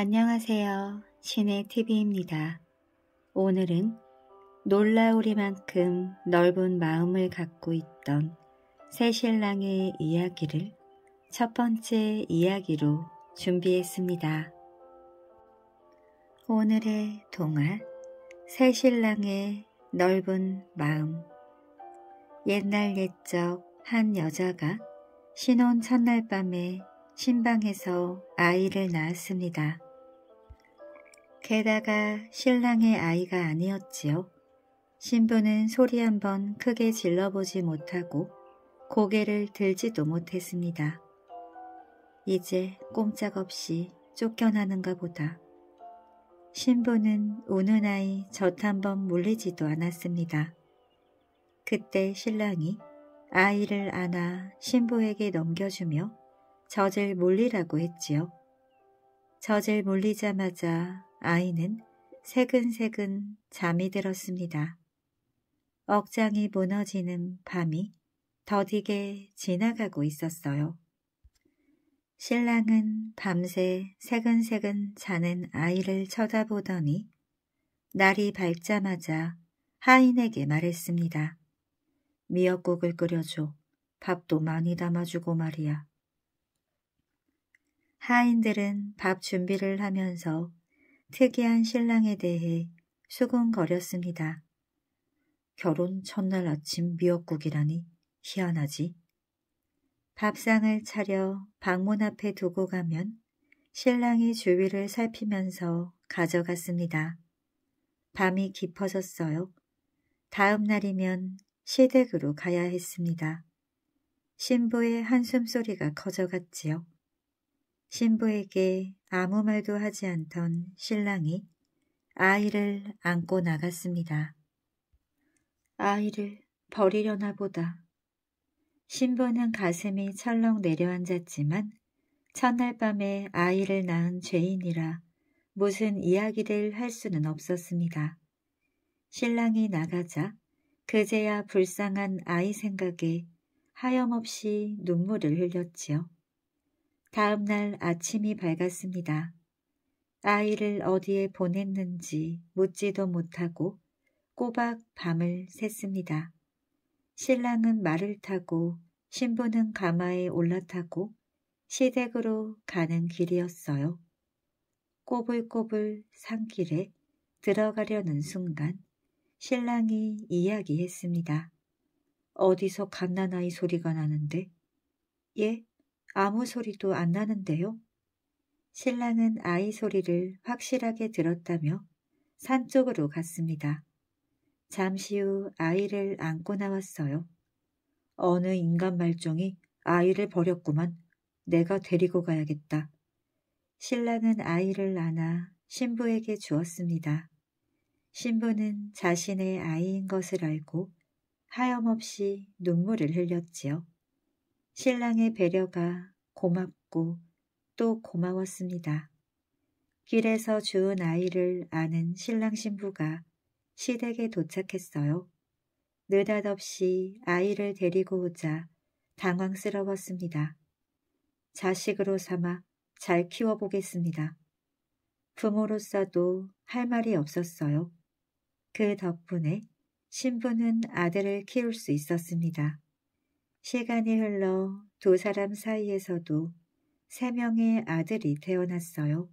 안녕하세요. 신의TV입니다. 오늘은 놀라우리만큼 넓은 마음을 갖고 있던 새신랑의 이야기를 첫 번째 이야기로 준비했습니다. 오늘의 동화 새신랑의 넓은 마음 옛날 옛적 한 여자가 신혼 첫날 밤에 신방에서 아이를 낳았습니다. 게다가 신랑의 아이가 아니었지요. 신부는 소리 한번 크게 질러보지 못하고 고개를 들지도 못했습니다. 이제 꼼짝없이 쫓겨나는가 보다. 신부는 우는 아이 젖 한 번 물리지도 않았습니다. 그때 신랑이 아이를 안아 신부에게 넘겨주며 젖을 물리라고 했지요. 젖을 물리자마자 아이는 새근새근 잠이 들었습니다. 억장이 무너지는 밤이 더디게 지나가고 있었어요. 신랑은 밤새 새근새근 자는 아이를 쳐다보더니 날이 밝자마자 하인에게 말했습니다. 미역국을 끓여줘. 밥도 많이 담아주고 말이야. 하인들은 밥 준비를 하면서 특이한 신랑에 대해 수군거렸습니다. 결혼 첫날 아침 미역국이라니 희한하지. 밥상을 차려 방문 앞에 두고 가면 신랑이 주위를 살피면서 가져갔습니다. 밤이 깊어졌어요. 다음 날이면 시댁으로 가야 했습니다. 신부의 한숨소리가 커져갔지요. 신부에게 아무 말도 하지 않던 신랑이 아이를 안고 나갔습니다. 아이를 버리려나 보다. 신부는 가슴이 철렁 내려앉았지만 첫날 밤에 아이를 낳은 죄인이라 무슨 이야기를 할 수는 없었습니다. 신랑이 나가자 그제야 불쌍한 아이 생각에 하염없이 눈물을 흘렸지요. 다음 날 아침이 밝았습니다. 아이를 어디에 보냈는지 묻지도 못하고 꼬박 밤을 샜습니다. 신랑은 말을 타고 신부는 가마에 올라타고 시댁으로 가는 길이었어요. 꼬불꼬불 산길에 들어가려는 순간 신랑이 이야기했습니다. 어디서 갓난아이 소리가 나는데? 예? 아무 소리도 안 나는데요. 신랑은 아이 소리를 확실하게 들었다며 산 쪽으로 갔습니다. 잠시 후 아이를 안고 나왔어요. 어느 인간 말종이 아이를 버렸구만. 내가 데리고 가야겠다. 신랑은 아이를 안아 신부에게 주었습니다. 신부는 자신의 아이인 것을 알고 하염없이 눈물을 흘렸지요. 신랑의 배려가 고맙고 또 고마웠습니다. 길에서 주운 아이를 아는 신랑 신부가 시댁에 도착했어요. 느닷없이 아이를 데리고 오자 당황스러웠습니다. 자식으로 삼아 잘 키워보겠습니다. 부모로서도 할 말이 없었어요. 그 덕분에 신부는 아들을 키울 수 있었습니다. 시간이 흘러 두 사람 사이에서도 세 명의 아들이 태어났어요.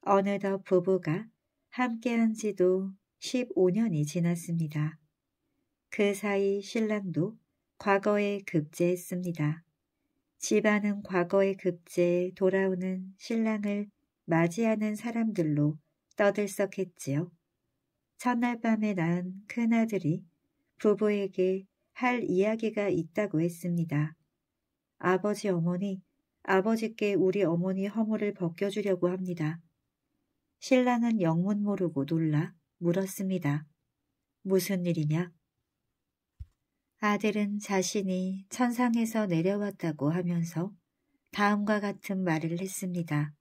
어느덧 부부가 함께한 지도 15년이 지났습니다. 그 사이 신랑도 과거에 급제했습니다. 집안은 과거에 급제에 돌아오는 신랑을 맞이하는 사람들로 떠들썩했지요. 첫날 밤에 낳은 큰아들이 부부에게 할 이야기가 있다고 했습니다. 아버지 어머니, 아버지께 우리 어머니 허물을 벗겨주려고 합니다. 신랑은 영문 모르고 놀라 물었습니다. 무슨 일이냐? 아들은 자신이 천상에서 내려왔다고 하면서 다음과 같은 말을 했습니다.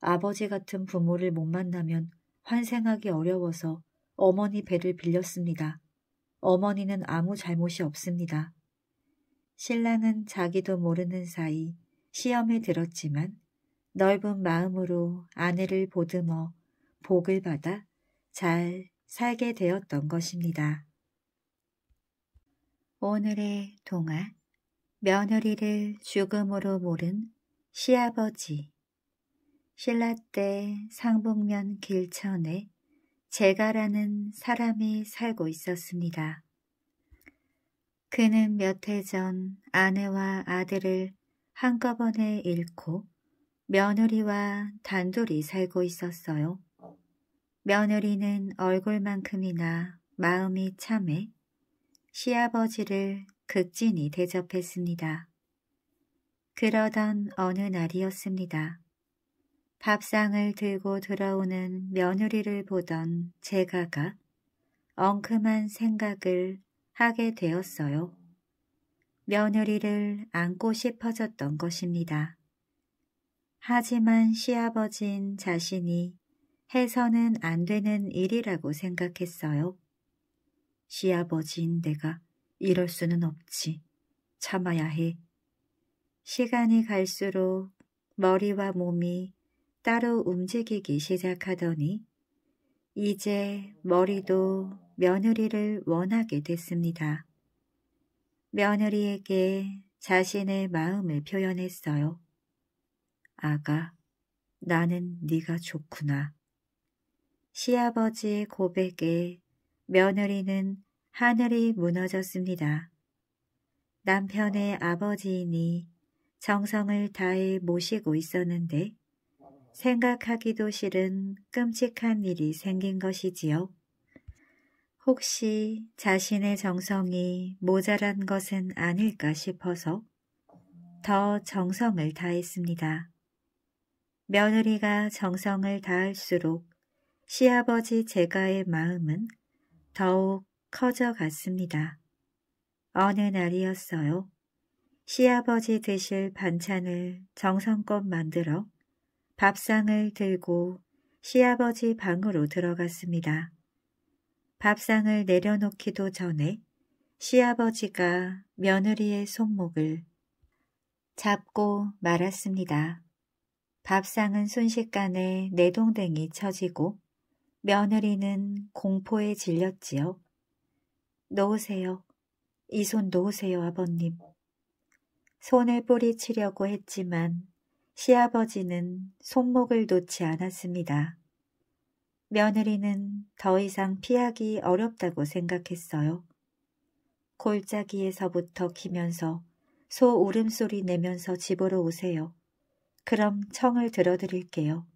아버지 같은 부모를 못 만나면 환생하기 어려워서 어머니 배를 빌렸습니다. 어머니는 아무 잘못이 없습니다. 신랑은 자기도 모르는 사이 시험에 들었지만 넓은 마음으로 아내를 보듬어 복을 받아 잘 살게 되었던 것입니다. 오늘의 동화 며느리를 죽음으로 모른 시아버지 신라 때 상북면 길천에 제가라는 사람이 살고 있었습니다. 그는 몇 해 전 아내와 아들을 한꺼번에 잃고 며느리와 단둘이 살고 있었어요. 며느리는 얼굴만큼이나 마음이 참해 시아버지를 극진히 대접했습니다. 그러던 어느 날이었습니다. 밥상을 들고 들어오는 며느리를 보던 제가가 엉큼한 생각을 하게 되었어요. 며느리를 안고 싶어졌던 것입니다. 하지만 시아버진 자신이 해서는 안 되는 일이라고 생각했어요. 시아버진 내가 이럴 수는 없지. 참아야 해. 시간이 갈수록 머리와 몸이 따로 움직이기 시작하더니 이제 머리도 며느리를 원하게 됐습니다. 며느리에게 자신의 마음을 표현했어요. 아가, 나는 네가 좋구나. 시아버지의 고백에 며느리는 하늘이 무너졌습니다. 남편의 아버지이니 정성을 다해 모시고 있었는데 생각하기도 싫은 끔찍한 일이 생긴 것이지요. 혹시 자신의 정성이 모자란 것은 아닐까 싶어서 더 정성을 다했습니다. 며느리가 정성을 다할수록 시아버지 제가의 마음은 더욱 커져갔습니다. 어느 날이었어요. 시아버지 드실 반찬을 정성껏 만들어 밥상을 들고 시아버지 방으로 들어갔습니다. 밥상을 내려놓기도 전에 시아버지가 며느리의 손목을 잡고 말았습니다. 밥상은 순식간에 내동댕이 쳐지고 며느리는 공포에 질렸지요. 놓으세요. 이 손 놓으세요, 아버님. 손을 뿌리치려고 했지만 시아버지는 손목을 놓지 않았습니다. 며느리는 더 이상 피하기 어렵다고 생각했어요. 골짜기에서부터 기면서 소 울음소리 내면서 집으로 오세요. 그럼 청을 들어드릴게요.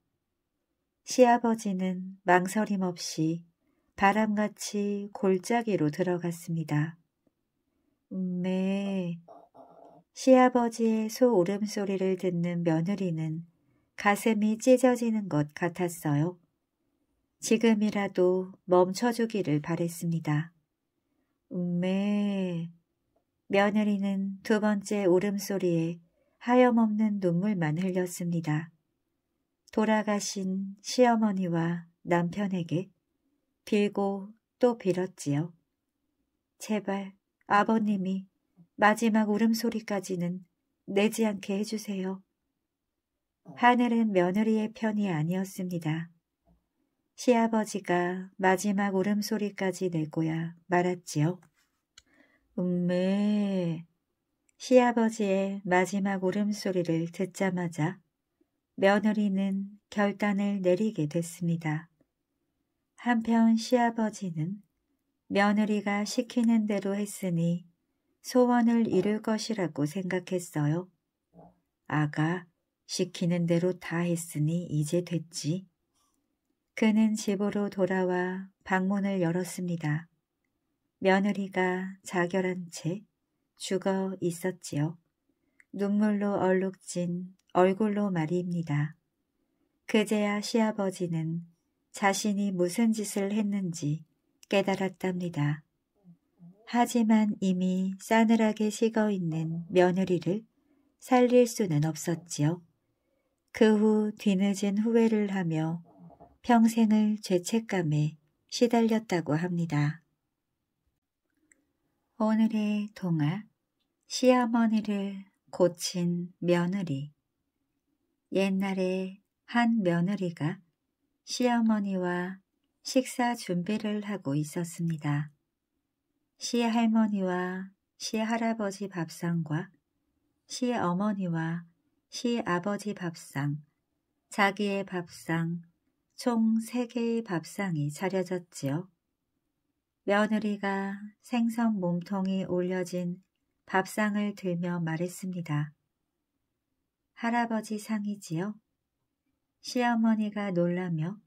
시아버지는 망설임 없이 바람같이 골짜기로 들어갔습니다. 음, 네, 시아버지의 소 울음소리를 듣는 며느리는 가슴이 찢어지는 것 같았어요. 지금이라도 멈춰주기를 바랬습니다. 음메 며느리는 두 번째 울음소리에 하염없는 눈물만 흘렸습니다. 돌아가신 시어머니와 남편에게 빌고 또 빌었지요. 제발 아버님이 마지막 울음소리까지는 내지 않게 해주세요. 어. 하늘은 며느리의 편이 아니었습니다. 시아버지가 마지막 울음소리까지 내고야 말았지요. 음메 시아버지의 마지막 울음소리를 듣자마자 며느리는 결단을 내리게 됐습니다. 한편 시아버지는 며느리가 시키는 대로 했으니 소원을 이룰 것이라고 생각했어요. 아가, 시키는 대로 다 했으니 이제 됐지. 그는 집으로 돌아와 방문을 열었습니다. 며느리가 자결한 채 죽어 있었지요. 눈물로 얼룩진 얼굴로 말입니다. 그제야 시아버지는 자신이 무슨 짓을 했는지 깨달았답니다. 하지만 이미 싸늘하게 식어있는 며느리를 살릴 수는 없었지요. 그 후 뒤늦은 후회를 하며 평생을 죄책감에 시달렸다고 합니다. 오늘의 동화 시어머니를 고친 며느리 옛날에 한 며느리가 시어머니와 식사 준비를 하고 있었습니다. 시의 할머니와 시의 할아버지 밥상과 시의 어머니와 시의 아버지 밥상, 자기의 밥상, 총 세개의 밥상이 차려졌지요. 며느리가 생선 몸통이 올려진 밥상을 들며 말했습니다. 할아버지 상이지요? 시어머니가 놀라며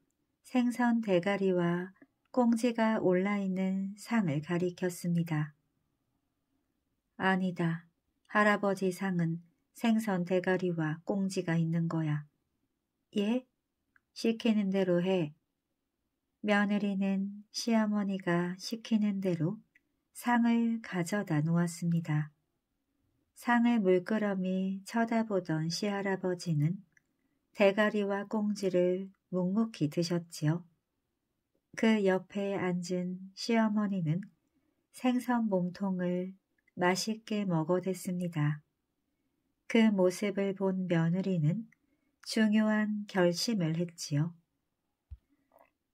생선 대가리와 꽁지가 올라있는 상을 가리켰습니다. 아니다. 할아버지 상은 생선 대가리와 꽁지가 있는 거야. 예? 시키는 대로 해. 며느리는 시어머니가 시키는 대로 상을 가져다 놓았습니다. 상을 물끄러미 쳐다보던 시할아버지는 대가리와 꽁지를 묵묵히 드셨지요. 그 옆에 앉은 시어머니는 생선 몸통을 맛있게 먹어댔습니다. 그 모습을 본 며느리는 중요한 결심을 했지요.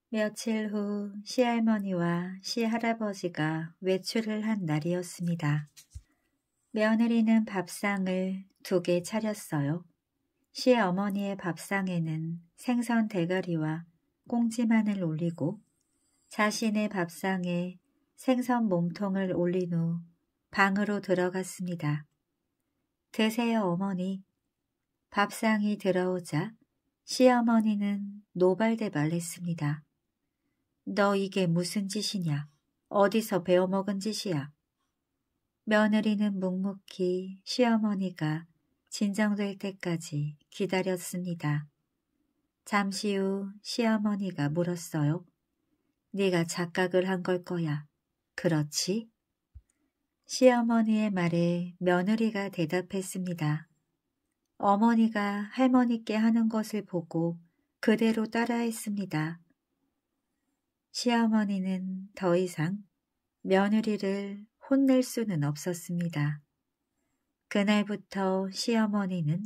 며칠 후 시할머니와 시할아버지가 외출을 한 날이었습니다. 며느리는 밥상을 두 개 차렸어요. 시어머니의 밥상에는 생선 대가리와 꽁지만을 올리고 자신의 밥상에 생선 몸통을 올린 후 방으로 들어갔습니다. 드세요 어머니. 밥상이 들어오자 시어머니는 노발대발했습니다. 너 이게 무슨 짓이냐? 어디서 배워먹은 짓이야? 며느리는 묵묵히 시어머니가 진정될 때까지 기다렸습니다. 잠시 후 시어머니가 물었어요. 네가 착각을 한 걸 거야. 그렇지? 시어머니의 말에 며느리가 대답했습니다. 어머니가 할머니께 하는 것을 보고 그대로 따라했습니다. 시어머니는 더 이상 며느리를 혼낼 수는 없었습니다. 그날부터 시어머니는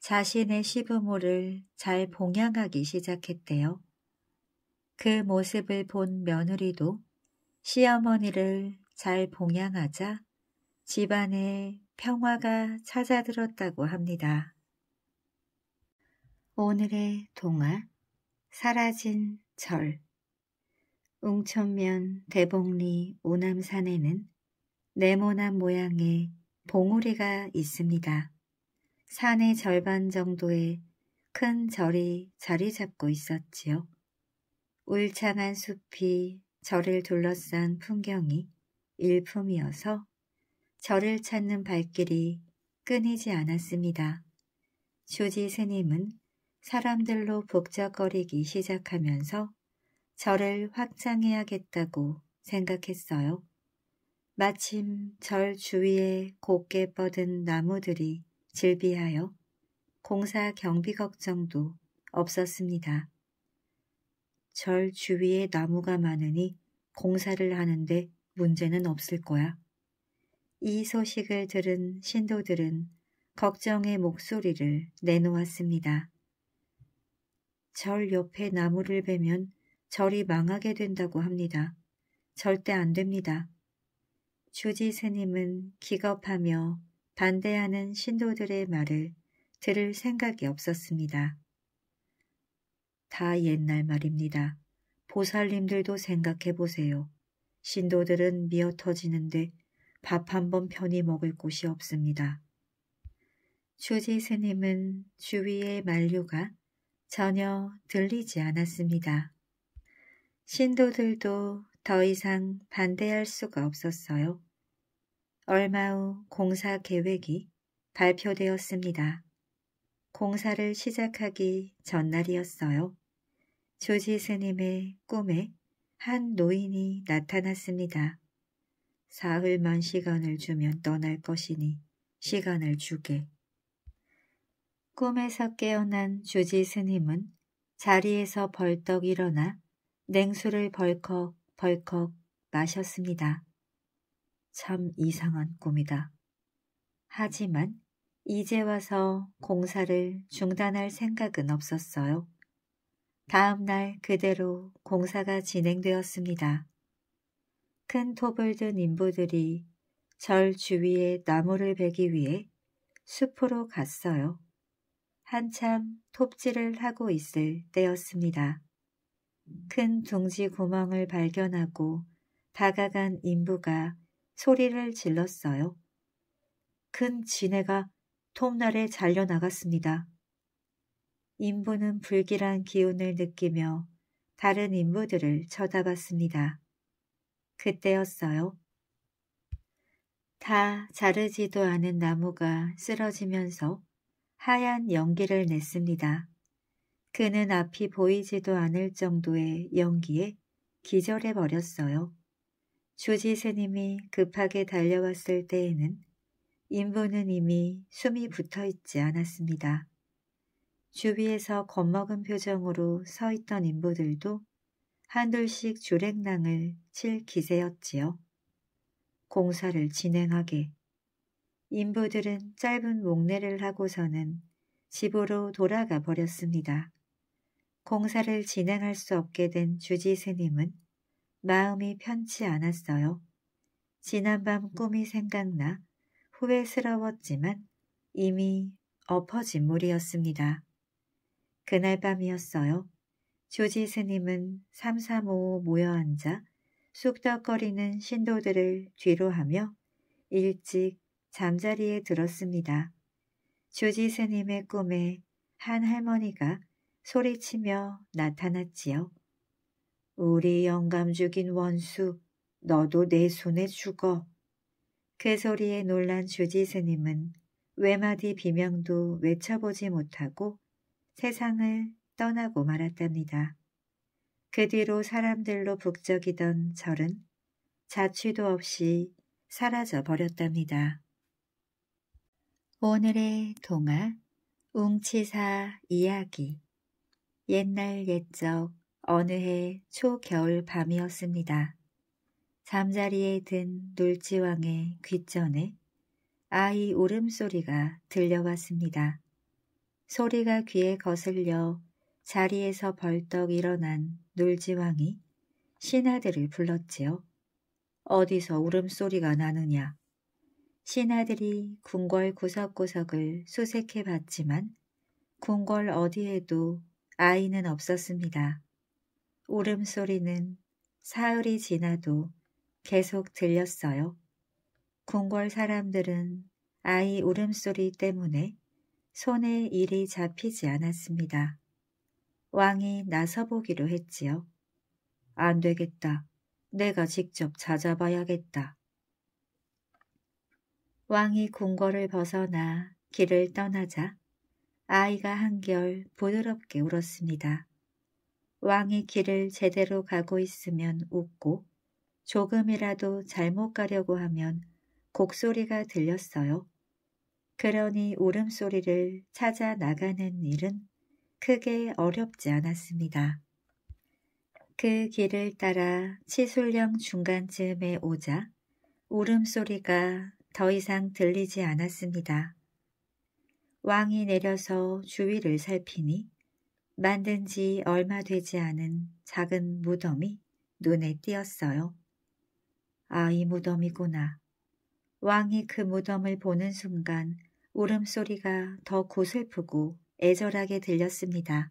자신의 시부모를 잘 봉양하기 시작했대요. 그 모습을 본 며느리도 시어머니를 잘 봉양하자 집안에 평화가 찾아들었다고 합니다. 오늘의 동화 사라진 절 웅천면 대봉리 오남산에는 네모난 모양의 봉우리가 있습니다. 산의 절반 정도의 큰 절이 자리 잡고 있었지요. 울창한 숲이 절을 둘러싼 풍경이 일품이어서 절을 찾는 발길이 끊이지 않았습니다. 조지 스님은 사람들로 북적거리기 시작하면서 절을 확장해야겠다고 생각했어요. 마침 절 주위에 곱게 뻗은 나무들이 질비하여 공사 경비 걱정도 없었습니다. 절 주위에 나무가 많으니 공사를 하는데 문제는 없을 거야. 이 소식을 들은 신도들은 걱정의 목소리를 내놓았습니다. 절 옆에 나무를 베면 절이 망하게 된다고 합니다. 절대 안 됩니다. 주지 스님은 기겁하며 반대하는 신도들의 말을 들을 생각이 없었습니다. 다 옛날 말입니다. 보살님들도 생각해 보세요. 신도들은 미어 터지는데 밥 한 번 편히 먹을 곳이 없습니다. 주지 스님은 주위의 만류가 전혀 들리지 않았습니다. 신도들도 더 이상 반대할 수가 없었어요. 얼마 후 공사 계획이 발표되었습니다. 공사를 시작하기 전날이었어요. 조지 스님의 꿈에 한 노인이 나타났습니다. 사흘만 시간을 주면 떠날 것이니 시간을 주게. 꿈에서 깨어난 조지 스님은 자리에서 벌떡 일어나 냉수를 벌컥 벌컥 마셨습니다. 참 이상한 꿈이다. 하지만 이제 와서 공사를 중단할 생각은 없었어요. 다음 날 그대로 공사가 진행되었습니다. 큰 톱을 든 인부들이 절 주위에 나무를 베기 위해 숲으로 갔어요. 한참 톱질을 하고 있을 때였습니다. 큰 둥지 구멍을 발견하고 다가간 인부가 소리를 질렀어요. 큰 지네가 톱날에 잘려나갔습니다. 인부는 불길한 기운을 느끼며 다른 인부들을 쳐다봤습니다. 그때였어요. 다 자르지도 않은 나무가 쓰러지면서 하얀 연기를 냈습니다. 그는 앞이 보이지도 않을 정도의 연기에 기절해버렸어요. 주지스님이 급하게 달려왔을 때에는 인부는 이미 숨이 붙어있지 않았습니다. 주위에서 겁먹은 표정으로 서있던 인부들도 한둘씩 주랭낭을 칠 기세였지요. 공사를 진행하게. 인부들은 짧은 목례를 하고서는 집으로 돌아가 버렸습니다. 공사를 진행할 수 없게 된 주지 스님은 마음이 편치 않았어요. 지난밤 꿈이 생각나 후회스러웠지만 이미 엎어진 물이었습니다. 그날 밤이었어요. 조지 스님은 삼삼오오 모여 앉아 쑥덕거리는 신도들을 뒤로 하며 일찍 잠자리에 들었습니다. 조지 스님의 꿈에 한 할머니가 소리치며 나타났지요. 우리 영감 죽인 원수, 너도 내 손에 죽어. 그 소리에 놀란 주지 스님은 외마디 비명도 외쳐보지 못하고 세상을 떠나고 말았답니다. 그 뒤로 사람들로 북적이던 절은 자취도 없이 사라져 버렸답니다. 오늘의 동화 웅치사 이야기 옛날 옛적 어느 해 초겨울 밤이었습니다. 잠자리에 든 놀지왕의 귀전에 아이 울음소리가 들려왔습니다. 소리가 귀에 거슬려 자리에서 벌떡 일어난 놀지왕이 신하들을 불렀지요. 어디서 울음소리가 나느냐. 신하들이 궁궐 구석구석을 수색해 봤지만 궁궐 어디에도 아이는 없었습니다. 울음소리는 사흘이 지나도 계속 들렸어요. 궁궐 사람들은 아이 울음소리 때문에 손에 일이 잡히지 않았습니다. 왕이 나서보기로 했지요. 안 되겠다. 내가 직접 찾아봐야겠다. 왕이 궁궐을 벗어나 길을 떠나자 아이가 한결 부드럽게 울었습니다. 왕이 길을 제대로 가고 있으면 웃고 조금이라도 잘못 가려고 하면 곡소리가 들렸어요. 그러니 울음소리를 찾아 나가는 일은 크게 어렵지 않았습니다. 그 길을 따라 치술령 중간쯤에 오자 울음소리가 더 이상 들리지 않았습니다. 왕이 내려서 주위를 살피니 만든 지 얼마 되지 않은 작은 무덤이 눈에 띄었어요. 아, 이 무덤이구나. 왕이 그 무덤을 보는 순간 울음소리가 더 고슬프고 애절하게 들렸습니다.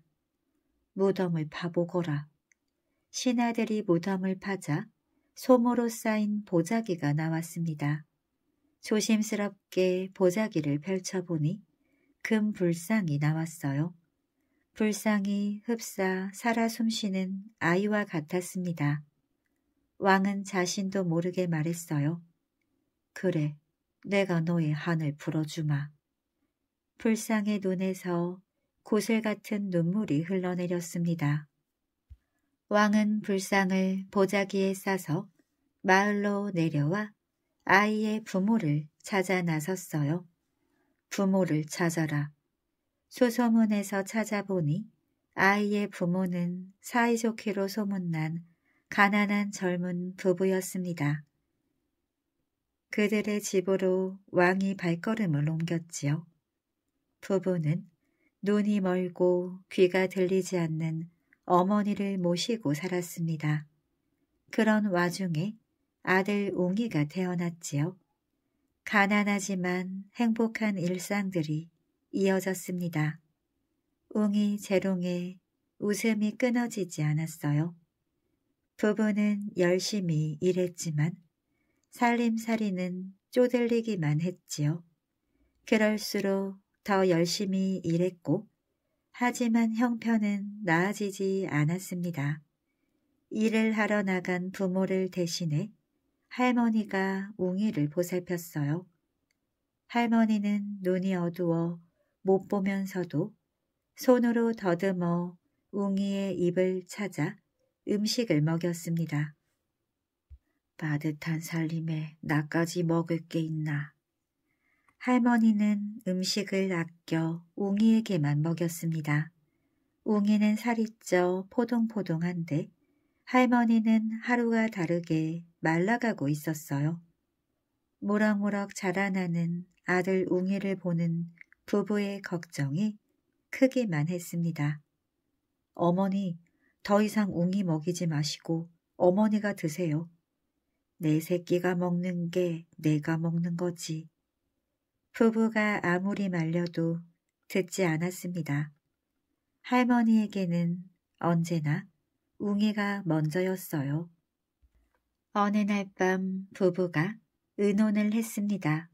무덤을 파보거라. 신하들이 무덤을 파자 솜으로 쌓인 보자기가 나왔습니다. 조심스럽게 보자기를 펼쳐보니 금 불상이 나왔어요. 불상이 흡사 살아 숨쉬는 아이와 같았습니다. 왕은 자신도 모르게 말했어요. 그래, 내가 너의 한을 풀어주마. 불상의 눈에서 구슬 같은 눈물이 흘러내렸습니다. 왕은 불상을 보자기에 싸서 마을로 내려와 아이의 부모를 찾아 나섰어요. 부모를 찾아라. 소소문에서 찾아보니 아이의 부모는 사이좋기로 소문난 가난한 젊은 부부였습니다. 그들의 집으로 왕이 발걸음을 옮겼지요. 부부는 눈이 멀고 귀가 들리지 않는 어머니를 모시고 살았습니다. 그런 와중에 아들 옹이가 태어났지요. 가난하지만 행복한 일상들이 이어졌습니다. 옹이 재롱에 웃음이 끊어지지 않았어요. 부부는 열심히 일했지만 살림살이는 쪼들리기만 했지요. 그럴수록 더 열심히 일했고 하지만 형편은 나아지지 않았습니다. 일을 하러 나간 부모를 대신해 할머니가 웅이를 보살폈어요. 할머니는 눈이 어두워 못 보면서도 손으로 더듬어 웅이의 입을 찾아 음식을 먹였습니다. 빠듯한 살림에 나까지 먹을 게 있나. 할머니는 음식을 아껴 웅이에게만 먹였습니다. 웅이는 살이 쪄 포동포동한데 할머니는 하루가 다르게 말라가고 있었어요. 무럭무럭 자라나는 아들 웅이를 보는 부부의 걱정이 크기만 했습니다. 어머니, 더 이상 웅이 먹이지 마시고 어머니가 드세요. 내 새끼가 먹는 게 내가 먹는 거지. 부부가 아무리 말려도 듣지 않았습니다. 할머니에게는 언제나 웅이가 먼저였어요. 어느 날 밤 부부가 의논을 했습니다.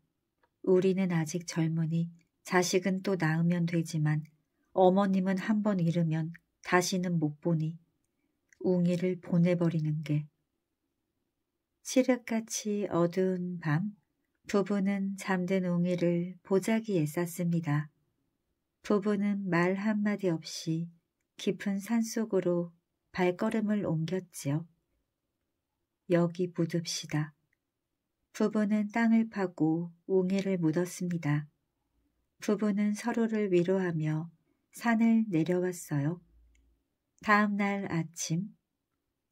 우리는 아직 젊으니 자식은 또 낳으면 되지만 어머님은 한번 잃으면 다시는 못 보니 웅이를 보내버리는 게 시륵같이 어두운 밤 부부는 잠든 웅이를 보자기에 쌌습니다. 부부는 말 한마디 없이 깊은 산속으로 발걸음을 옮겼지요. 여기 묻읍시다. 부부는 땅을 파고 웅이를 묻었습니다. 부부는 서로를 위로하며 산을 내려왔어요. 다음 날 아침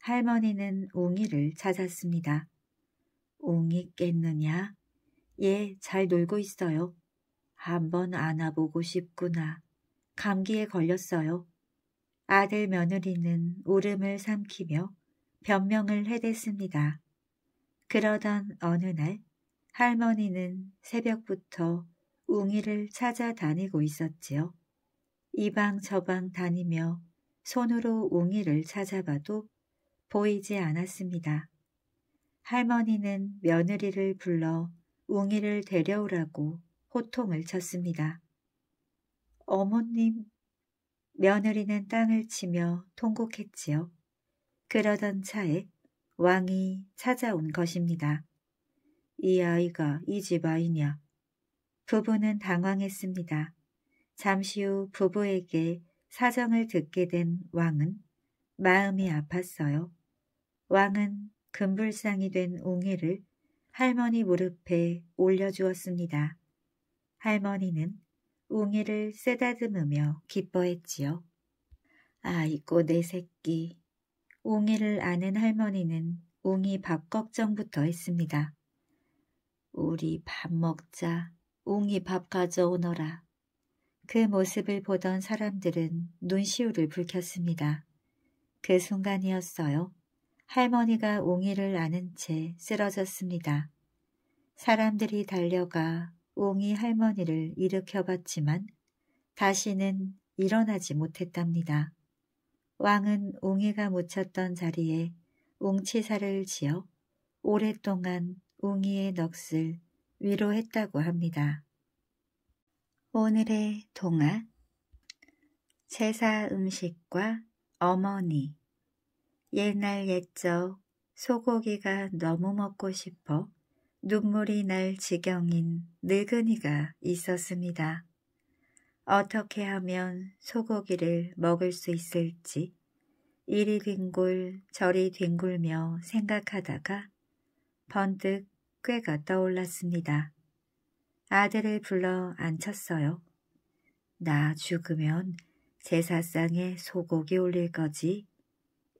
할머니는 웅이를 찾았습니다. 웅이 깼느냐? 예, 잘 놀고 있어요. 한번 안아보고 싶구나. 감기에 걸렸어요. 아들 며느리는 울음을 삼키며 변명을 해댔습니다. 그러던 어느 날 할머니는 새벽부터 웅이를 찾아다니고 있었지요. 이 방 저 방 다니며 손으로 웅이를 찾아봐도 보이지 않았습니다. 할머니는 며느리를 불러 웅이를 데려오라고 호통을 쳤습니다. 어머님, 며느리는 땅을 치며 통곡했지요. 그러던 차에 왕이 찾아온 것입니다. 이 아이가 이 집 아이냐? 부부는 당황했습니다. 잠시 후 부부에게 사정을 듣게 된 왕은 마음이 아팠어요. 왕은 금불상이 된 웅이를 할머니 무릎에 올려주었습니다. 할머니는 웅이를 쓰다듬으며 기뻐했지요. 아이고 내 새끼. 웅이를 아는 할머니는 웅이 밥 걱정부터 했습니다. 우리 밥 먹자. 웅이 밥 가져오너라. 그 모습을 보던 사람들은 눈시울을 붉혔습니다. 그 순간이었어요. 할머니가 옹이를 안은 채 쓰러졌습니다. 사람들이 달려가 옹이 할머니를 일으켜봤지만 다시는 일어나지 못했답니다. 왕은 옹이가 묻혔던 자리에 옹치사를 지어 오랫동안 옹이의 넋을 위로했다고 합니다. 오늘의 동화 제사 음식과 어머니 옛날 옛적 소고기가 너무 먹고 싶어 눈물이 날 지경인 늙은이가 있었습니다. 어떻게 하면 소고기를 먹을 수 있을지 이리 뒹굴 저리 뒹굴며 생각하다가 번뜩 꾀가 떠올랐습니다. 아들을 불러 앉혔어요. 나 죽으면 제사상에 소고기 올릴 거지.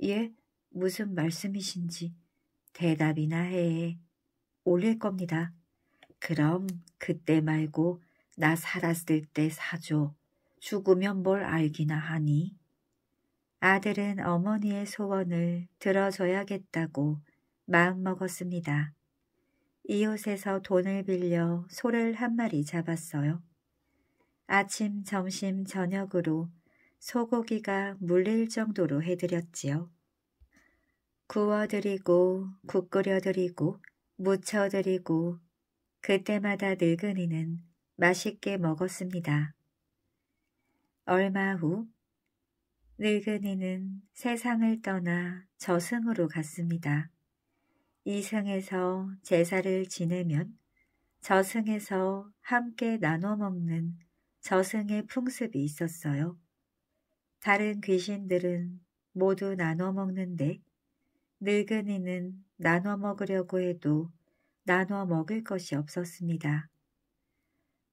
예, 무슨 말씀이신지 대답이나 해. 올릴 겁니다. 그럼 그때 말고 나 살았을 때 사줘. 죽으면 뭘 알기나 하니. 아들은 어머니의 소원을 들어줘야겠다고 마음먹었습니다. 이웃에서 돈을 빌려 소를 한 마리 잡았어요. 아침, 점심, 저녁으로 소고기가 물릴 정도로 해드렸지요. 구워드리고 국 끓여드리고 무쳐드리고 그때마다 늙은이는 맛있게 먹었습니다. 얼마 후 늙은이는 세상을 떠나 저승으로 갔습니다. 이 승에서 제사를 지내면 저승에서 함께 나눠 먹는 저승의 풍습이 있었어요. 다른 귀신들은 모두 나눠 먹는데 늙은이는 나눠 먹으려고 해도 나눠 먹을 것이 없었습니다.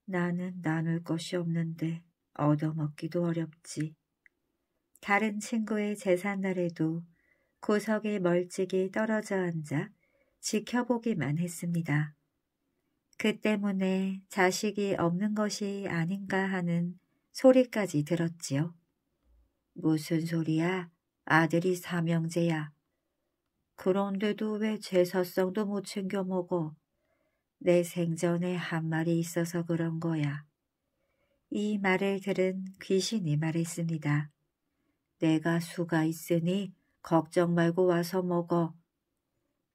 나는 나눌 것이 없는데 얻어먹기도 어렵지. 다른 친구의 제삿날에도 구석에 멀찍이 떨어져 앉아 지켜보기만 했습니다. 그 때문에 자식이 없는 것이 아닌가 하는 소리까지 들었지요. 무슨 소리야? 아들이 사명제야. 그런데도 왜 제사성도 못 챙겨 먹어? 내 생전에 한 말이 있어서 그런 거야. 이 말을 들은 귀신이 말했습니다. 내가 수가 있으니 걱정 말고 와서 먹어.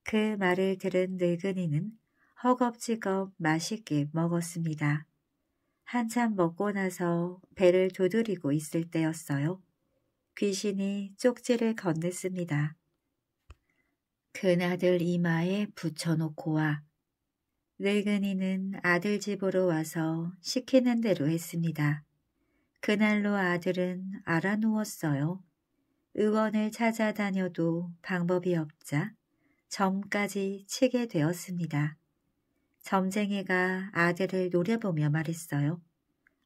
그 말을 들은 늙은이는 허겁지겁 맛있게 먹었습니다. 한참 먹고 나서 배를 두드리고 있을 때였어요. 귀신이 쪽지를 건넸습니다. 큰아들 이마에 붙여놓고 와. 늙은이는 아들 집으로 와서 시키는 대로 했습니다. 그날로 아들은 알아누웠어요. 의원을 찾아다녀도 방법이 없자 점까지 치게 되었습니다. 점쟁이가 아들을 노려보며 말했어요.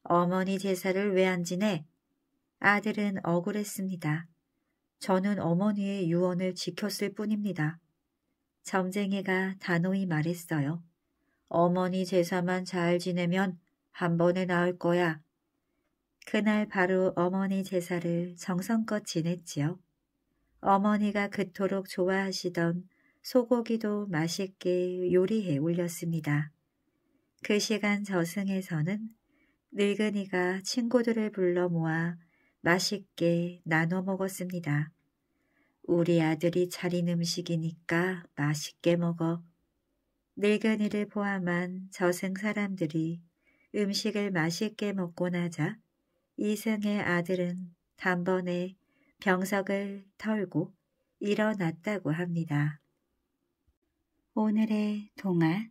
어머니 제사를 왜 안 지내? 아들은 억울했습니다. 저는 어머니의 유언을 지켰을 뿐입니다. 점쟁이가 단호히 말했어요. 어머니 제사만 잘 지내면 한 번에 나올 거야. 그날 바로 어머니 제사를 정성껏 지냈지요. 어머니가 그토록 좋아하시던 소고기도 맛있게 요리해 올렸습니다. 그 시간 저승에서는 늙은이가 친구들을 불러 모아 맛있게 나눠 먹었습니다. 우리 아들이 차린 음식이니까 맛있게 먹어. 늙은이를 포함한 저승 사람들이 음식을 맛있게 먹고 나자 이승의 아들은 단번에 병석을 털고 일어났다고 합니다. 오늘의 동화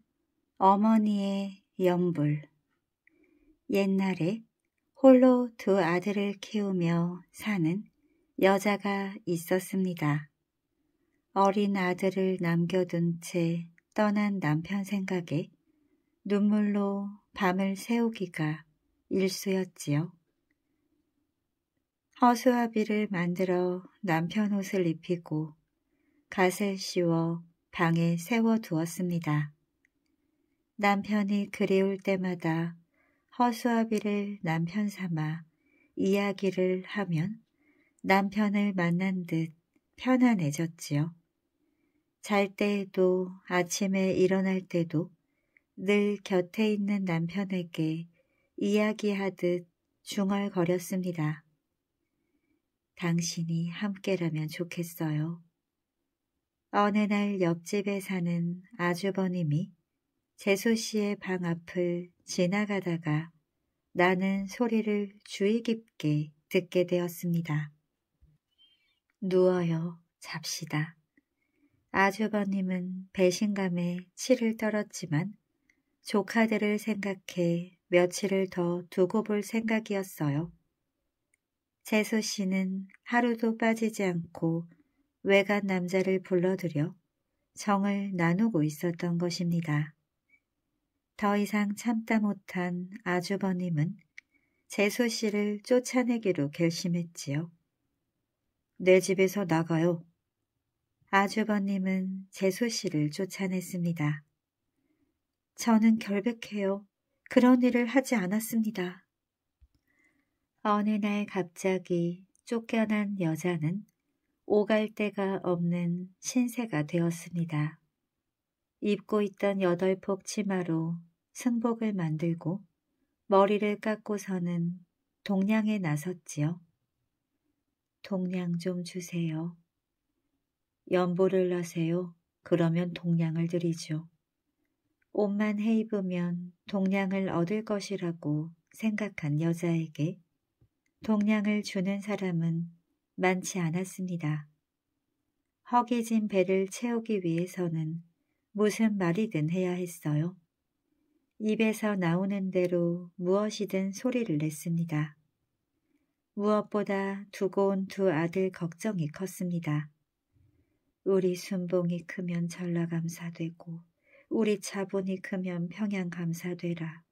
어머니의 연불 옛날에 홀로 두 아들을 키우며 사는 여자가 있었습니다. 어린 아들을 남겨둔 채 떠난 남편 생각에 눈물로 밤을 새우기가 일쑤였지요. 허수아비를 만들어 남편 옷을 입히고 갓을 씌워 방에 세워두었습니다. 남편이 그리울 때마다 허수아비를 남편 삼아 이야기를 하면 남편을 만난 듯 편안해졌지요. 잘 때에도 아침에 일어날 때도 늘 곁에 있는 남편에게 이야기하듯 중얼거렸습니다. 당신이 함께라면 좋겠어요. 어느 날 옆집에 사는 아주버님이 재수 씨의 방 앞을 지나가다가 나는 소리를 주의 깊게 듣게 되었습니다. 누워요. 잡시다. 아주버님은 배신감에 치를 떨었지만 조카들을 생각해 며칠을 더 두고 볼 생각이었어요. 재수 씨는 하루도 빠지지 않고 외간 남자를 불러들여 정을 나누고 있었던 것입니다. 더 이상 참다 못한 아주버님은 재수 씨를 쫓아내기로 결심했지요. 내 집에서 나가요. 아주버님은 재수 씨를 쫓아냈습니다. 저는 결백해요. 그런 일을 하지 않았습니다. 어느 날 갑자기 쫓겨난 여자는 오갈 데가 없는 신세가 되었습니다. 입고 있던 여덟 폭 치마로 승복을 만들고 머리를 깎고서는 동냥에 나섰지요. 동냥 좀 주세요. 연보를 넣으세요 그러면 동냥을 드리죠. 옷만 해입으면 동냥을 얻을 것이라고 생각한 여자에게 동냥을 주는 사람은 많지 않았습니다. 허기진 배를 채우기 위해서는 무슨 말이든 해야 했어요. 입에서 나오는 대로 무엇이든 소리를 냈습니다. 무엇보다 두고 온 두 아들 걱정이 컸습니다. 우리 순봉이 크면 전라 감사되고 우리 차분이 크면 평양 감사되라.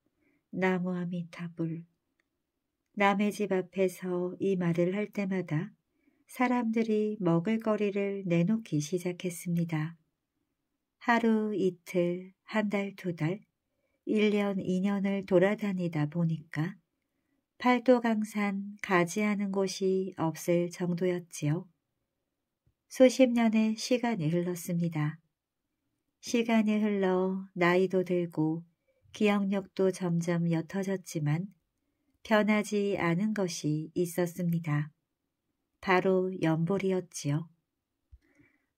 나무아미타불. 남의 집 앞에서 이 말을 할 때마다 사람들이 먹을거리를 내놓기 시작했습니다. 하루, 이틀, 한 달, 두 달, 1년, 2년을 돌아다니다 보니까 팔도강산 가지 않은 곳이 없을 정도였지요. 수십 년의 시간이 흘렀습니다. 시간이 흘러 나이도 들고 기억력도 점점 옅어졌지만 변하지 않은 것이 있었습니다. 바로 연보리였지요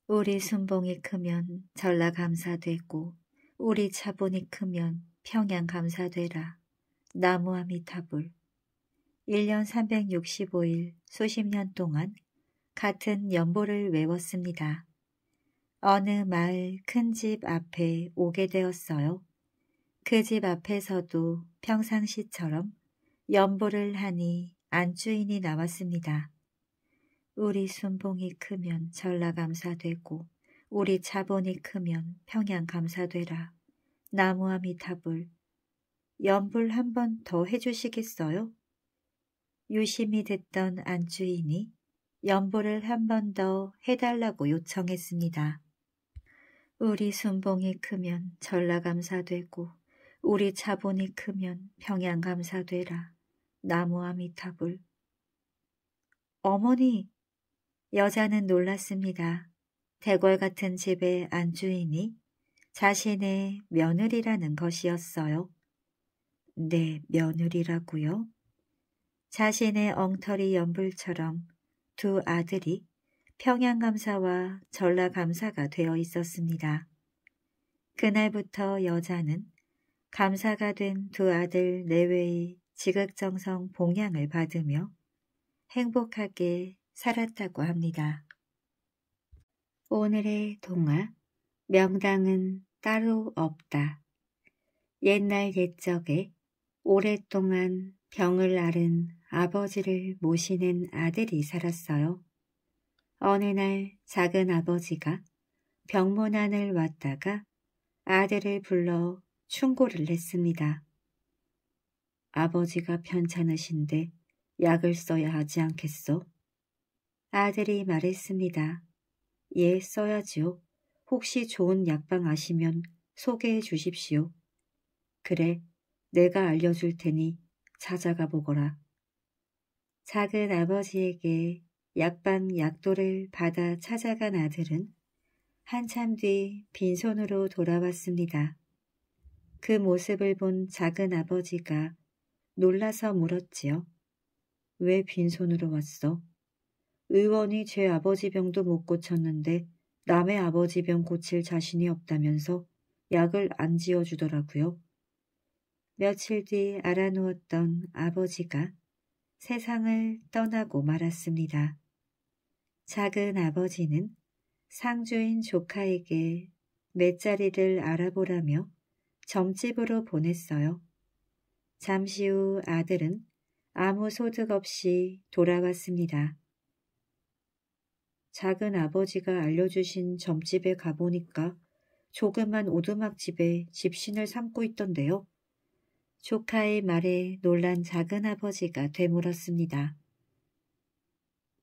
우리 순봉이 크면 전라 감사되고 우리 차본이 크면 평양 감사되라. 나무아미타불 1년 365일 수십 년 동안 같은 연보를 외웠습니다. 어느 마을 큰 집 앞에 오게 되었어요. 그 집 앞에서도 평상시처럼 연보를 하니 안주인이 나왔습니다. 우리 순봉이 크면 전라 감사되고 우리 자본이 크면 평양 감사되라. 나무함이 답을 연불 한 번 더 해주시겠어요? 유심히 듣던 안주인이 연불을 한 번 더 해달라고 요청했습니다. 우리 순봉이 크면 전라 감사되고 우리 자본이 크면 평양 감사되라. 나무함이 답을 어머니 여자는 놀랐습니다. 대궐 같은 집의 안주인이 자신의 며느리라는 것이었어요. 네, 며느리라고요? 자신의 엉터리 연불처럼 두 아들이 평양감사와 전라감사가 되어 있었습니다. 그날부터 여자는 감사가 된 두 아들 내외의 지극정성 봉양을 받으며 행복하게 살았다고 합니다. 오늘의 동화 명당은 따로 없다. 옛날 옛적에 오랫동안 병을 앓은 아버지를 모시는 아들이 살았어요. 어느 날 작은 아버지가 병문안을 왔다가 아들을 불러 충고를 했습니다. 아버지가 편찮으신데 약을 써야 하지 않겠소? 아들이 말했습니다. 예, 써야지요. 혹시 좋은 약방 아시면 소개해 주십시오. 그래, 내가 알려줄 테니 찾아가 보거라. 작은 아버지에게 약방 약도를 받아 찾아간 아들은 한참 뒤 빈손으로 돌아왔습니다. 그 모습을 본 작은 아버지가 놀라서 물었지요. 왜 빈손으로 왔어? 의원이 제 아버지 병도 못 고쳤는데 남의 아버지 병 고칠 자신이 없다면서 약을 안 지어주더라고요. 며칠 뒤알아놓았던 아버지가 세상을 떠나고 말았습니다. 작은 아버지는 상주인 조카에게 맷자리를 알아보라며 점집으로 보냈어요. 잠시 후 아들은 아무 소득 없이 돌아왔습니다. 작은 아버지가 알려주신 점집에 가보니까 조그만 오두막집에 집신을 삼고 있던데요. 조카의 말에 놀란 작은 아버지가 되물었습니다.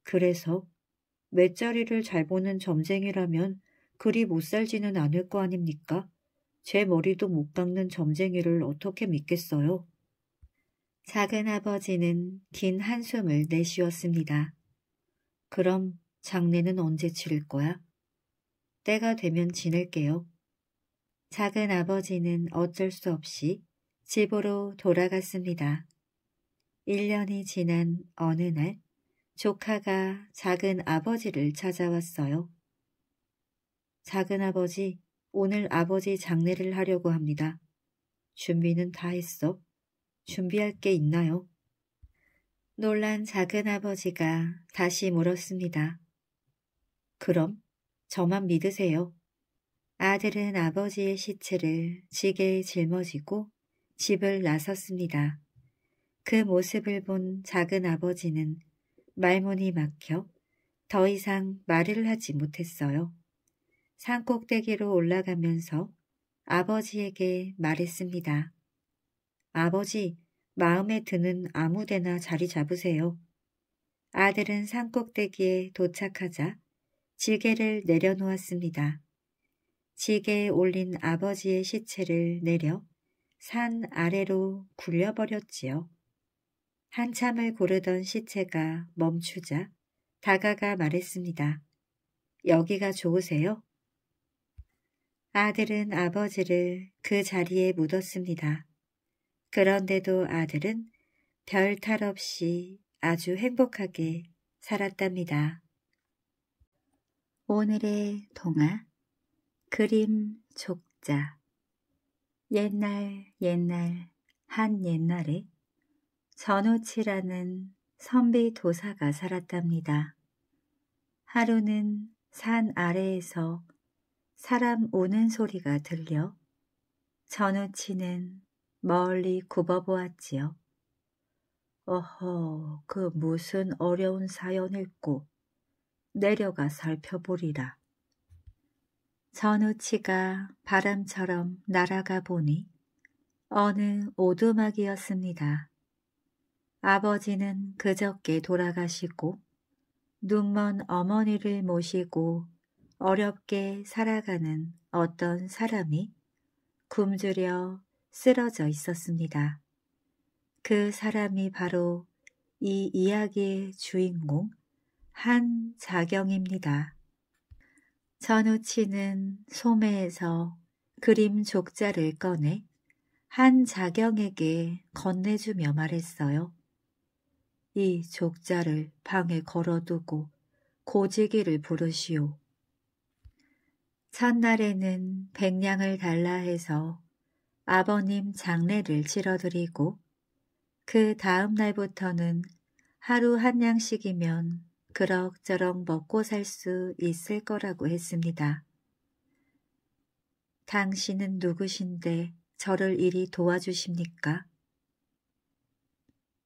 그래서 맷자리를 잘 보는 점쟁이라면 그리 못 살지는 않을 거 아닙니까? 제 머리도 못 깎는 점쟁이를 어떻게 믿겠어요? 작은 아버지는 긴 한숨을 내쉬었습니다. 그럼 장례는 언제 치를 거야? 때가 되면 지낼게요. 작은 아버지는 어쩔 수 없이 집으로 돌아갔습니다. 1년이 지난 어느 날 조카가 작은 아버지를 찾아왔어요. 작은 아버지, 오늘 아버지 장례를 하려고 합니다. 준비는 다 했어? 준비할 게 있나요? 놀란 작은 아버지가 다시 물었습니다. 그럼 저만 믿으세요. 아들은 아버지의 시체를 지게에 짊어지고 집을 나섰습니다. 그 모습을 본 작은 아버지는 말문이 막혀 더 이상 말을 하지 못했어요. 산꼭대기로 올라가면서 아버지에게 말했습니다. 아버지, 마음에 드는 아무데나 자리 잡으세요. 아들은 산꼭대기에 도착하자 지게를 내려놓았습니다. 지게에 올린 아버지의 시체를 내려 산 아래로 굴려버렸지요. 한참을 고르던 시체가 멈추자 다가가 말했습니다. 여기가 좋으세요? 아들은 아버지를 그 자리에 묻었습니다. 그런데도 아들은 별 탈 없이 아주 행복하게 살았답니다. 오늘의 동화 그림 족자 옛날 옛날 한 옛날에 전우치라는 선비 도사가 살았답니다. 하루는 산 아래에서 사람 우는 소리가 들려 전우치는 멀리 굽어보았지요. 어허, 그 무슨 어려운 사연일꼬. 내려가 살펴보리라. 전우치가 바람처럼 날아가 보니 어느 오두막이었습니다. 아버지는 그저께 돌아가시고 눈먼 어머니를 모시고 어렵게 살아가는 어떤 사람이 굶주려 쓰러져 있었습니다. 그 사람이 바로 이 이야기의 주인공 한자경입니다. 전우치는 소매에서 그림 족자를 꺼내 한자경에게 건네주며 말했어요. 이 족자를 방에 걸어두고 고지기를 부르시오. 첫날에는 백냥을 달라 해서 아버님 장례를 치러드리고 그 다음 날부터는 하루 한 양씩이면 그럭저럭 먹고 살 수 있을 거라고 했습니다. 당신은 누구신데 저를 이리 도와주십니까?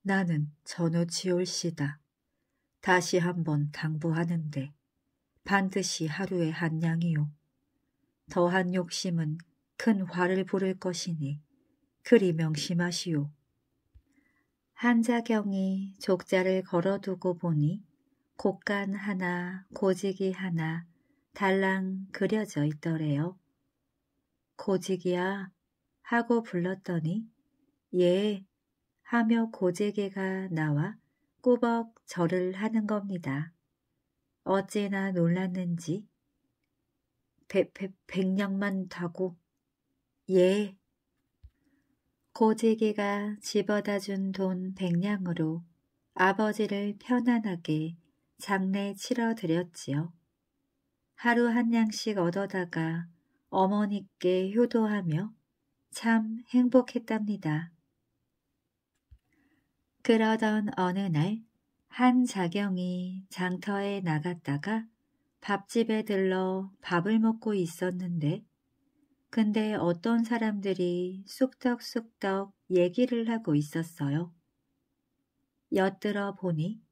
나는 전우지올 씨다. 다시 한번 당부하는데 반드시 하루에 한 양이요. 더한 욕심은 큰 화를 부를 것이니 그리 명심하시오. 한자경이 족자를 걸어두고 보니 곡간 하나, 고지기 하나 달랑 그려져 있더래요. 고지기야 하고 불렀더니 예 하며 고지개가 나와 꾸벅 절을 하는 겁니다. 어찌나 놀랐는지 백, 백, 백냥만 타고 예 고지개가 집어다 준 돈 백냥으로 아버지를 편안하게 장례 치러 드렸지요. 하루 한 양씩 얻어다가 어머니께 효도하며 참 행복했답니다. 그러던 어느 날 한 자경이 장터에 나갔다가 밥집에 들러 밥을 먹고 있었는데 근데 어떤 사람들이 쑥덕쑥덕 얘기를 하고 있었어요. 엿들어 보니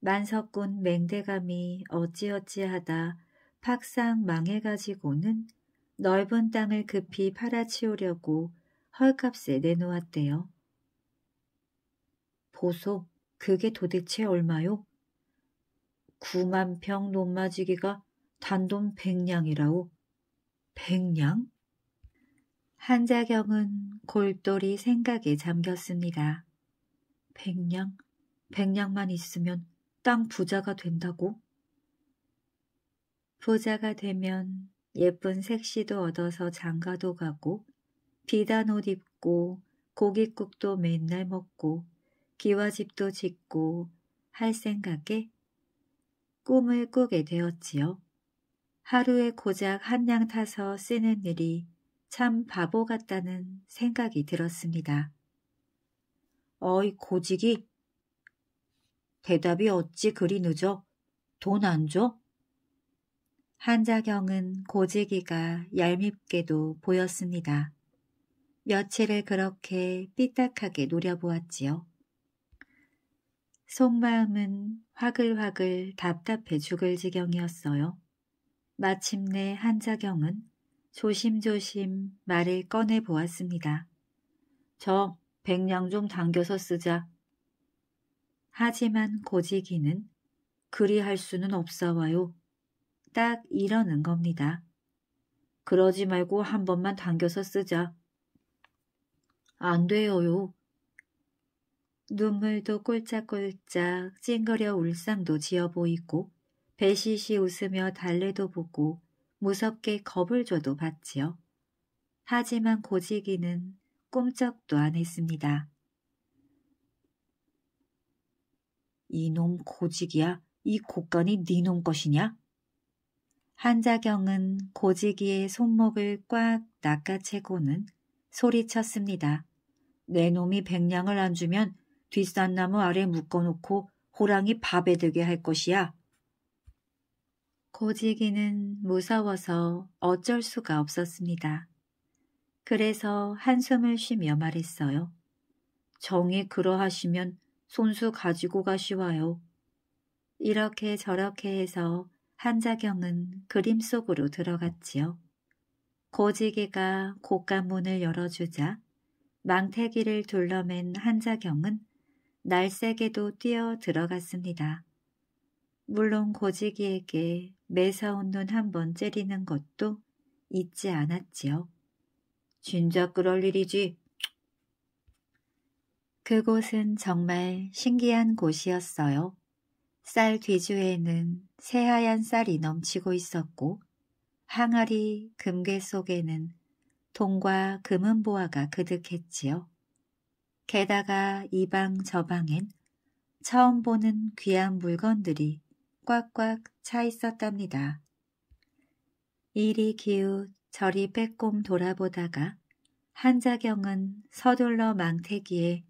만석군 맹대감이 어찌어찌하다 팍상 망해가지고는 넓은 땅을 급히 팔아치우려고 헐값에 내놓았대요. 보소, 그게 도대체 얼마요? 9만 평논마지기가 단돈 백냥이라오. 백냥? 한자경은 골똘히 생각에 잠겼습니다. 백냥? 백냥만 있으면 홀 부자가 된다고? 부자가 되면 예쁜 색시도 얻어서 장가도 가고 비단 옷 입고 고깃국도 맨날 먹고 기와집도 짓고 할 생각에 꿈을 꾸게 되었지요. 하루에 고작 한 양 타서 쓰는 일이 참 바보 같다는 생각이 들었습니다. 어이 고직이 대답이 어찌 그리 늦어? 돈 안 줘? 한자경은 고지기가 얄밉게도 보였습니다. 며칠을 그렇게 삐딱하게 노려보았지요. 속마음은 화글화글 답답해 죽을 지경이었어요. 마침내 한자경은 조심조심 말을 꺼내보았습니다. 저 백냥 좀 당겨서 쓰자. 하지만 고지기는 그리할 수는 없사와요. 딱 이러는 겁니다. 그러지 말고 한 번만 당겨서 쓰자. 안 돼요. 요 눈물도 꼴짝꼴짝 찡그려 울상도 지어 보이고 배시시 웃으며 달래도 보고 무섭게 겁을 줘도 봤지요. 하지만 고지기는 꼼짝도 안 했습니다. 이놈 고지기야. 이 곡간이 니놈 네 것이냐? 한자경은 고지기의 손목을 꽉 낚아채고는 소리쳤습니다. 내 놈이 백냥을 안 주면 뒷산나무 아래 묶어놓고 호랑이 밥에 들게 할 것이야. 고지기는 무서워서 어쩔 수가 없었습니다. 그래서 한숨을 쉬며 말했어요. 정이 그러하시면 손수 가지고 가시와요. 이렇게 저렇게 해서 한자경은 그림 속으로 들어갔지요. 고지개가 고간문을 열어주자 망태기를 둘러맨 한자경은 날쌔게도 뛰어 들어갔습니다. 물론 고지기에게 매서운 눈 한 번 째리는 것도 잊지 않았지요. 진작 그럴 일이지. 그곳은 정말 신기한 곳이었어요. 쌀 뒤주에는 새하얀 쌀이 넘치고 있었고 항아리 금괴 속에는 동과 금은보화가 그득했지요. 게다가 이 방 저방엔 처음 보는 귀한 물건들이 꽉꽉 차 있었답니다. 이리 기웃 저리 빼꼼 돌아보다가 한자경은 서둘러 망태기에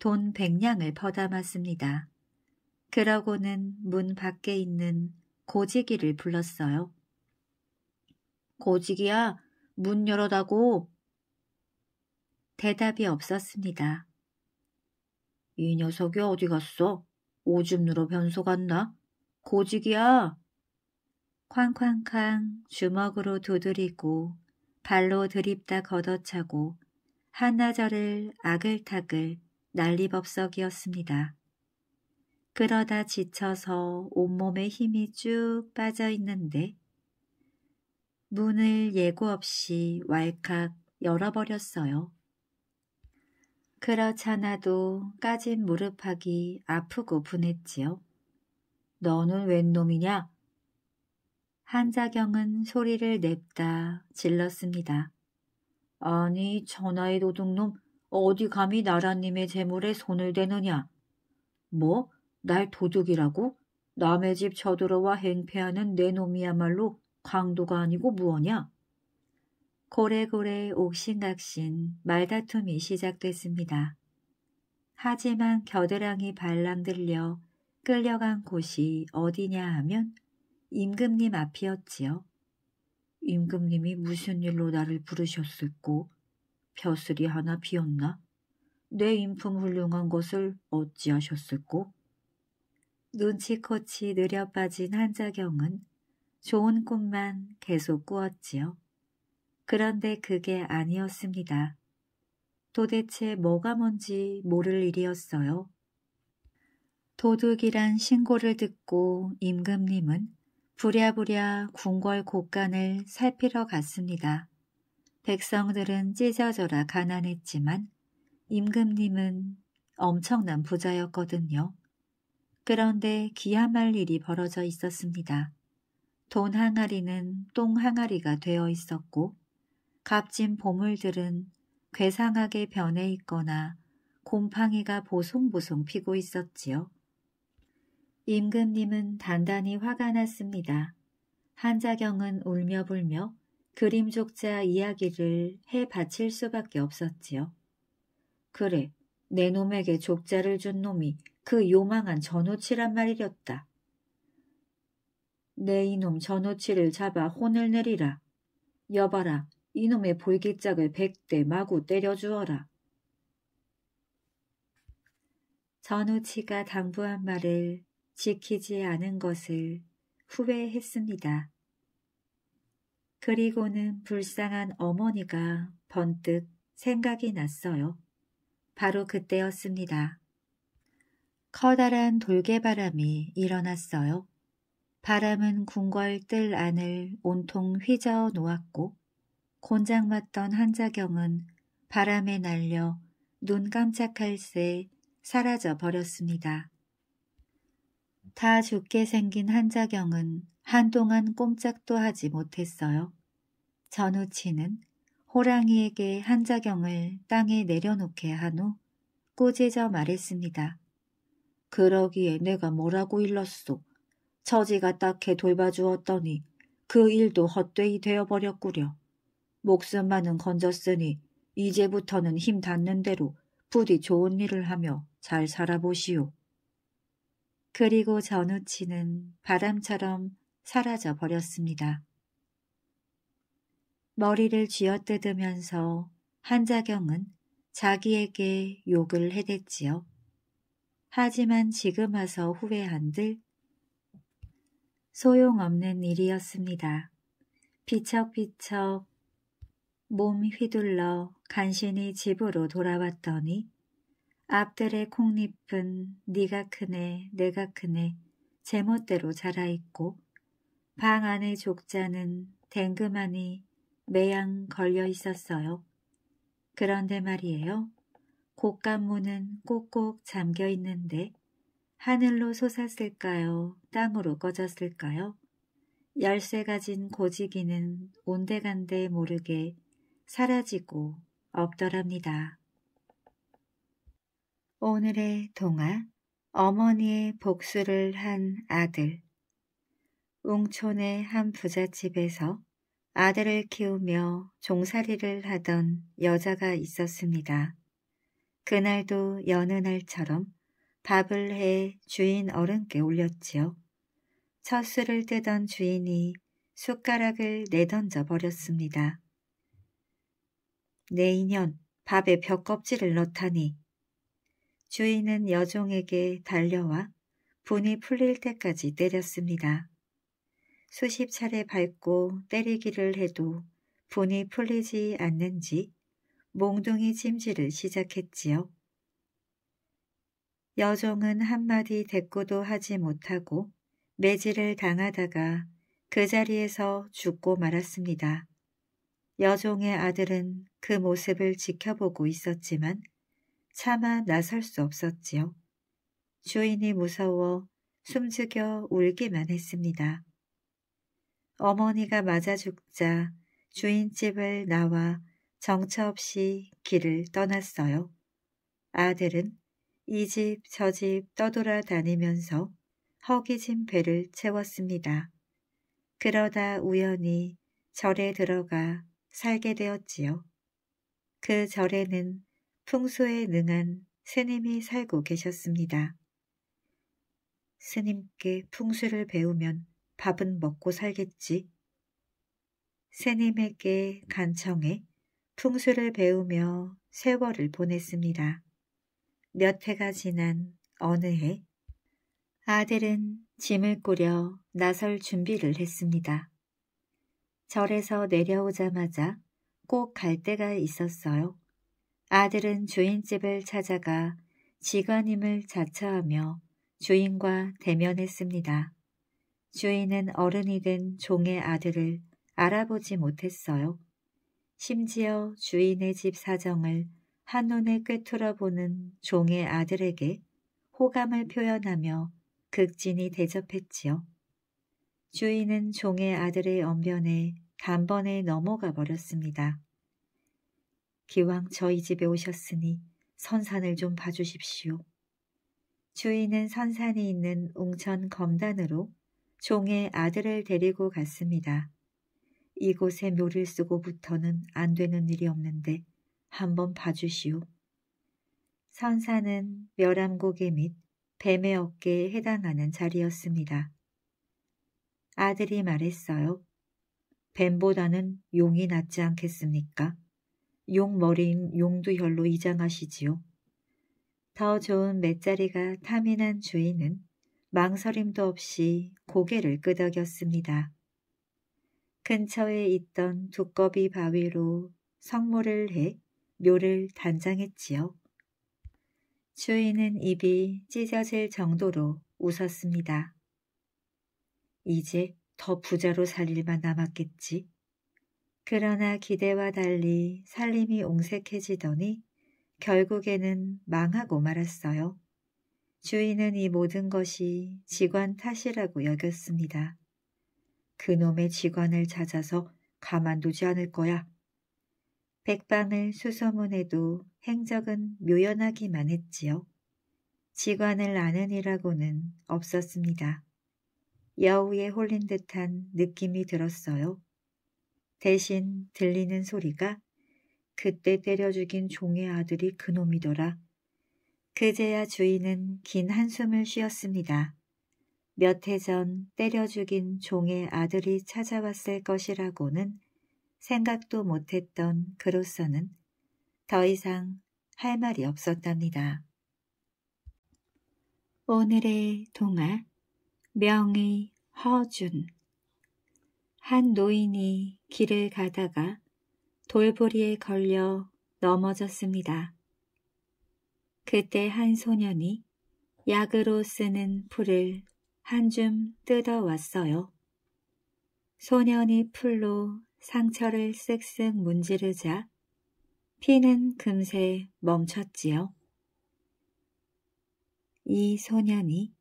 돈 백냥을 퍼담았습니다. 그러고는 문 밖에 있는 고지기를 불렀어요. 고지기야, 문 열어다고. 대답이 없었습니다. 이 녀석이 어디 갔어? 오줌 누러 변소 갔나? 고지기야! 쾅쾅쾅 주먹으로 두드리고 발로 드립다 걷어차고 하나절을 아글타글 난리법석이었습니다. 그러다 지쳐서 온몸에 힘이 쭉 빠져 있는데 문을 예고 없이 왈칵 열어버렸어요. 그렇잖아도 까진 무릎하기 아프고 분했지요. 너는 웬 놈이냐? 한자경은 소리를 냅다 질렀습니다. 아니 전하의 도둑놈 어디 감히 나라님의 재물에 손을 대느냐? 뭐? 날 도둑이라고? 남의 집 쳐들어와 행패하는 내 놈이야말로 강도가 아니고 무엇냐? 고래고래 옥신각신 말다툼이 시작됐습니다. 하지만 겨드랑이 발랑 들려 끌려간 곳이 어디냐 하면 임금님 앞이었지요. 임금님이 무슨 일로 나를 부르셨을꼬? 벼슬이 하나 비었나? 내 인품 훌륭한 것을 어찌하셨을꼬? 눈치코치 느려 빠진 한자경은 좋은 꿈만 계속 꾸었지요. 그런데 그게 아니었습니다. 도대체 뭐가 뭔지 모를 일이었어요. 도둑이란 신고를 듣고 임금님은 부랴부랴 궁궐 곳간을 살피러 갔습니다. 백성들은 찢어져라 가난했지만 임금님은 엄청난 부자였거든요. 그런데 기함할 일이 벌어져 있었습니다. 돈 항아리는 똥 항아리가 되어 있었고 값진 보물들은 괴상하게 변해 있거나 곰팡이가 보송보송 피고 있었지요. 임금님은 단단히 화가 났습니다. 한자경은 울며불며 그림족자 이야기를 해 바칠 수밖에 없었지요. 그래, 내 놈에게 족자를 준 놈이 그 요망한 전우치란 말이었다. 내 이놈 전우치를 잡아 혼을 내리라. 여봐라, 이놈의 볼기짝을 백대 마구 때려주어라. 전우치가 당부한 말을 지키지 않은 것을 후회했습니다. 그리고는 불쌍한 어머니가 번뜩 생각이 났어요. 바로 그때였습니다. 커다란 돌개바람이 일어났어요. 바람은 궁궐뜰 안을 온통 휘저어 놓았고 곤장 맞던 한자경은 바람에 날려 눈 깜짝할 새 사라져 버렸습니다. 다 죽게 생긴 한자경은 한동안 꼼짝도 하지 못했어요. 전우치는 호랑이에게 한자경을 땅에 내려놓게 한후 꼬재져 말했습니다. 그러기에 내가 뭐라고 일렀소. 처지가 딱해 돌봐주었더니 그 일도 헛되이 되어버렸구려. 목숨만은 건졌으니 이제부터는 힘 닿는 대로 부디 좋은 일을 하며 잘 살아보시오. 그리고 전우치는 바람처럼 사라져 버렸습니다. 머리를 쥐어뜯으면서 한자경은 자기에게 욕을 해댔지요. 하지만 지금 와서 후회한들 소용없는 일이었습니다. 비척비척 몸 휘둘러 간신히 집으로 돌아왔더니 앞들의 콩잎은 네가 크네 내가 크네 제멋대로 자라있고 방안에 족자는 댕그만이 매양 걸려 있었어요. 그런데 말이에요. 곡간문은 꼭꼭 잠겨 있는데 하늘로 솟았을까요? 땅으로 꺼졌을까요? 열쇠 가진 고지기는 온데간데 모르게 사라지고 없더랍니다. 오늘의 동화 어머니의 복수를 한 아들 웅촌의 한 부잣집에서 아들을 키우며 종살이를 하던 여자가 있었습니다. 그날도 여느 날처럼 밥을 해 주인 어른께 올렸지요. 첫술을 뜨던 주인이 숟가락을 내던져 버렸습니다. 내 인연 밥에 벽껍질을 넣다니. 주인은 여종에게 달려와 분이 풀릴 때까지 때렸습니다. 수십 차례 밟고 때리기를 해도 분이 풀리지 않는지 몽둥이 찜질을 시작했지요. 여종은 한마디 대꾸도 하지 못하고 매질을 당하다가 그 자리에서 죽고 말았습니다. 여종의 아들은 그 모습을 지켜보고 있었지만 차마 나설 수 없었지요. 주인이 무서워 숨죽여 울기만 했습니다. 어머니가 맞아 죽자 주인집을 나와 정처 없이 길을 떠났어요. 아들은 이 집 저 집 떠돌아 다니면서 허기진 배를 채웠습니다. 그러다 우연히 절에 들어가 살게 되었지요. 그 절에는 풍수에 능한 스님이 살고 계셨습니다. 스님께 풍수를 배우면 밥은 먹고 살겠지. 새님에게 간청해 풍수를 배우며 세월을 보냈습니다. 몇 해가 지난 어느 해 아들은 짐을 꾸려 나설 준비를 했습니다. 절에서 내려오자마자 꼭 갈 데가 있었어요. 아들은 주인집을 찾아가 지관임을 자처하며 주인과 대면했습니다. 주인은 어른이 된 종의 아들을 알아보지 못했어요. 심지어 주인의 집 사정을 한눈에 꿰뚫어 보는 종의 아들에게 호감을 표현하며 극진히 대접했지요. 주인은 종의 아들의 언변에 단번에 넘어가 버렸습니다. 기왕 저희 집에 오셨으니 선산을 좀 봐주십시오. 주인은 선산이 있는 웅천 검단으로 종의 아들을 데리고 갔습니다. 이곳에 묘를 쓰고부터는 안 되는 일이 없는데 한번 봐주시오. 선사는 멸암고개 및 뱀의 어깨에 해당하는 자리였습니다. 아들이 말했어요. 뱀보다는 용이 낫지 않겠습니까? 용 머리인 용두혈로 이장하시지요. 더 좋은 맷자리가 탐인한 주인은 망설임도 없이 고개를 끄덕였습니다. 근처에 있던 두꺼비 바위로 성모를 해 묘를 단장했지요. 주인은 입이 찢어질 정도로 웃었습니다. 이제 더 부자로 살 일만 남았겠지. 그러나 기대와 달리 살림이 옹색해지더니 결국에는 망하고 말았어요. 주인은 이 모든 것이 직관 탓이라고 여겼습니다. 그놈의 직관을 찾아서 가만두지 않을 거야. 백방을 수소문해도 행적은 묘연하기만 했지요. 직관을 아는 이라고는 없었습니다. 여우에 홀린 듯한 느낌이 들었어요. 대신 들리는 소리가 그때 때려 죽인 종의 아들이 그놈이더라. 그제야 주인은 긴 한숨을 쉬었습니다. 몇 해 전 때려 죽인 종의 아들이 찾아왔을 것이라고는 생각도 못했던 그로서는 더 이상 할 말이 없었답니다. 오늘의 동화 명의 허준 한 노인이 길을 가다가 돌보리에 걸려 넘어졌습니다. 그때 한 소년이 약으로 쓰는 풀을 한 줌 뜯어왔어요. 소년이 풀로 상처를 쓱쓱 문지르자 피는 금세 멈췄지요. 이 소년이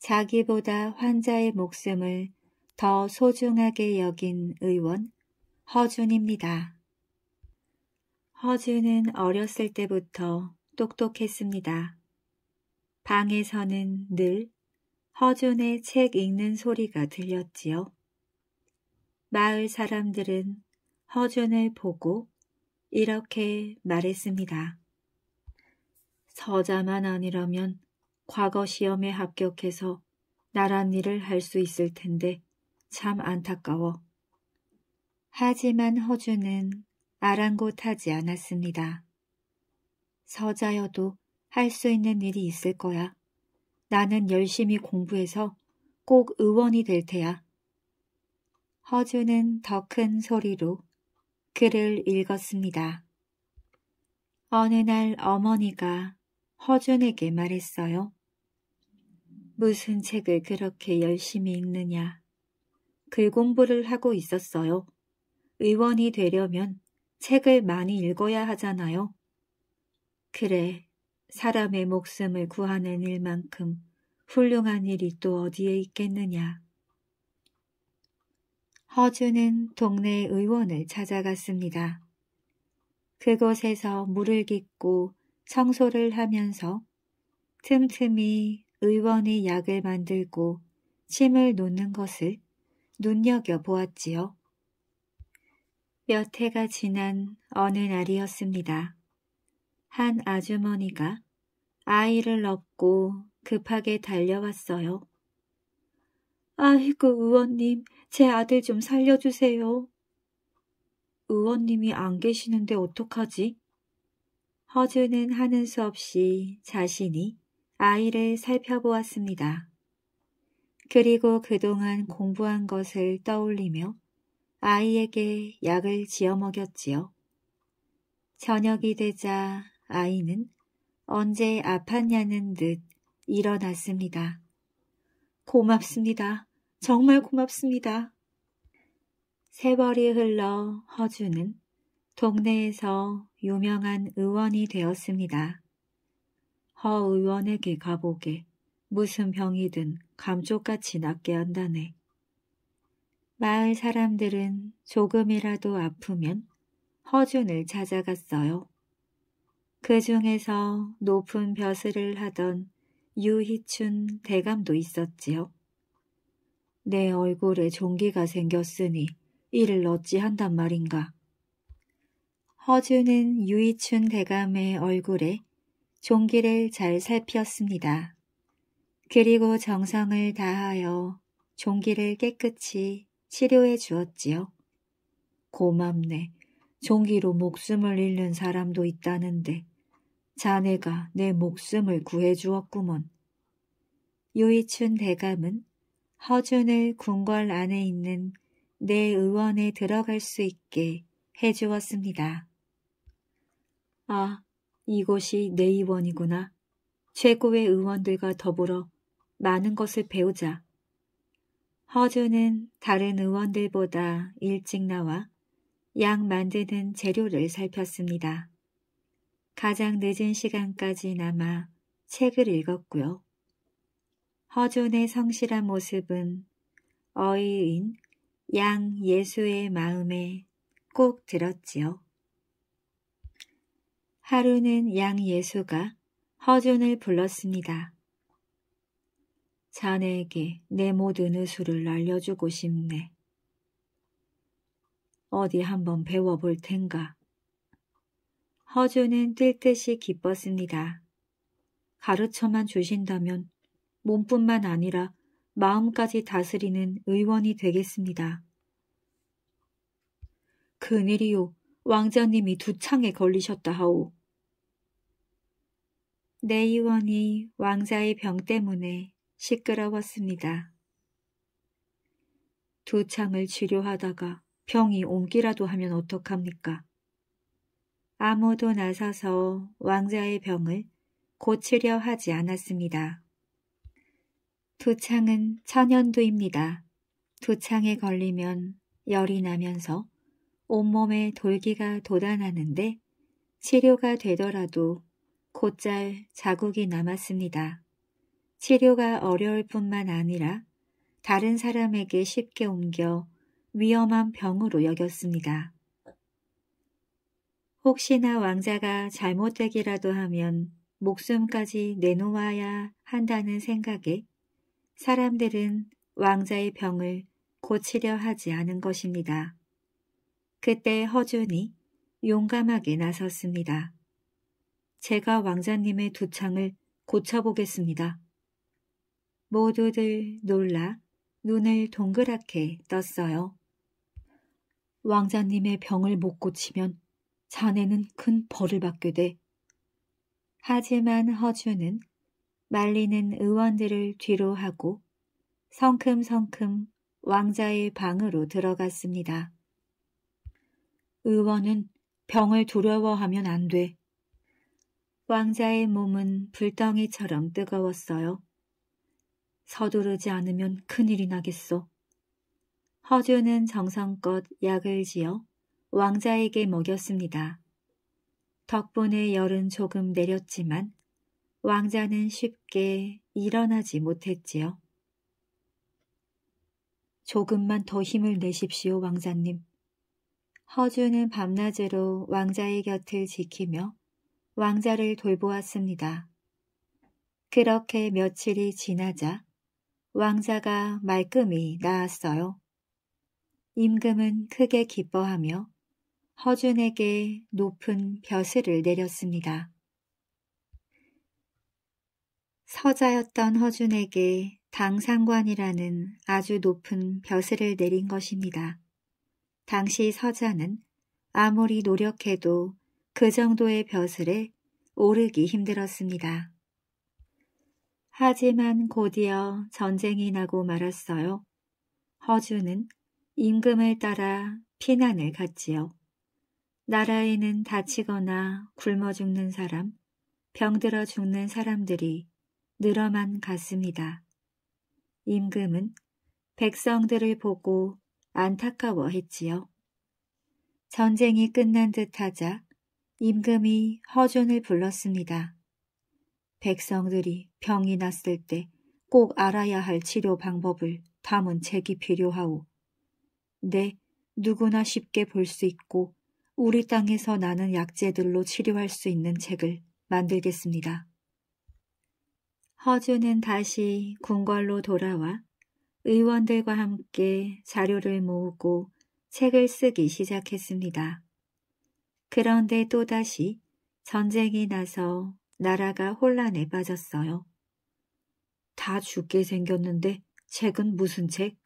자기보다 환자의 목숨을 더 소중하게 여긴 의원 허준입니다. 허준은 어렸을 때부터 똑똑했습니다. 방에서는 늘 허준의 책 읽는 소리가 들렸지요. 마을 사람들은 허준을 보고 이렇게 말했습니다. 서자만 아니라면 과거 시험에 합격해서 나란 일을 할 수 있을 텐데 참 안타까워. 하지만 허준은 아랑곳하지 않았습니다. 서자여도 할 수 있는 일이 있을 거야. 나는 열심히 공부해서 꼭 의원이 될 테야. 허주는 더큰 소리로 글을 읽었습니다. 어느 날 어머니가 허준에게 말했어요. 무슨 책을 그렇게 열심히 읽느냐. 글 공부를 하고 있었어요. 의원이 되려면 책을 많이 읽어야 하잖아요. 그래, 사람의 목숨을 구하는 일만큼 훌륭한 일이 또 어디에 있겠느냐. 허주는 동네 의원을 찾아갔습니다. 그곳에서 물을 깃고 청소를 하면서 틈틈이 의원이 약을 만들고 침을 놓는 것을 눈여겨 보았지요. 몇 해가 지난 어느 날이었습니다. 한 아주머니가 아이를 업고 급하게 달려왔어요. 아이고 의원님, 제 아들 좀 살려주세요. 의원님이 안 계시는데 어떡하지? 허주는 하는 수 없이 자신이 아이를 살펴보았습니다. 그리고 그동안 공부한 것을 떠올리며 아이에게 약을 지어 먹였지요. 저녁이 되자 아이는 언제 아팠냐는 듯 일어났습니다. 고맙습니다. 정말 고맙습니다. 세월이 흘러 허주는 동네에서 유명한 의원이 되었습니다. 허 의원에게 가보게 무슨 병이든 감쪽같이 낫게 한다네. 마을 사람들은 조금이라도 아프면 허준을 찾아갔어요. 그 중에서 높은 벼슬을 하던 유희춘 대감도 있었지요. 내 얼굴에 종기가 생겼으니 이를 어찌 한단 말인가. 허주는 유희춘 대감의 얼굴에 종기를 잘살피었습니다 그리고 정성을 다하여 종기를 깨끗이 치료해 주었지요. 고맙네. 종기로 목숨을 잃는 사람도 있다는데 자네가 내 목숨을 구해주었구먼. 요이춘 대감은 허준을 궁궐 안에 있는 내 의원에 들어갈 수 있게 해주었습니다. 아, 이곳이 내 의원이구나. 최고의 의원들과 더불어 많은 것을 배우자. 허준은 다른 의원들보다 일찍 나와 약 만드는 재료를 살폈습니다. 가장 늦은 시간까지 남아 책을 읽었고요. 허준의 성실한 모습은 어이인 양 예수의 마음에 꼭 들었지요. 하루는 양 예수가 허준을 불렀습니다. 자네에게 내 모든 의수를 알려주고 싶네. 어디 한번 배워볼 텐가. 허주는 뛸 듯이 기뻤습니다. 가르쳐만 주신다면 몸뿐만 아니라 마음까지 다스리는 의원이 되겠습니다. 그늘이요 왕자님이 두창에 걸리셨다 하오. 내의원이 왕자의 병 때문에 시끄러웠습니다. 두창을 치료하다가 병이 옮기라도 하면 어떡합니까? 아무도 나서서 왕자의 병을 고치려 하지 않았습니다. 두창은 천연두입니다. 두창에 걸리면 열이 나면서 온몸에 돌기가 돋아나는데 치료가 되더라도 곧잘 자국이 남았습니다. 치료가 어려울 뿐만 아니라 다른 사람에게 쉽게 옮겨 위험한 병으로 여겼습니다. 혹시나 왕자가 잘못되기라도 하면 목숨까지 내놓아야 한다는 생각에 사람들은 왕자의 병을 고치려 하지 않은 것입니다. 그때 허준이 용감하게 나섰습니다. 제가 왕자님의 두창을 고쳐보겠습니다. 모두들 놀라 눈을 동그랗게 떴어요. 왕자님의 병을 못 고치면 자네는 큰 벌을 받게 돼. 하지만 허준은 말리는 의원들을 뒤로 하고 성큼성큼 왕자의 방으로 들어갔습니다. 의원은 병을 두려워하면 안 돼. 왕자의 몸은 불덩이처럼 뜨거웠어요. 서두르지 않으면 큰일이 나겠어. 허주는 정성껏 약을 지어 왕자에게 먹였습니다. 덕분에 열은 조금 내렸지만 왕자는 쉽게 일어나지 못했지요. 조금만 더 힘을 내십시오, 왕자님. 허주는 밤낮으로 왕자의 곁을 지키며 왕자를 돌보았습니다. 그렇게 며칠이 지나자 왕자가 말끔히 나았어요. 임금은 크게 기뻐하며 허준에게 높은 벼슬을 내렸습니다. 서자였던 허준에게 당상관이라는 아주 높은 벼슬을 내린 것입니다. 당시 서자는 아무리 노력해도 그 정도의 벼슬에 오르기 힘들었습니다. 하지만 곧이어 전쟁이 나고 말았어요. 허준은 임금을 따라 피난을 갔지요. 나라에는 다치거나 굶어 죽는 사람, 병들어 죽는 사람들이 늘어만 갔습니다. 임금은 백성들을 보고 안타까워했지요. 전쟁이 끝난 듯 하자 임금이 허준을 불렀습니다. 백성들이 병이 났을 때 꼭 알아야 할 치료 방법을 담은 책이 필요하오. 네, 누구나 쉽게 볼 수 있고 우리 땅에서 나는 약재들로 치료할 수 있는 책을 만들겠습니다. 허주는 다시 궁궐로 돌아와 의원들과 함께 자료를 모으고 책을 쓰기 시작했습니다. 그런데 또다시 전쟁이 나서 나라가 혼란에 빠졌어요. 다 죽게 생겼는데 책은 무슨 책?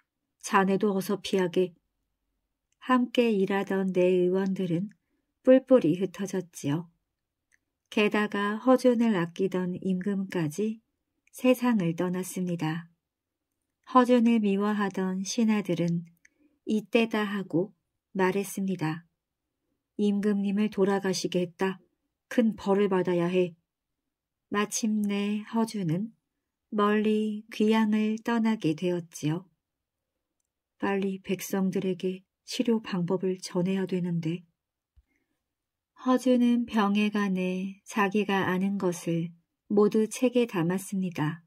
자네도 어서 피하게 함께 일하던 내 의원들은 뿔뿔이 흩어졌지요. 게다가 허준을 아끼던 임금까지 세상을 떠났습니다. 허준을 미워하던 신하들은 이때다 하고 말했습니다. 임금님을 돌아가시게 했다. 큰 벌을 받아야 해. 마침내 허준은 멀리 귀양을 떠나게 되었지요. 빨리 백성들에게 치료 방법을 전해야 되는데 허주는 병에 관해 자기가 아는 것을 모두 책에 담았습니다.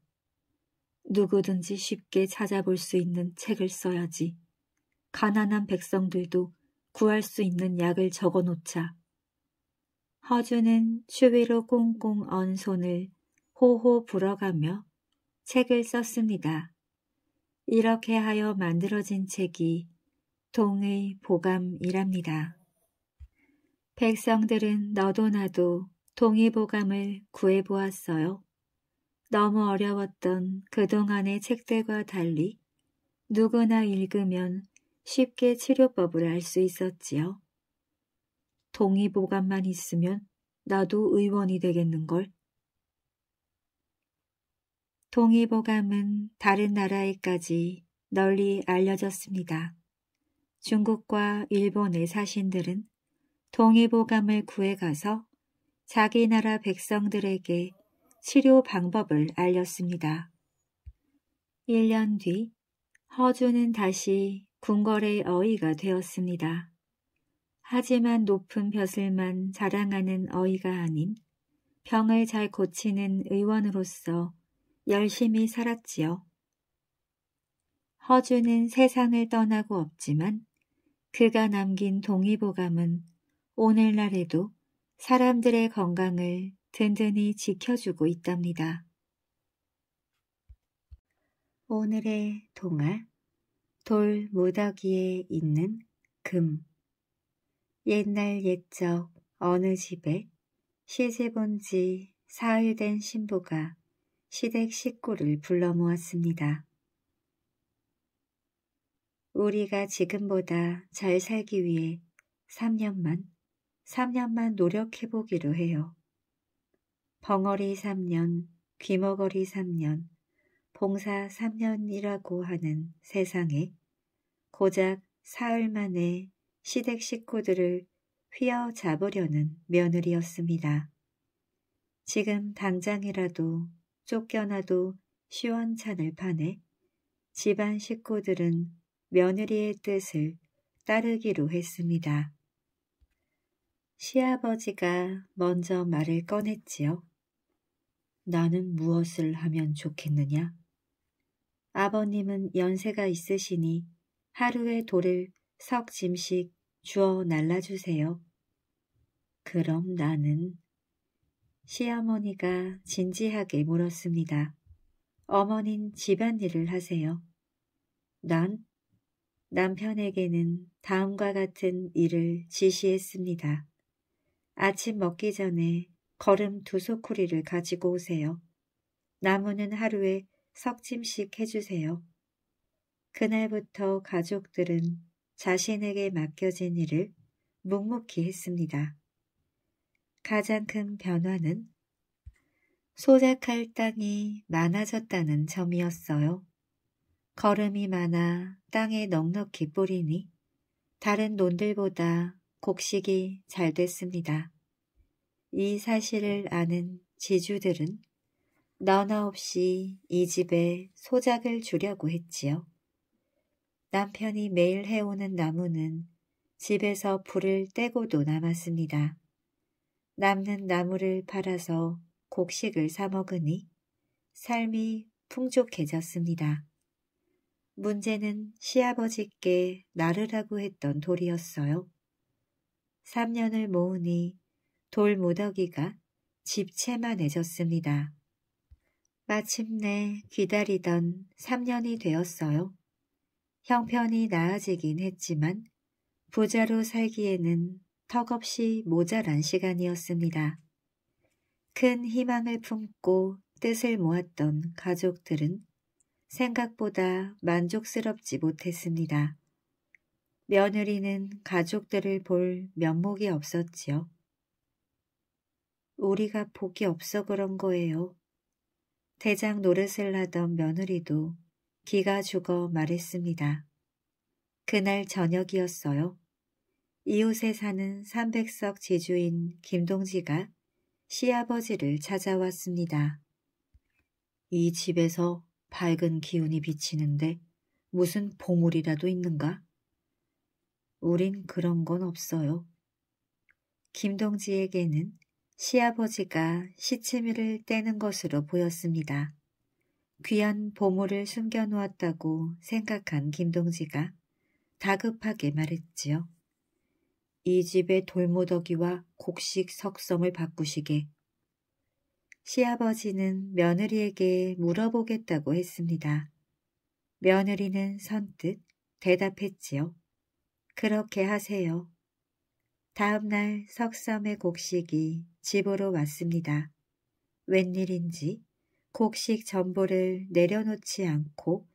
누구든지 쉽게 찾아볼 수 있는 책을 써야지. 가난한 백성들도 구할 수 있는 약을 적어놓자. 허주는 추위로 꽁꽁 언 손을 호호 불어가며 책을 썼습니다. 이렇게 하여 만들어진 책이 동의 보감이랍니다. 백성들은 너도 나도 동의보감을 구해보았어요. 너무 어려웠던 그동안의 책들과 달리 누구나 읽으면 쉽게 치료법을 알 수 있었지요. 동의보감만 있으면 나도 의원이 되겠는걸. 동의보감은 다른 나라에까지 널리 알려졌습니다. 중국과 일본의 사신들은 동의보감을 구해가서 자기 나라 백성들에게 치료 방법을 알렸습니다. 1년 뒤 허주는 다시 궁궐의 어이가 되었습니다. 하지만 높은 벼슬만 자랑하는 어이가 아닌 병을 잘 고치는 의원으로서 열심히 살았지요. 허주는 세상을 떠나고 없지만 그가 남긴 동의보감은 오늘날에도 사람들의 건강을 든든히 지켜주고 있답니다. 오늘의 동화 돌 무더기에 있는 금 옛날 옛적 어느 집에 시집 온지 사흘 된 신부가 시댁 식구를 불러 모았습니다. 우리가 지금보다 잘 살기 위해 3년만, 3년만 노력해보기로 해요. 벙어리 3년, 귀머거리 3년, 봉사 3년이라고 하는 세상에 고작 사흘 만에 시댁 식구들을 휘어잡으려는 며느리였습니다. 지금 당장이라도 쫓겨나도 시원찮을 판에 집안 식구들은 며느리의 뜻을 따르기로 했습니다. 시아버지가 먼저 말을 꺼냈지요. 나는 무엇을 하면 좋겠느냐? 아버님은 연세가 있으시니 하루에 돌을 석 짐씩 주어 날라주세요. 그럼 나는 시어머니가 진지하게 물었습니다. 어머닌 집안일을 하세요. 난 남편에게는 다음과 같은 일을 지시했습니다. 아침 먹기 전에 걸음 두 소쿠리를 가지고 오세요. 나무는 하루에 석짐씩 해주세요. 그날부터 가족들은 자신에게 맡겨진 일을 묵묵히 했습니다. 가장 큰 변화는 소작할 땅이 많아졌다는 점이었어요. 걸음이 많아 땅에 넉넉히 뿌리니 다른 논들보다 곡식이 잘 됐습니다. 이 사실을 아는 지주들은 너나 없이 이 집에 소작을 주려고 했지요. 남편이 매일 해오는 나무는 집에서 불을 떼고도 남았습니다. 남는 나무를 팔아서 곡식을 사먹으니 삶이 풍족해졌습니다. 문제는 시아버지께 나르라고 했던 돌이었어요. 3년을 모으니 돌 무더기가 집채만해졌습니다. 마침내 기다리던 3년이 되었어요. 형편이 나아지긴 했지만 부자로 살기에는 턱없이 모자란 시간이었습니다. 큰 희망을 품고 뜻을 모았던 가족들은 생각보다 만족스럽지 못했습니다. 며느리는 가족들을 볼 면목이 없었지요. 우리가 복이 없어 그런 거예요. 대장 노릇을 하던 며느리도 기가 죽어 말했습니다. 그날 저녁이었어요. 이웃에 사는 삼백석제주인 김동지가 시아버지를 찾아왔습니다. 이 집에서 밝은 기운이 비치는데 무슨 보물이라도 있는가? 우린 그런 건 없어요. 김동지에게는 시아버지가 시치미를 떼는 것으로 보였습니다. 귀한 보물을 숨겨놓았다고 생각한 김동지가 다급하게 말했지요. 이 집의 돌무더기와 곡식 석성을 바꾸시게 시아버지는 며느리에게 물어보겠다고 했습니다. 며느리는 선뜻 대답했지요. 그렇게 하세요. 다음날 석삼의 곡식이 집으로 왔습니다. 웬일인지 곡식 전보를 내려놓지 않고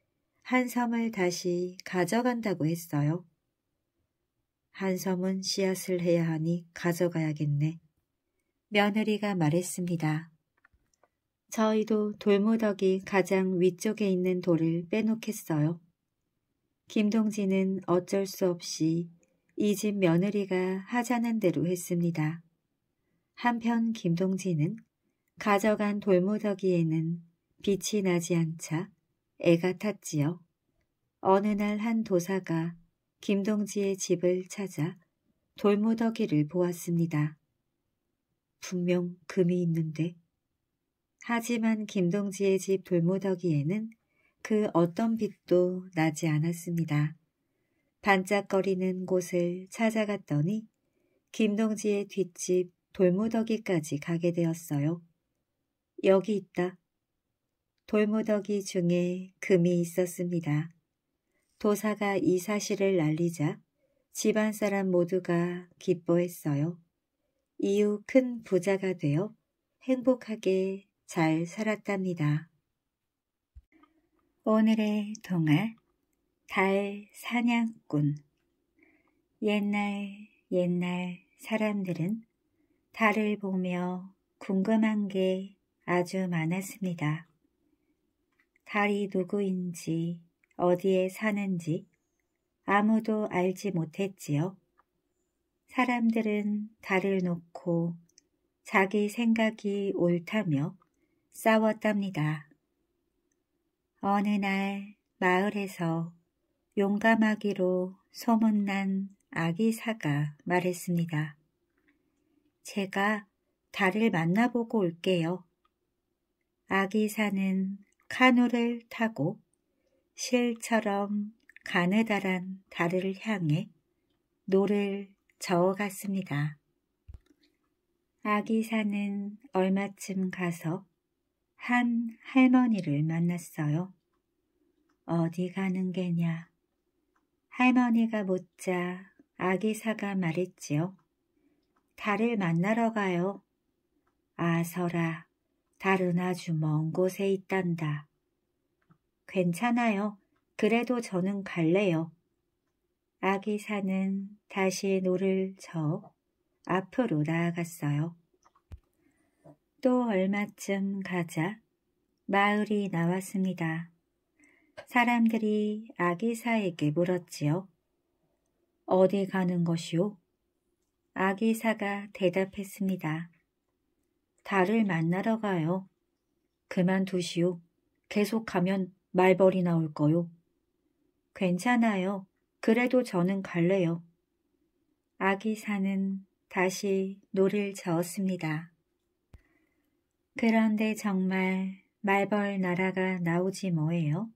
한 섬을 다시 가져간다고 했어요. 한 섬은 씨앗을 해야 하니 가져가야겠네. 며느리가 말했습니다. 저희도 돌무더기 가장 위쪽에 있는 돌을 빼놓겠어요. 김동진은 어쩔 수 없이 이 집 며느리가 하자는 대로 했습니다. 한편 김동진은 가져간 돌무더기에는 빛이 나지 않자 애가 탔지요. 어느 날 한 도사가 김동지의 집을 찾아 돌무더기를 보았습니다. 분명 금이 있는데 하지만 김동지의 집 돌무더기에는 그 어떤 빛도 나지 않았습니다. 반짝거리는 곳을 찾아갔더니 김동지의 뒷집 돌무더기까지 가게 되었어요. 여기 있다. 돌무더기 중에 금이 있었습니다. 도사가 이 사실을 날리자 집안 사람 모두가 기뻐했어요. 이후 큰 부자가 되어 행복하게 잘 살았답니다. 오늘의 동화 달 사냥꾼 옛날 옛날 사람들은 달을 보며 궁금한 게 아주 많았습니다. 달이 누구인지 어디에 사는지 아무도 알지 못했지요. 사람들은 달을 놓고 자기 생각이 옳다며 싸웠답니다. 어느 날 마을에서 용감하기로 소문난 아기 사가 말했습니다. 제가 달을 만나보고 올게요. 아기 사는 카누를 타고 실처럼 가느다란 달을 향해 노를 저어갔습니다. 아기 사는 얼마쯤 가서 한 할머니를 만났어요. 어디 가는 게냐? 할머니가 묻자 아기사가 말했지요. 달을 만나러 가요. 아서라, 달은 아주 먼 곳에 있단다. 괜찮아요. 그래도 저는 갈래요. 아기사는 다시 노를 저 앞으로 나아갔어요. 또 얼마쯤 가자 마을이 나왔습니다. 사람들이 아기사에게 물었지요. 어디 가는 것이오? 아기사가 대답했습니다. 달을 만나러 가요. 그만두시오. 계속 가면 말벌이 나올 거요. 괜찮아요. 그래도 저는 갈래요. 아기사는 다시 노를 저었습니다. 그런데 정말 말벌 나라가 나오지 뭐예요?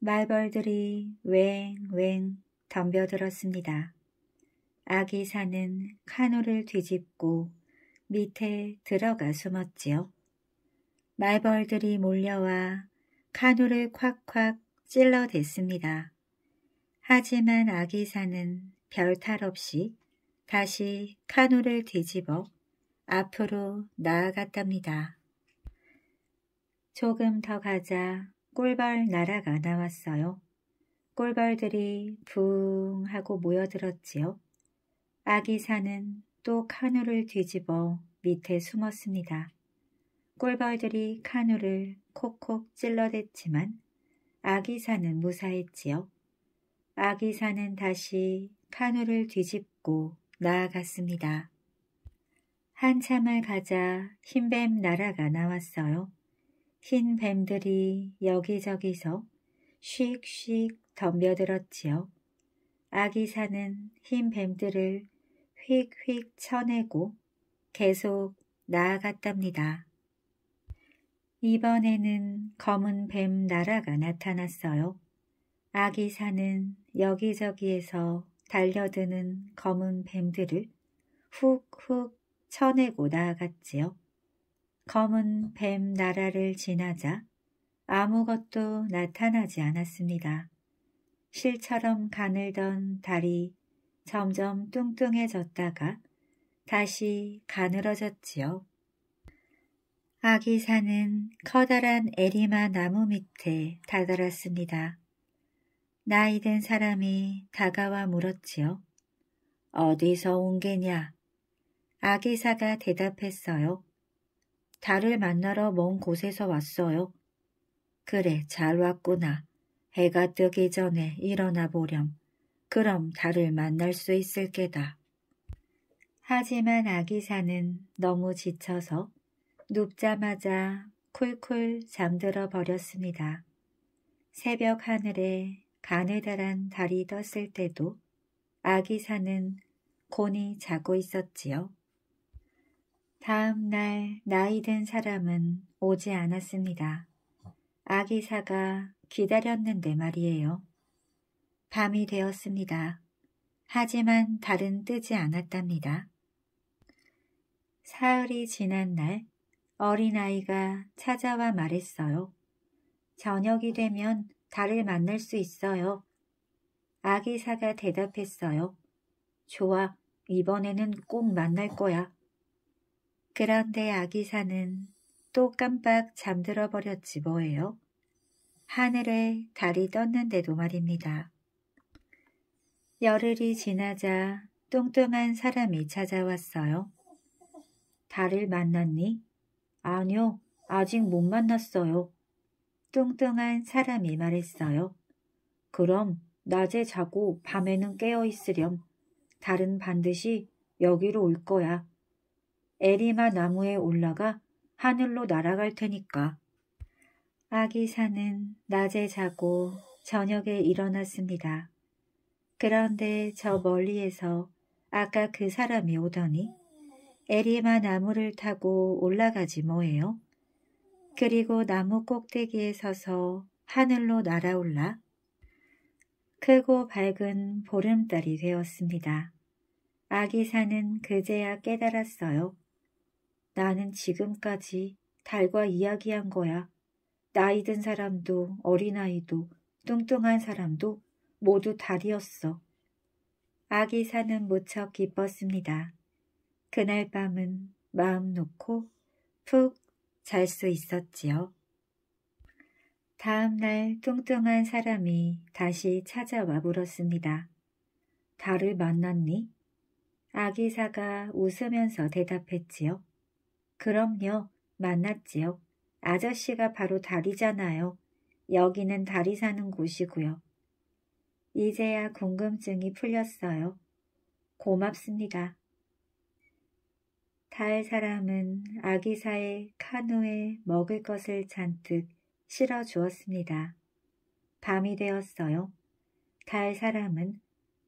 말벌들이 웽웽 덤벼들었습니다. 아기 사는 카누를 뒤집고 밑에 들어가 숨었지요. 말벌들이 몰려와 카누를 콱콱 찔러댔습니다. 하지만 아기사는 별탈 없이 다시 카누를 뒤집어 앞으로 나아갔답니다. 조금 더 가자 꿀벌 나라가 나왔어요. 꿀벌들이 붕 하고 모여들었지요. 아기 사는또 카누를 뒤집어 밑에 숨었습니다. 꿀벌들이 카누를 콕콕 찔러댔지만 아기사는 무사했지요. 아기사는 다시 카누를 뒤집고 나아갔습니다. 한참을 가자 흰 뱀 나라가 나왔어요. 흰 뱀들이 여기저기서 씩씩 덤벼들었지요. 아기사는 흰 뱀들을 휙휙 쳐내고 계속 나아갔답니다. 이번에는 검은 뱀 나라가 나타났어요. 아기사는 여기저기에서 달려드는 검은 뱀들을 훅훅 쳐내고 나아갔지요. 검은 뱀 나라를 지나자 아무것도 나타나지 않았습니다. 실처럼 가늘던 달이 점점 뚱뚱해졌다가 다시 가늘어졌지요. 아기사는 커다란 에리마 나무 밑에 다다랐습니다. 나이든 사람이 다가와 물었지요. 어디서 온 게냐? 아기사가 대답했어요. 달을 만나러 먼 곳에서 왔어요. 그래, 잘 왔구나. 해가 뜨기 전에 일어나 보렴. 그럼 달을 만날 수 있을 게다. 하지만 아기사는 너무 지쳐서 눕자마자 쿨쿨 잠들어 버렸습니다. 새벽 하늘에 가느다란 달이 떴을 때도 아기사는 곤히 자고 있었지요. 다음 날 나이 든 사람은 오지 않았습니다. 아기사가 기다렸는데 말이에요. 밤이 되었습니다. 하지만 달은 뜨지 않았답니다. 사흘이 지난 날 어린아이가 찾아와 말했어요. 저녁이 되면 달을 만날 수 있어요. 아기사가 대답했어요. 좋아, 이번에는 꼭 만날 거야. 그런데 아기사는 또 깜빡 잠들어 버렸지 뭐예요. 하늘에 달이 떴는데도 말입니다. 열흘이 지나자 뚱뚱한 사람이 찾아왔어요. 달을 만났니? 아니요, 아직 못 만났어요. 뚱뚱한 사람이 말했어요. 그럼 낮에 자고 밤에는 깨어 있으렴. 달은 반드시 여기로 올 거야. 에리마 나무에 올라가 하늘로 날아갈 테니까. 아기 사는 낮에 자고 저녁에 일어났습니다. 그런데 저 멀리에서 아까 그 사람이 오더니 에리마 나무를 타고 올라가지 뭐예요? 그리고 나무 꼭대기에 서서 하늘로 날아올라 크고 밝은 보름달이 되었습니다. 아기사는 그제야 깨달았어요. 나는 지금까지 달과 이야기한 거야. 나이 든 사람도 어린아이도 뚱뚱한 사람도 모두 달이었어. 아기 사는 무척 기뻤습니다. 그날 밤은 마음 놓고 푹 잘 수 있었지요. 다음 날 뚱뚱한 사람이 다시 찾아와 물었습니다. 달을 만났니? 아기사가 웃으면서 대답했지요. 그럼요. 만났지요. 아저씨가 바로 달이잖아요 여기는 달이 사는 곳이고요. 이제야 궁금증이 풀렸어요. 고맙습니다. 달 사람은 아기사의 카누에 먹을 것을 잔뜩 실어 주었습니다. 밤이 되었어요. 달 사람은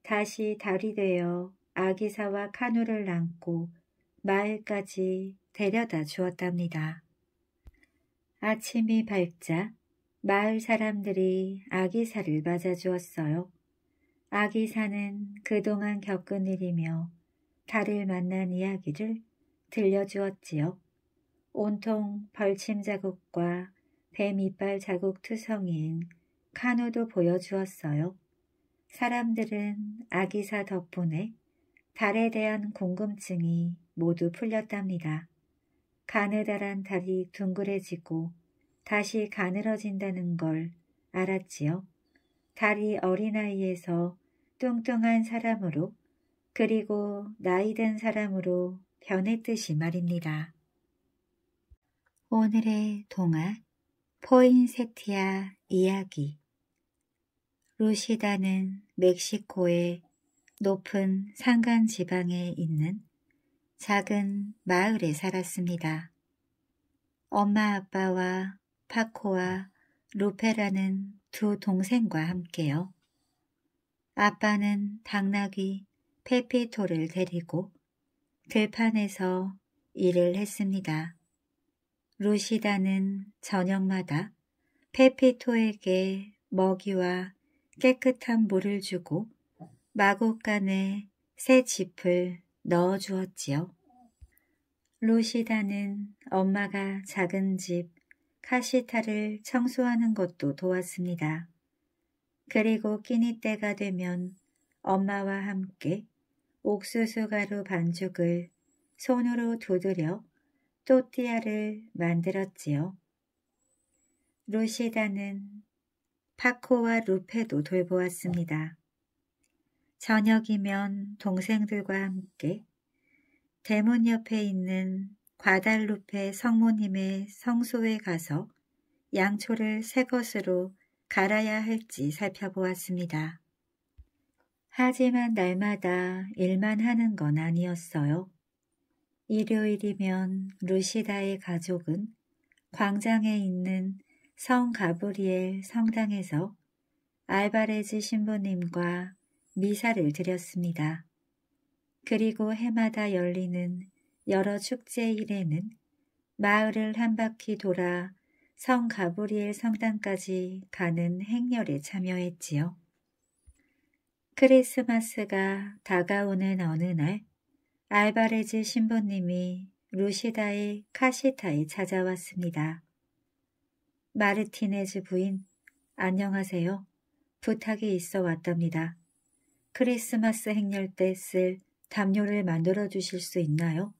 다시 달이 되어 아기사와 카누를 안고 마을까지 데려다 주었답니다. 아침이 밝자 마을 사람들이 아기사를 맞아주었어요. 아기사는 그동안 겪은 일이며 달을 만난 이야기를 들려주었지요. 온통 벌침 자국과 뱀 이빨 자국 투성인 카누도 보여주었어요. 사람들은 아기사 덕분에 달에 대한 궁금증이 모두 풀렸답니다. 가느다란 달이 둥그레지고 다시 가늘어진다는 걸 알았지요. 달이 어린아이에서 뚱뚱한 사람으로 그리고 나이든 사람으로 변했듯이 말입니다. 오늘의 동화 포인세티아 이야기 루시다는 멕시코의 높은 산간 지방에 있는 작은 마을에 살았습니다. 엄마 아빠와 파코와 루페라는두 동생과 함께요. 아빠는 당나귀 페피토를 데리고 들판에서 일을 했습니다. 루시다는 저녁마다 페피토에게 먹이와 깨끗한 물을 주고 마곡간에 새 짚을 넣어 주었지요. 루시다는 엄마가 작은 집 카시타를 청소하는 것도 도왔습니다. 그리고 끼니 때가 되면 엄마와 함께 옥수수 가루 반죽을 손으로 두드려 또띠아를 만들었지요. 루시다는 파코와 루페도 돌보았습니다. 저녁이면 동생들과 함께 대문 옆에 있는 과달루페 성모님의 성소에 가서 양초를 새 것으로 갈아야 할지 살펴보았습니다. 하지만 날마다 일만 하는 건 아니었어요. 일요일이면 루시다의 가족은 광장에 있는 성 가브리엘 성당에서 알바레즈 신부님과 미사를 드렸습니다. 그리고 해마다 열리는 여러 축제일에는 마을을 한 바퀴 돌아 성 가브리엘 성당까지 가는 행렬에 참여했지요. 크리스마스가 다가오는 어느 날 알바레즈 신부님이 루시다의 카시타에 찾아왔습니다. 마르티네즈 부인, 안녕하세요. 부탁이 있어 왔답니다. 크리스마스 행렬 때 쓸 담요를 만들어 주실 수 있나요?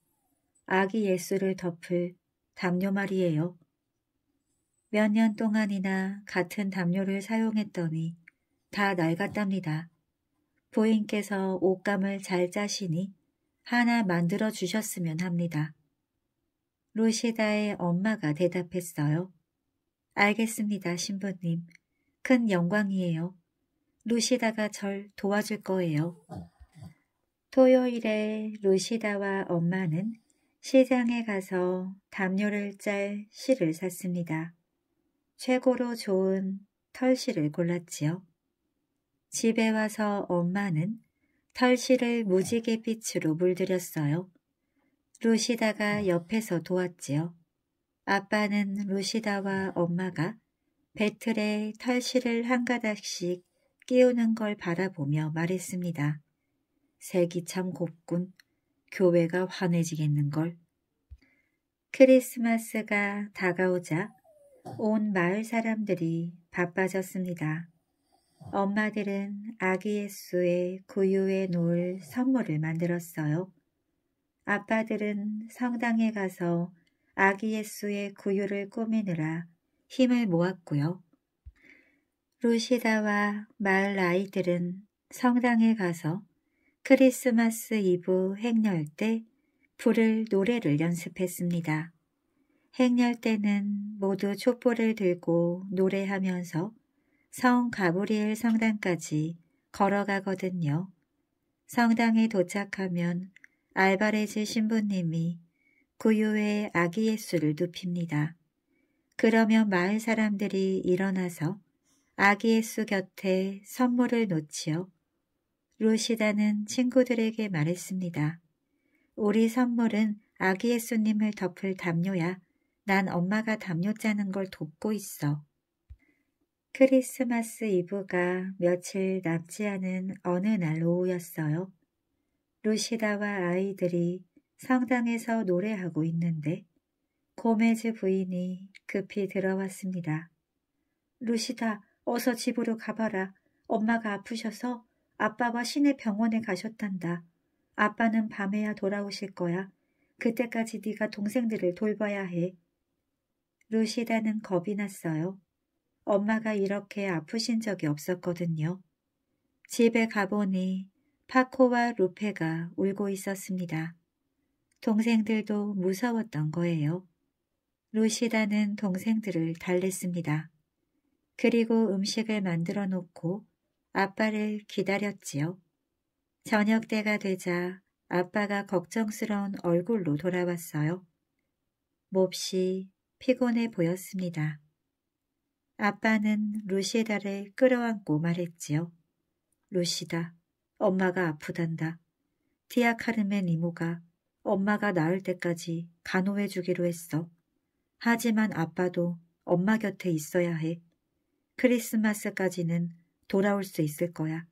아기 예수를 덮을 담요 말이에요. 몇 년 동안이나 같은 담요를 사용했더니 다 낡았답니다. 부인께서 옷감을 잘 짜시니 하나 만들어 주셨으면 합니다. 루시다의 엄마가 대답했어요. 알겠습니다, 신부님. 큰 영광이에요. 루시다가 절 도와줄 거예요. 어, 어. 토요일에 루시다와 엄마는 시장에 가서 담요를 짤 실을 샀습니다. 최고로 좋은 털실을 골랐지요. 집에 와서 엄마는 털실을 무지개빛으로 물들였어요. 루시다가 음. 옆에서 도왔지요. 아빠는 루시다와 엄마가 배틀에 털실을 한 가닥씩 깨우는 걸 바라보며 말했습니다. 색이 참 곱군. 교회가 환해지겠는걸. 크리스마스가 다가오자 온 마을 사람들이 바빠졌습니다. 엄마들은 아기 예수의 구유에 놓을 선물을 만들었어요. 아빠들은 성당에 가서 아기 예수의 구유를 꾸미느라 힘을 모았고요. 루시다와 마을 아이들은 성당에 가서 크리스마스 이브 행렬 때 불을 노래를 연습했습니다. 행렬 때는 모두 촛불을 들고 노래하면서 성 가브리엘 성당까지 걸어가거든요. 성당에 도착하면 알바레즈 신부님이 구유의 아기 예수를 눕힙니다. 그러면 마을 사람들이 일어나서 아기 예수 곁에 선물을 놓지요. 루시다는 친구들에게 말했습니다. 우리 선물은 아기 예수님을 덮을 담요야. 난 엄마가 담요 짜는 걸 돕고 있어. 크리스마스 이브가 며칠 남지 않은 어느 날 오후였어요. 루시다와 아이들이 성당에서 노래하고 있는데 고메즈 부인이 급히 들어왔습니다. 루시다, 어서 집으로 가봐라. 엄마가 아프셔서 아빠와 시내 병원에 가셨단다. 아빠는 밤에야 돌아오실 거야. 그때까지 네가 동생들을 돌봐야 해. 루시다는 겁이 났어요. 엄마가 이렇게 아프신 적이 없었거든요. 집에 가보니 파코와 루페가 울고 있었습니다. 동생들도 무서웠던 거예요. 루시다는 동생들을 달랬습니다. 그리고 음식을 만들어 놓고 아빠를 기다렸지요. 저녁 때가 되자 아빠가 걱정스러운 얼굴로 돌아왔어요. 몹시 피곤해 보였습니다. 아빠는 루시다를 끌어안고 말했지요. 루시다, 엄마가 아프단다. 티아카르멘 이모가 엄마가 나을 때까지 간호해주기로 했어. 하지만 아빠도 엄마 곁에 있어야 해. 크리스마스까지는 돌아올 수 있을 거야.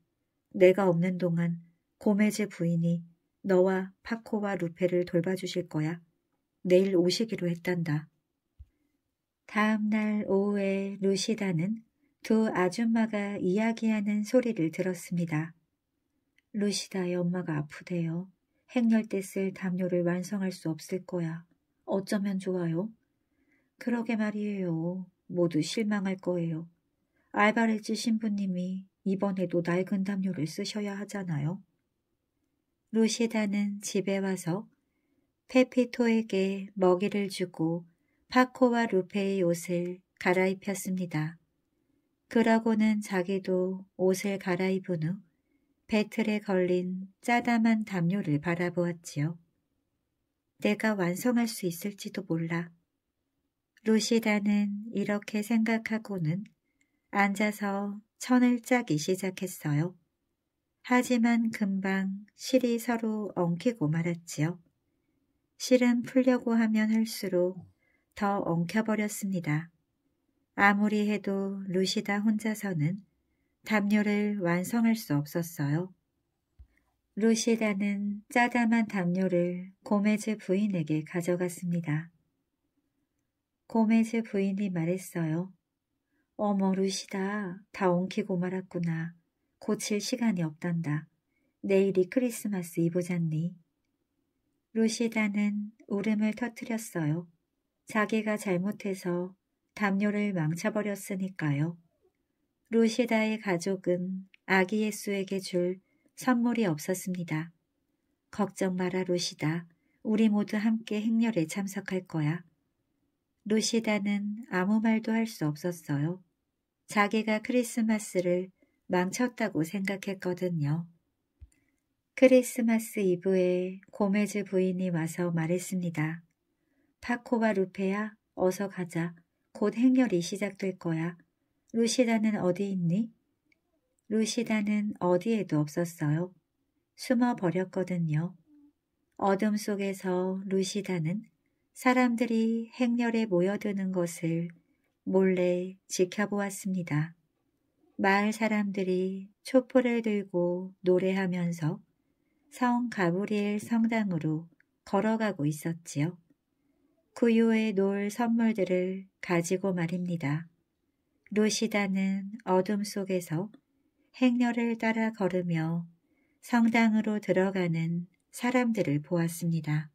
내가 없는 동안 고메즈 부인이 너와 파코와 루페를 돌봐주실 거야. 내일 오시기로 했단다. 다음 날 오후에 루시다는 두 아줌마가 이야기하는 소리를 들었습니다. 루시다의 엄마가 아프대요. 행렬 때 쓸 담요를 완성할 수 없을 거야. 어쩌면 좋아요? 그러게 말이에요. 모두 실망할 거예요. 알바레즈 신부님이 이번에도 낡은 담요를 쓰셔야 하잖아요. 루시다는 집에 와서 페피토에게 먹이를 주고 파코와 루페의 옷을 갈아입혔습니다. 그러고는 자기도 옷을 갈아입은 후 배틀에 걸린 짜담한 담요를 바라보았지요. 내가 완성할 수 있을지도 몰라. 루시다는 이렇게 생각하고는 앉아서 천을 짜기 시작했어요. 하지만 금방 실이 서로 엉키고 말았지요. 실은 풀려고 하면 할수록 더 엉켜버렸습니다. 아무리 해도 루시다 혼자서는 담요를 완성할 수 없었어요. 루시다는 짜담한 담요를 고메즈 부인에게 가져갔습니다. 고메즈 부인이 말했어요. 어머 루시다. 다옮기고 말았구나. 고칠 시간이 없단다. 내일이 크리스마스 이브잖니. 루시다는 울음을 터뜨렸어요. 자기가 잘못해서 담요를 망쳐버렸으니까요. 루시다의 가족은 아기 예수에게 줄 선물이 없었습니다. 걱정 마라 루시다. 우리 모두 함께 행렬에 참석할 거야. 루시다는 아무 말도 할 수 없었어요. 자기가 크리스마스를 망쳤다고 생각했거든요. 크리스마스 이브에 고메즈 부인이 와서 말했습니다. 파코와 루페야 어서 가자. 곧 행렬이 시작될 거야. 루시다는 어디 있니? 루시다는 어디에도 없었어요. 숨어버렸거든요. 어둠 속에서 루시다는 사람들이 행렬에 모여드는 것을 몰래 지켜보았습니다. 마을 사람들이 촛불을 들고 노래하면서 성 가브리엘 성당으로 걸어가고 있었지요. 구요의놀 그 선물들을 가지고 말입니다. 루시다는 어둠 속에서 행렬을 따라 걸으며 성당으로 들어가는 사람들을 보았습니다.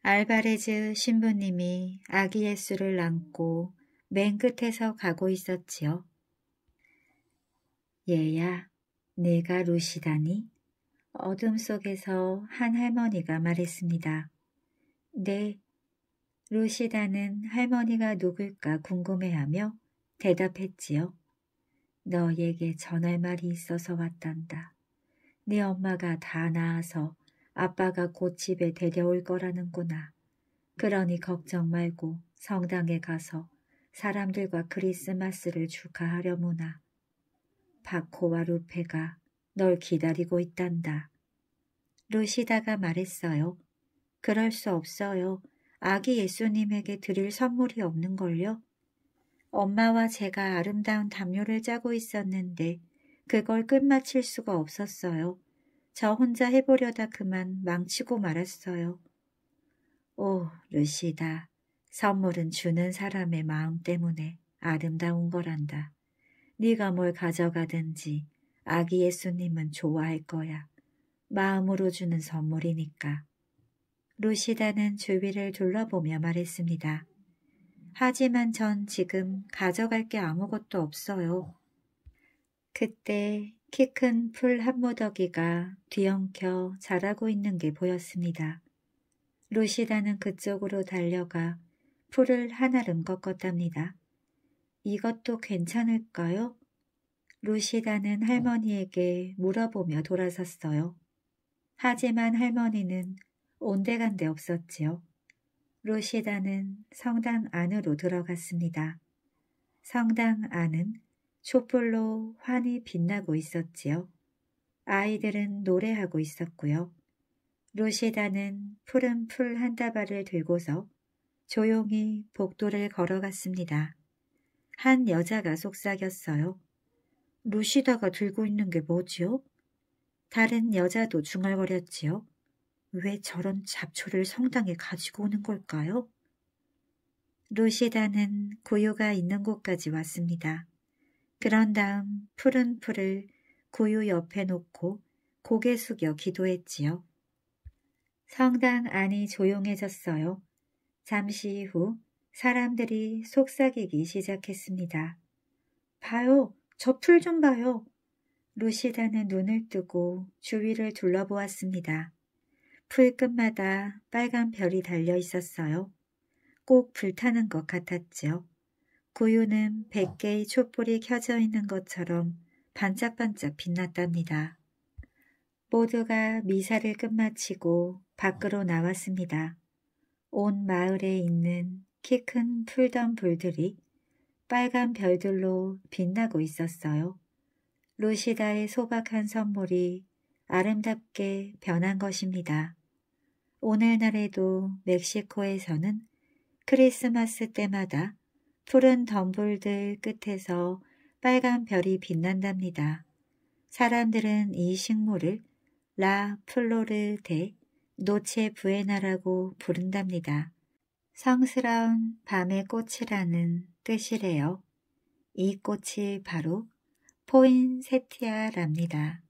알바레즈 신부님이 아기 예수를 안고 맨 끝에서 가고 있었지요. 얘야, 내가 루시다니? 어둠 속에서 한 할머니가 말했습니다. 네, 루시다는 할머니가 누굴까 궁금해하며 대답했지요. 너에게 전할 말이 있어서 왔단다. 네 엄마가 다 나아서 아빠가 곧 집에 데려올 거라는구나. 그러니 걱정 말고 성당에 가서 사람들과 크리스마스를 축하하려무나 바코와 루페가 널 기다리고 있단다. 루시다가 말했어요. 그럴 수 없어요. 아기 예수님에게 드릴 선물이 없는걸요. 엄마와 제가 아름다운 담요를 짜고 있었는데 그걸 끝마칠 수가 없었어요. 저 혼자 해보려다 그만 망치고 말았어요. 오, 루시다. 선물은 주는 사람의 마음 때문에 아름다운 거란다. 네가 뭘 가져가든지 아기 예수님은 좋아할 거야. 마음으로 주는 선물이니까. 루시다는 주위를 둘러보며 말했습니다. 하지만 전 지금 가져갈 게 아무것도 없어요. 그때 키 큰 풀 한 무더기가 뒤엉켜 자라고 있는 게 보였습니다. 루시다는 그쪽으로 달려가 풀을 하나름 꺾었답니다. 이것도 괜찮을까요? 루시다는 할머니에게 물어보며 돌아섰어요. 하지만 할머니는 온데간데 없었지요. 루시다는 성당 안으로 들어갔습니다. 성당 안은 촛불로 환히 빛나고 있었지요. 아이들은 노래하고 있었고요. 루시다는 푸른 풀 한 다발을 들고서 조용히 복도를 걸어갔습니다. 한 여자가 속삭였어요. 루시다가 들고 있는 게 뭐지요? 다른 여자도 중얼거렸지요. 왜 저런 잡초를 성당에 가지고 오는 걸까요? 루시다는 고요가 있는 곳까지 왔습니다. 그런 다음 푸른 풀을 고요 옆에 놓고 고개 숙여 기도했지요. 성당 안이 조용해졌어요. 잠시 후 사람들이 속삭이기 시작했습니다. 봐요. 저 풀 좀 봐요. 루시다는 눈을 뜨고 주위를 둘러보았습니다. 풀끝마다 빨간 별이 달려 있었어요. 꼭 불타는 것 같았지요. 구유는 100개의 촛불이 켜져 있는 것처럼 반짝반짝 빛났답니다. 모두가 미사를 끝마치고 밖으로 나왔습니다. 온 마을에 있는 키 큰 풀던 불들이 빨간 별들로 빛나고 있었어요. 루시다의 소박한 선물이 아름답게 변한 것입니다. 오늘날에도 멕시코에서는 크리스마스 때마다 푸른 덤불들 끝에서 빨간 별이 빛난답니다. 사람들은 이 식물을 라 플로르 데 노체 부에나라고 부른답니다. 성스러운 밤의 꽃이라는 뜻이래요. 이 꽃이 바로 포인세티아랍니다.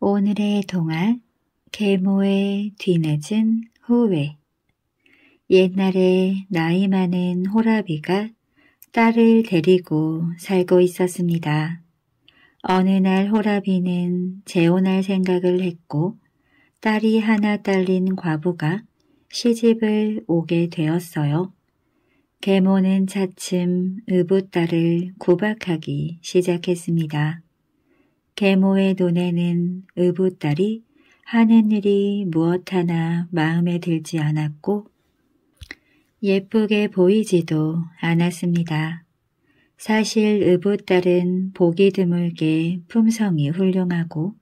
오늘의 동안 계모의 뒤늦은 후회 옛날에 나이 많은 호라비가 딸을 데리고 살고 있었습니다. 어느 날 호라비는 재혼할 생각을 했고 딸이 하나 딸린 과부가 시집을 오게 되었어요. 계모는 차츰 의붓딸을 구박하기 시작했습니다. 계모의 눈에는 의붓딸이 하는 일이 무엇 하나 마음에 들지 않았고 예쁘게 보이지도 않았습니다. 사실 의붓딸은 보기 드물게 품성이 훌륭하고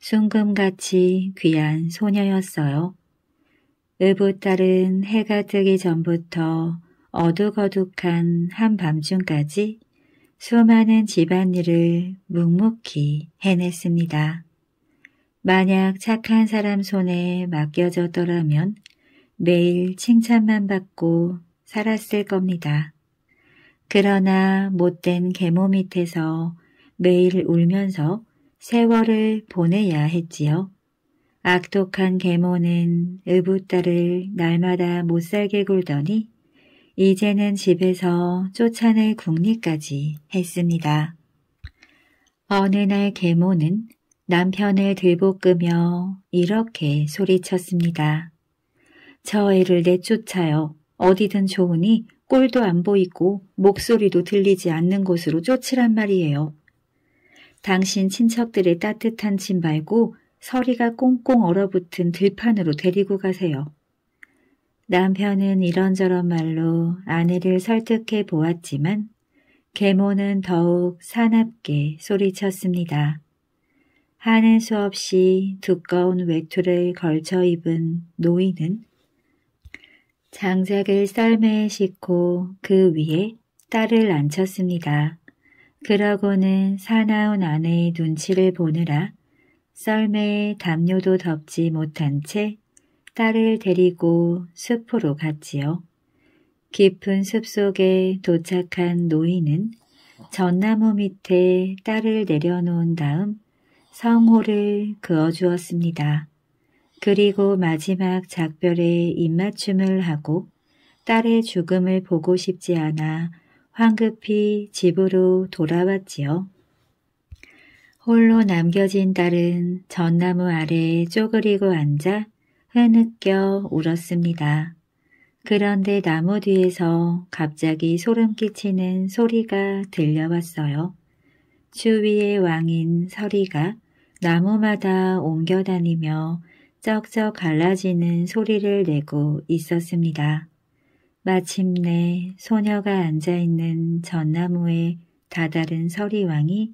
순금같이 귀한 소녀였어요. 의붓딸은 해가 뜨기 전부터 어둑어둑한 한밤중까지 수많은 집안일을 묵묵히 해냈습니다. 만약 착한 사람 손에 맡겨졌더라면 매일 칭찬만 받고 살았을 겁니다. 그러나 못된 계모 밑에서 매일 울면서 세월을 보내야 했지요. 악독한 계모는 의붓딸을 날마다 못살게 굴더니 이제는 집에서 쫓아낼 궁리까지 했습니다. 어느 날 계모는 남편을 들볶으며 이렇게 소리쳤습니다. 저 애를 내쫓아요. 어디든 좋으니 꼴도 안 보이고 목소리도 들리지 않는 곳으로 쫓으란 말이에요. 당신 친척들의 따뜻한 짐 말고 서리가 꽁꽁 얼어붙은 들판으로 데리고 가세요. 남편은 이런저런 말로 아내를 설득해 보았지만 계모는 더욱 사납게 소리쳤습니다. 하는 수 없이 두꺼운 외투를 걸쳐 입은 노인은 장작을 썰매에 싣고 그 위에 딸을 앉혔습니다. 그러고는 사나운 아내의 눈치를 보느라 썰매에 담요도 덮지 못한 채 딸을 데리고 숲으로 갔지요. 깊은 숲속에 도착한 노인은 전나무 밑에 딸을 내려놓은 다음 성호를 그어주었습니다. 그리고 마지막 작별에 입맞춤을 하고 딸의 죽음을 보고 싶지 않아 황급히 집으로 돌아왔지요. 홀로 남겨진 딸은 전나무 아래에 쪼그리고 앉아 흐느껴 울었습니다. 그런데 나무 뒤에서 갑자기 소름 끼치는 소리가 들려왔어요. 주위의 왕인 서리가 나무마다 옮겨 다니며 쩍쩍 갈라지는 소리를 내고 있었습니다. 마침내 소녀가 앉아있는 전나무에 다다른 서리왕이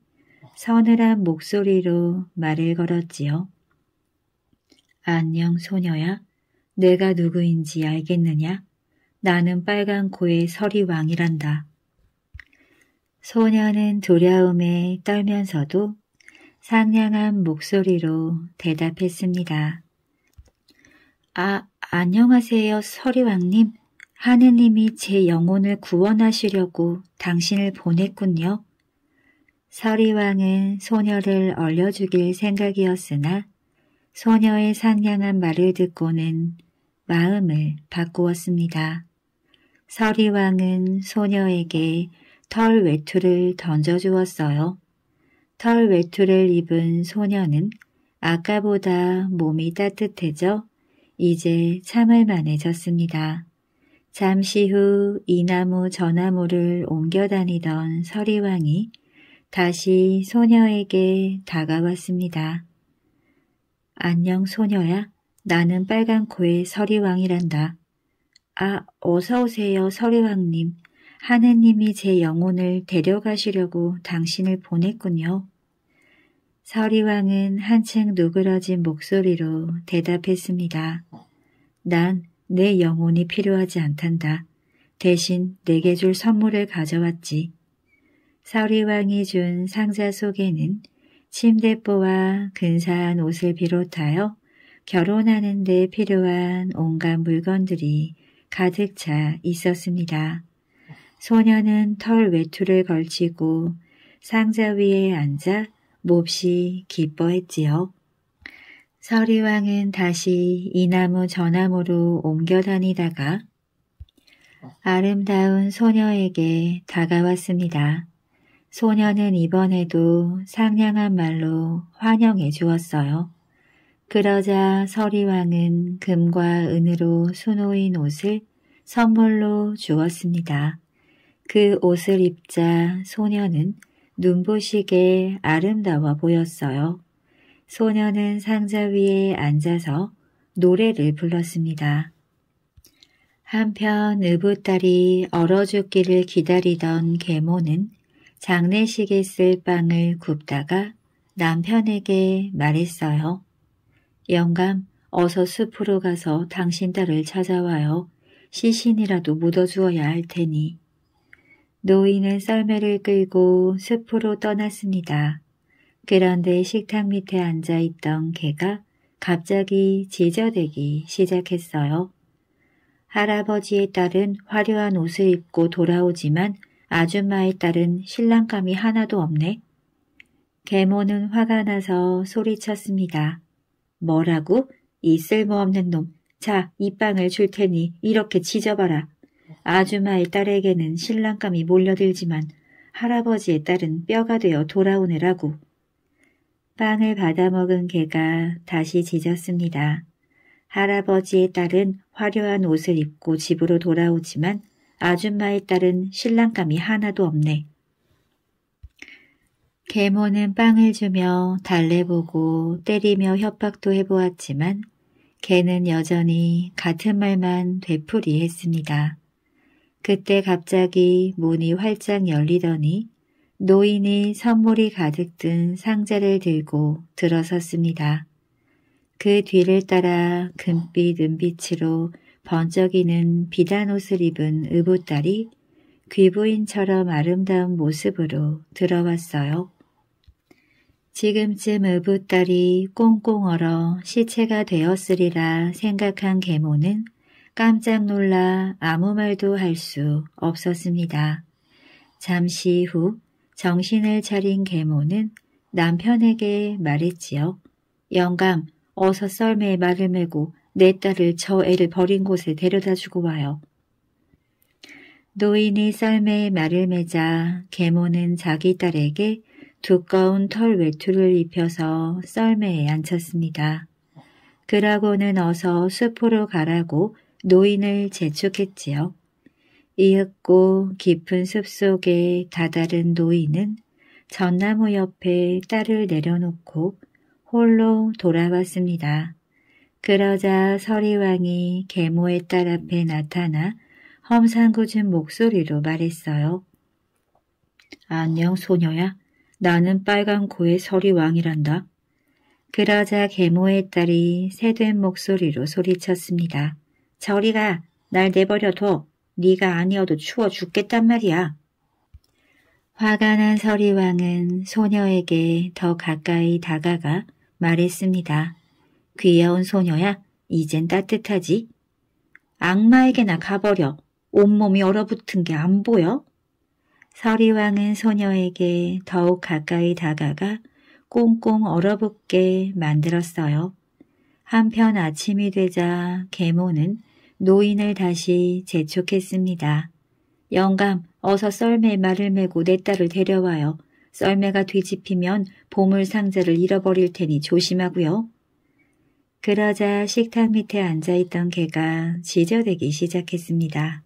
서늘한 목소리로 말을 걸었지요. 안녕 소녀야. 내가 누구인지 알겠느냐? 나는 빨간 고의 서리왕이란다. 소녀는 두려움에 떨면서도 상냥한 목소리로 대답했습니다. 아, 안녕하세요 서리왕님. 하느님이 제 영혼을 구원하시려고 당신을 보냈군요. 서리왕은 소녀를 얼려 죽일 생각이었으나 소녀의 상냥한 말을 듣고는 마음을 바꾸었습니다. 서리왕은 소녀에게 털 외투를 던져주었어요. 털 외투를 입은 소녀는 아까보다 몸이 따뜻해져 이제 참을 만해졌습니다. 잠시 후 이나무 저나무를 옮겨 다니던 서리왕이 다시 소녀에게 다가왔습니다. 안녕 소녀야. 나는 빨간 코의 서리왕이란다. 아, 어서오세요 서리왕님. 하느님이 제 영혼을 데려가시려고 당신을 보냈군요. 서리왕은 한층 누그러진 목소리로 대답했습니다. 난내 영혼이 필요하지 않단다. 대신 내게 줄 선물을 가져왔지. 서리 왕이 준 상자 속에는 침대뽀와 근사한 옷을 비롯하여 결혼하는 데 필요한 온갖 물건들이 가득 차 있었습니다. 소녀는 털 외투를 걸치고 상자 위에 앉아 몹시 기뻐했지요. 서리왕은 다시 이나무 저나무로 옮겨 다니다가 아름다운 소녀에게 다가왔습니다. 소녀는 이번에도 상냥한 말로 환영해 주었어요. 그러자 서리왕은 금과 은으로 수놓인 옷을 선물로 주었습니다. 그 옷을 입자 소녀는 눈부시게 아름다워 보였어요. 소녀는 상자 위에 앉아서 노래를 불렀습니다. 한편 의붓딸이 얼어 죽기를 기다리던 계모는 장례식에 쓸 빵을 굽다가 남편에게 말했어요. 영감, 어서 숲으로 가서 당신 딸을 찾아와요. 시신이라도 묻어주어야 할 테니. 노인은 썰매를 끌고 숲으로 떠났습니다. 그런데 식탁 밑에 앉아 있던 개가 갑자기 제저대기 시작했어요. 할아버지의 딸은 화려한 옷을 입고 돌아오지만 아줌마의 딸은 신랑감이 하나도 없네. 개모는 화가 나서 소리쳤습니다. 뭐라고? 이 쓸모없는 뭐 놈. 자, 이 빵을 줄 테니 이렇게 지져봐라. 아줌마의 딸에게는 신랑감이 몰려들지만 할아버지의 딸은 뼈가 되어 돌아오느라고 빵을 받아먹은 개가 다시 짖었습니다. 할아버지의 딸은 화려한 옷을 입고 집으로 돌아오지만 아줌마의 딸은 신랑감이 하나도 없네. 개모는 빵을 주며 달래보고 때리며 협박도 해보았지만 개는 여전히 같은 말만 되풀이했습니다. 그때 갑자기 문이 활짝 열리더니 노인이 선물이 가득 든 상자를 들고 들어섰습니다. 그 뒤를 따라 금빛 눈빛으로 번쩍이는 비단 옷을 입은 의붓딸이 귀부인처럼 아름다운 모습으로 들어왔어요. 지금쯤 의붓딸이 꽁꽁 얼어 시체가 되었으리라 생각한 계모는 깜짝 놀라 아무 말도 할 수 없었습니다. 잠시 후 정신을 차린 계모는 남편에게 말했지요. 영감, 어서 썰매에 말을 메고 내 딸을 저 애를 버린 곳에 데려다 주고 와요. 노인이 썰매에 말을 메자 계모는 자기 딸에게 두꺼운 털 외투를 입혀서 썰매에 앉혔습니다. 그러고는 어서 수포로 가라고 노인을 재촉했지요. 이윽고 깊은 숲속에 다다른 노인은 전나무 옆에 딸을 내려놓고 홀로 돌아왔습니다. 그러자 서리왕이 계모의 딸 앞에 나타나 험상궂은 목소리로 말했어요. 안녕 소녀야. 나는 빨간 코의 서리왕이란다. 그러자 계모의 딸이 새된 목소리로 소리쳤습니다. 저리 가. 날 내버려둬. 네가 아니어도 추워 죽겠단 말이야. 화가 난 서리왕은 소녀에게 더 가까이 다가가 말했습니다. 귀여운 소녀야, 이젠 따뜻하지? 악마에게나 가버려. 온몸이 얼어붙은 게 안 보여? 서리왕은 소녀에게 더욱 가까이 다가가 꽁꽁 얼어붙게 만들었어요. 한편 아침이 되자 계모는 노인을 다시 재촉했습니다. 영감, 어서 썰매 말을 메고 내 딸을 데려와요. 썰매가 뒤집히면 보물 상자를 잃어버릴 테니 조심하고요. 그러자 식탁 밑에 앉아있던 개가 지저대기 시작했습니다.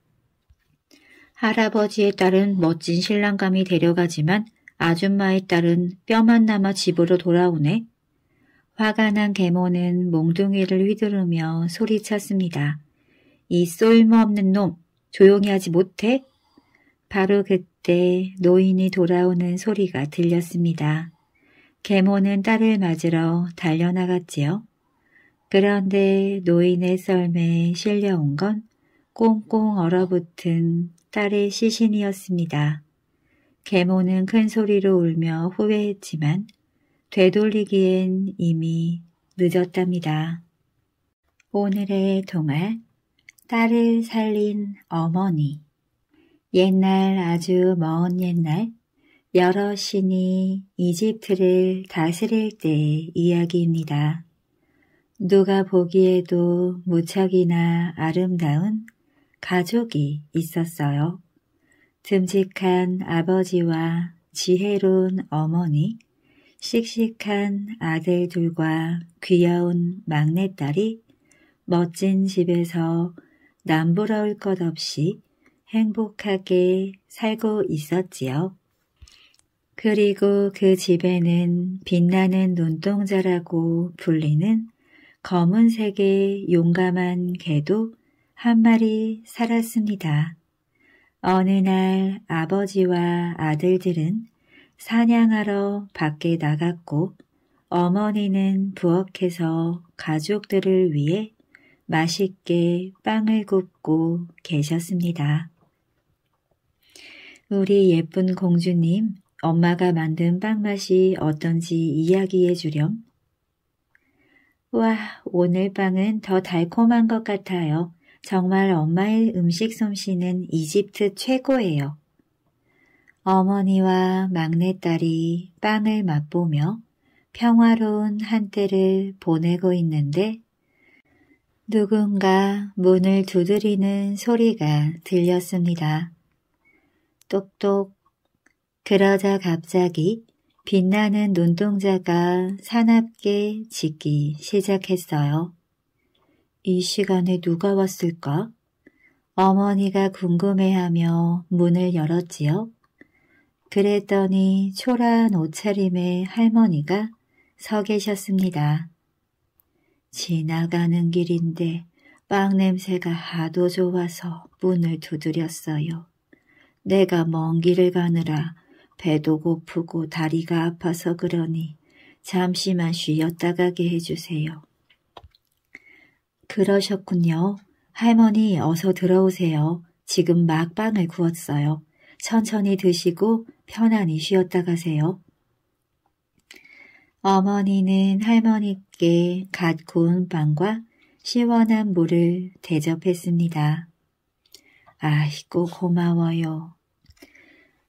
할아버지의 딸은 멋진 신랑감이 데려가지만 아줌마의 딸은 뼈만 남아 집으로 돌아오네. 화가 난개모는 몽둥이를 휘두르며 소리쳤습니다. 이 쏠모없는 놈, 조용히 하지 못해? 바로 그때 노인이 돌아오는 소리가 들렸습니다. 계모는 딸을 맞으러 달려나갔지요. 그런데 노인의 썰매에 실려온 건 꽁꽁 얼어붙은 딸의 시신이었습니다. 계모는 큰 소리로 울며 후회했지만 되돌리기엔 이미 늦었답니다. 오늘의 동안 딸을 살린 어머니 옛날 아주 먼 옛날 여러 신이 이집트를 다스릴 때의 이야기입니다. 누가 보기에도 무척이나 아름다운 가족이 있었어요. 듬직한 아버지와 지혜로운 어머니, 씩씩한 아들들과 귀여운 막내딸이 멋진 집에서 남부러울 것 없이 행복하게 살고 있었지요. 그리고 그 집에는 빛나는 눈동자라고 불리는 검은색의 용감한 개도 한 마리 살았습니다. 어느 날 아버지와 아들들은 사냥하러 밖에 나갔고 어머니는 부엌에서 가족들을 위해 맛있게 빵을 굽고 계셨습니다. 우리 예쁜 공주님, 엄마가 만든 빵맛이 어떤지 이야기해 주렴. 와, 오늘 빵은 더 달콤한 것 같아요. 정말 엄마의 음식 솜씨는 이집트 최고예요. 어머니와 막내딸이 빵을 맛보며 평화로운 한때를 보내고 있는데 누군가 문을 두드리는 소리가 들렸습니다. 똑똑. 그러자 갑자기 빛나는 눈동자가 사납게 짖기 시작했어요. 이 시간에 누가 왔을까? 어머니가 궁금해하며 문을 열었지요. 그랬더니 초라한 옷차림의 할머니가 서 계셨습니다. 지나가는 길인데 빵 냄새가 하도 좋아서 문을 두드렸어요. 내가 먼 길을 가느라 배도 고프고 다리가 아파서 그러니 잠시만 쉬었다 가게 해주세요. 그러셨군요. 할머니 어서 들어오세요. 지금 막 빵을 구웠어요. 천천히 드시고 편안히 쉬었다 가세요. 어머니는 할머니 아버지갓 고운 빵과 시원한 물을 대접했습니다. 아이고 고마워요.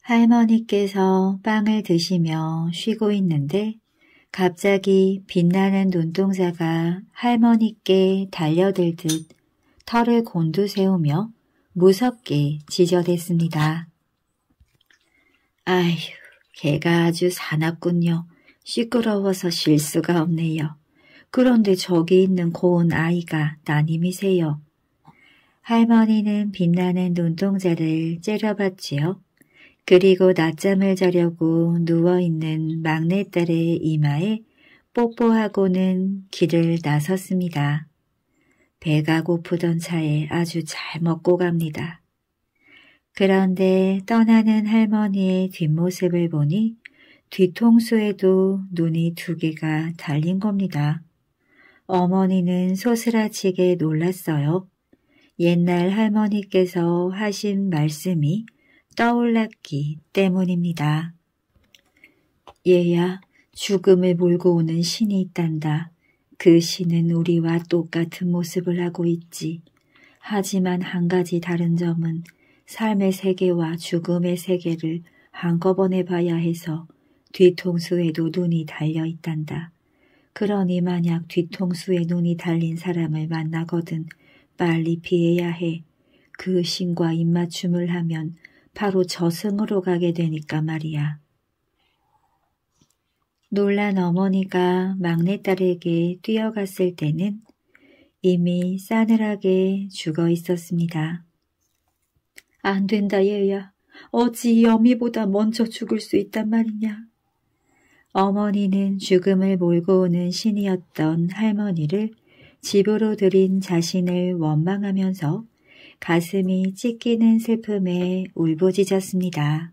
할머니께서 빵을 드시며 쉬고 있는데 갑자기 빛나는 눈동자가 할머니께 달려들 듯 털을 곤두세우며 무섭게 지저댔습니다. 아휴, 개가 아주 사납군요. 시끄러워서 쉴 수가 없네요. 그런데 저기 있는 고운 아이가 나님이세요. 할머니는 빛나는 눈동자를 째려봤지요. 그리고 낮잠을 자려고 누워있는 막내딸의 이마에 뽀뽀하고는 길을 나섰습니다. 배가 고프던 차에 아주 잘 먹고 갑니다. 그런데 떠나는 할머니의 뒷모습을 보니 뒤통수에도 눈이 두 개가 달린 겁니다. 어머니는 소스라치게 놀랐어요. 옛날 할머니께서 하신 말씀이 떠올랐기 때문입니다. 얘야, 죽음을 몰고 오는 신이 있단다. 그 신은 우리와 똑같은 모습을 하고 있지. 하지만 한 가지 다른 점은 삶의 세계와 죽음의 세계를 한꺼번에 봐야 해서 뒤통수에도 눈이 달려 있단다. 그러니 만약 뒤통수에 눈이 달린 사람을 만나거든 빨리 피해야 해. 그 신과 입맞춤을 하면 바로 저승으로 가게 되니까 말이야. 놀란 어머니가 막내딸에게 뛰어갔을 때는 이미 싸늘하게 죽어 있었습니다. 안 된다 얘야. 어찌 여미보다 먼저 죽을 수 있단 말이냐. 어머니는 죽음을 몰고 오는 신이었던 할머니를 집으로 들인 자신을 원망하면서 가슴이 찢기는 슬픔에 울부짖었습니다.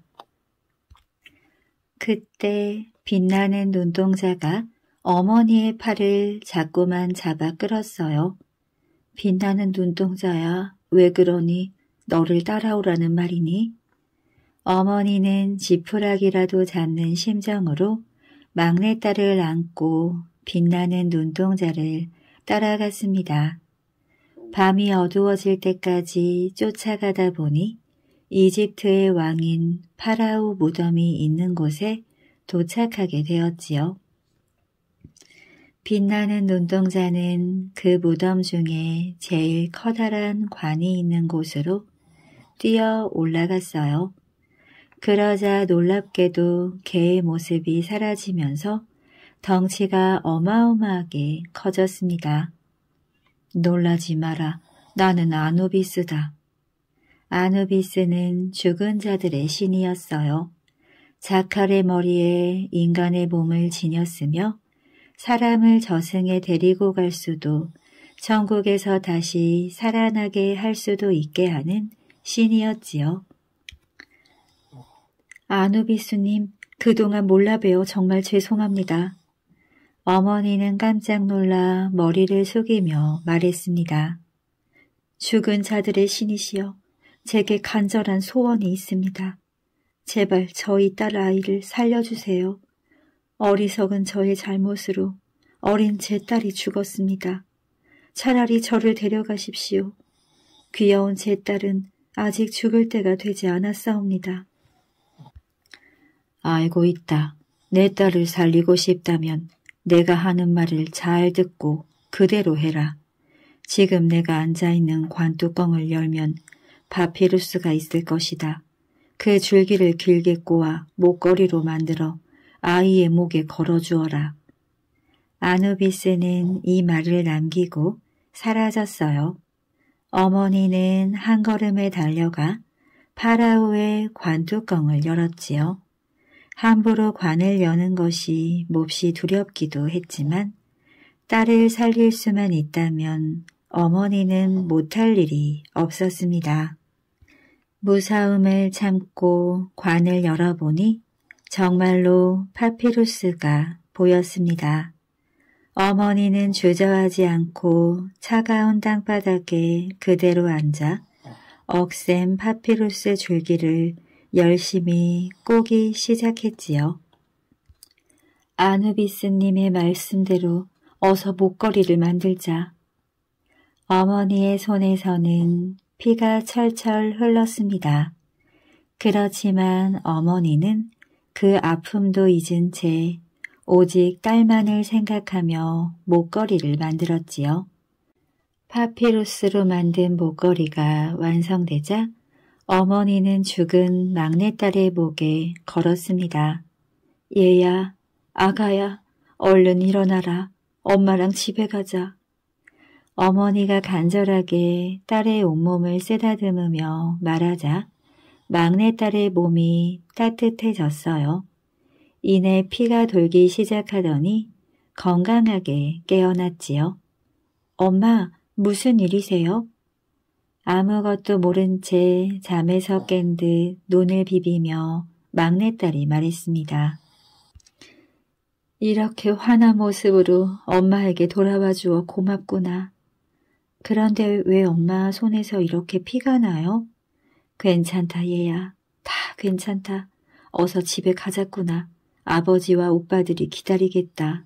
그때 빛나는 눈동자가 어머니의 팔을 자꾸만 잡아 끌었어요. 빛나는 눈동자야 왜 그러니 너를 따라오라는 말이니? 어머니는 지푸라기라도 잡는 심정으로 막내딸을 안고 빛나는 눈동자를 따라갔습니다. 밤이 어두워질 때까지 쫓아가다 보니 이집트의 왕인 파라오 무덤이 있는 곳에 도착하게 되었지요. 빛나는 눈동자는 그 무덤 중에 제일 커다란 관이 있는 곳으로 뛰어 올라갔어요. 그러자 놀랍게도 개의 모습이 사라지면서 덩치가 어마어마하게 커졌습니다. 놀라지 마라. 나는 아누비스다. 아누비스는 죽은 자들의 신이었어요. 자칼의 머리에 인간의 몸을 지녔으며 사람을 저승에 데리고 갈 수도 천국에서 다시 살아나게 할 수도 있게 하는 신이었지요. 아누비스님, 그동안 몰라뵈어 정말 죄송합니다. 어머니는 깜짝 놀라 머리를 숙이며 말했습니다. 죽은 자들의 신이시여, 제게 간절한 소원이 있습니다. 제발 저희 딸 아이를 살려주세요. 어리석은 저의 잘못으로 어린 제 딸이 죽었습니다. 차라리 저를 데려가십시오. 귀여운 제 딸은 아직 죽을 때가 되지 않았사옵니다. 알고 있다. 내 딸을 살리고 싶다면 내가 하는 말을 잘 듣고 그대로 해라. 지금 내가 앉아있는 관뚜껑을 열면 바피루스가 있을 것이다. 그 줄기를 길게 꼬아 목걸이로 만들어 아이의 목에 걸어주어라. 아누비스는 이 말을 남기고 사라졌어요. 어머니는 한 걸음에 달려가 파라오의 관뚜껑을 열었지요. 함부로 관을 여는 것이 몹시 두렵기도 했지만 딸을 살릴 수만 있다면 어머니는 못할 일이 없었습니다. 무사움을 참고 관을 열어보니 정말로 파피루스가 보였습니다. 어머니는 주저하지 않고 차가운 땅바닥에 그대로 앉아 억센 파피루스 줄기를 열심히 꼬기 시작했지요. 아누비스님의 말씀대로 어서 목걸이를 만들자. 어머니의 손에서는 피가 철철 흘렀습니다. 그렇지만 어머니는 그 아픔도 잊은 채 오직 딸만을 생각하며 목걸이를 만들었지요. 파피루스로 만든 목걸이가 완성되자 어머니는 죽은 막내딸의 목에 걸었습니다. 얘야, 아가야, 얼른 일어나라. 엄마랑 집에 가자. 어머니가 간절하게 딸의 온몸을 쓰다듬으며 말하자 막내딸의 몸이 따뜻해졌어요. 이내 피가 돌기 시작하더니 건강하게 깨어났지요. 엄마, 무슨 일이세요? 아무것도 모른 채 잠에서 깬 듯 눈을 비비며 막내딸이 말했습니다. 이렇게 화난 모습으로 엄마에게 돌아와 주어 고맙구나. 그런데 왜 엄마 손에서 이렇게 피가 나요? 괜찮다 얘야. 다 괜찮다. 어서 집에 가자꾸나. 아버지와 오빠들이 기다리겠다.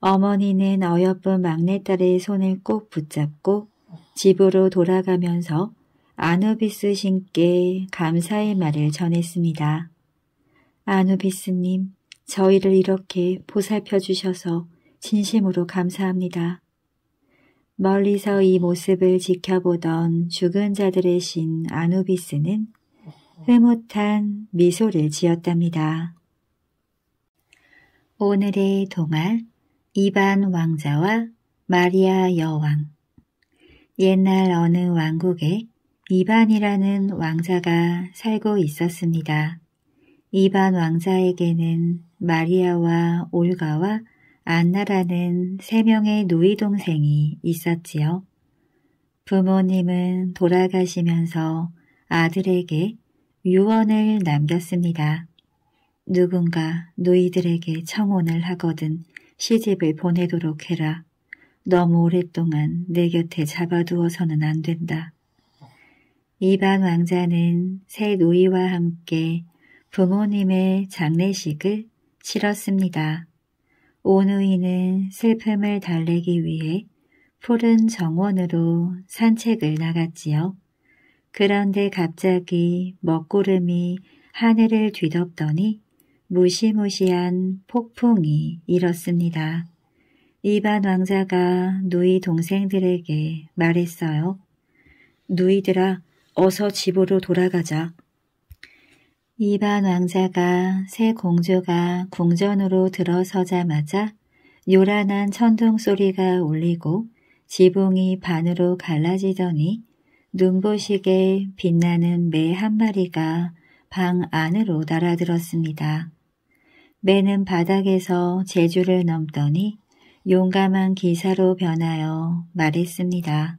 어머니는 어여쁜 막내딸의 손을 꼭 붙잡고 집으로 돌아가면서 아누비스 신께 감사의 말을 전했습니다. 아누비스님, 저희를 이렇게 보살펴 주셔서 진심으로 감사합니다. 멀리서 이 모습을 지켜보던 죽은 자들의 신 아누비스는 흐뭇한 미소를 지었답니다. 오늘의 동화 이반 왕자와 마리아 여왕 옛날 어느 왕국에 이반이라는 왕자가 살고 있었습니다. 이반 왕자에게는 마리아와 올가와 안나라는 세 명의 누이 동생이 있었지요. 부모님은 돌아가시면서 아들에게 유언을 남겼습니다. 누군가 누이들에게 청혼을 하거든 시집을 보내도록 해라. 너무 오랫동안 내 곁에 잡아두어서는 안 된다. 이방 왕자는 새 노이와 함께 부모님의 장례식을 치렀습니다. 오누이는 슬픔을 달래기 위해 푸른 정원으로 산책을 나갔지요. 그런데 갑자기 먹구름이 하늘을 뒤덮더니 무시무시한 폭풍이 일었습니다. 이반 왕자가 누이 동생들에게 말했어요. 누이들아, 어서 집으로 돌아가자. 이반 왕자가 새 공주가 궁전으로 들어서자마자 요란한 천둥 소리가 울리고 지붕이 반으로 갈라지더니 눈부시게 빛나는 매 한 마리가 방 안으로 날아들었습니다. 매는 바닥에서 제주를 넘더니 용감한 기사로 변하여 말했습니다.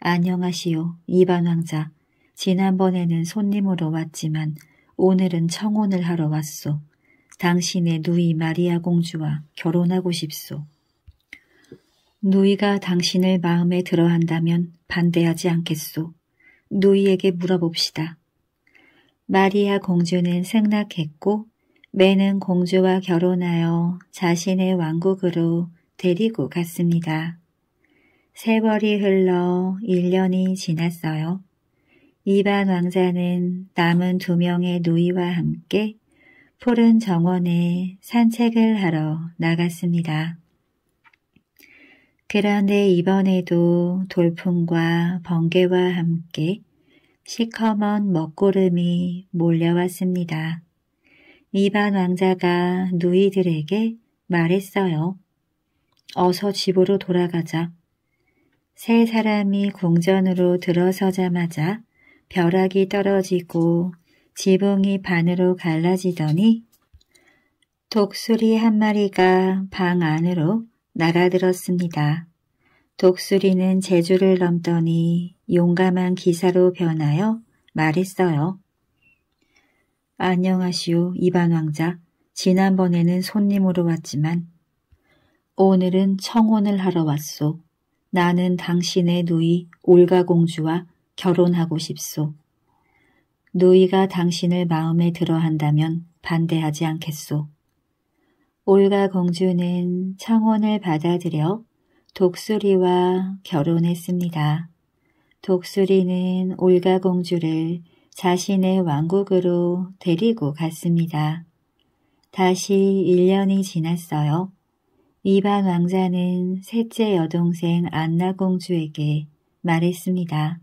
안녕하시오, 이반 왕자. 지난번에는 손님으로 왔지만 오늘은 청혼을 하러 왔소. 당신의 누이 마리아 공주와 결혼하고 싶소. 누이가 당신을 마음에 들어 한다면 반대하지 않겠소. 누이에게 물어봅시다. 마리아 공주는 생략했고 매는 공주와 결혼하여 자신의 왕국으로 데리고 갔습니다. 세월이 흘러 1년이 지났어요. 이반 왕자는 남은 두 명의 누이와 함께 푸른 정원에 산책을 하러 나갔습니다. 그런데 이번에도 돌풍과 번개와 함께 시커먼 먹구름이 몰려왔습니다. 이반 왕자가 누이들에게 말했어요. 어서 집으로 돌아가자. 세 사람이 궁전으로 들어서자마자 벼락이 떨어지고 지붕이 반으로 갈라지더니 독수리 한 마리가 방 안으로 날아들었습니다. 독수리는 제주를 넘더니 용감한 기사로 변하여 말했어요. 안녕하시오, 이반 왕자. 지난번에는 손님으로 왔지만 오늘은 청혼을 하러 왔소. 나는 당신의 누이 올가 공주와 결혼하고 싶소. 누이가 당신을 마음에 들어 한다면 반대하지 않겠소. 올가 공주는 청혼을 받아들여 독수리와 결혼했습니다. 독수리는 올가 공주를 자신의 왕국으로 데리고 갔습니다. 다시 1년이 지났어요. 이반 왕자는 셋째 여동생 안나 공주에게 말했습니다.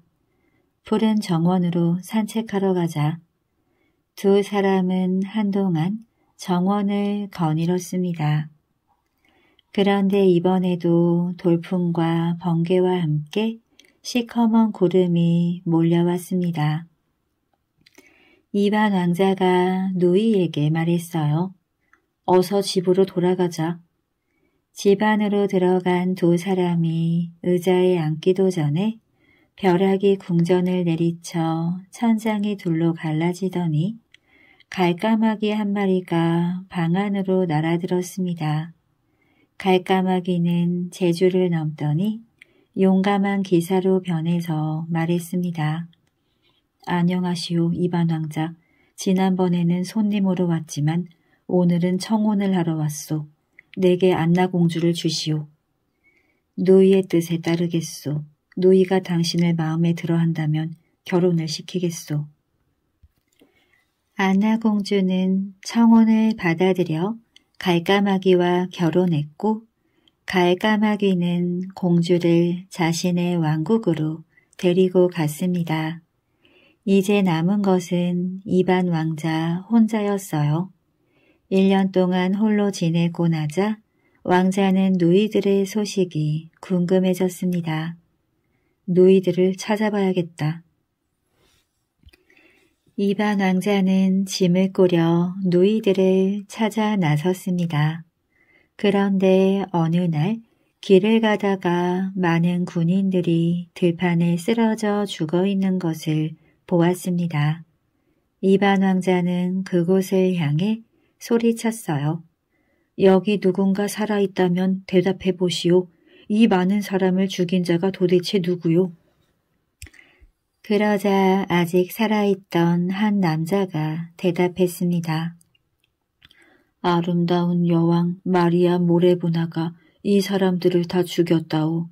푸른 정원으로 산책하러 가자. 두 사람은 한동안 정원을 거닐었습니다. 그런데 이번에도 돌풍과 번개와 함께 시커먼 구름이 몰려왔습니다. 이바 왕자가 누이에게 말했어요. 어서 집으로 돌아가자. 집 안으로 들어간 두 사람이 의자에 앉기도 전에 벼락이 궁전을 내리쳐 천장이 둘로 갈라지더니 갈까마귀 한 마리가 방 안으로 날아들었습니다. 갈까마귀는 제주를 넘더니 용감한 기사로 변해서 말했습니다. 안녕하시오 이반 왕자. 지난번에는 손님으로 왔지만 오늘은 청혼을 하러 왔소. 내게 안나공주를 주시오. 누이의 뜻에 따르겠소. 누이가 당신을 마음에 들어한다면 결혼을 시키겠소. 안나공주는 청혼을 받아들여 갈까마귀와 결혼했고 갈까마귀는 공주를 자신의 왕국으로 데리고 갔습니다. 이제 남은 것은 이반 왕자 혼자였어요. 1년 동안 홀로 지내고 나자 왕자는 누이들의 소식이 궁금해졌습니다. 누이들을 찾아봐야겠다. 이반 왕자는 짐을 꾸려 누이들을 찾아 나섰습니다. 그런데 어느 날 길을 가다가 많은 군인들이 들판에 쓰러져 죽어 있는 것을 보았습니다. 이반 왕자는 그곳을 향해 소리쳤어요. 여기 누군가 살아있다면 대답해 보시오. 이 많은 사람을 죽인 자가 도대체 누구요? 그러자 아직 살아있던 한 남자가 대답했습니다. 아름다운 여왕 마리아 모레보나가 이 사람들을 다 죽였다오.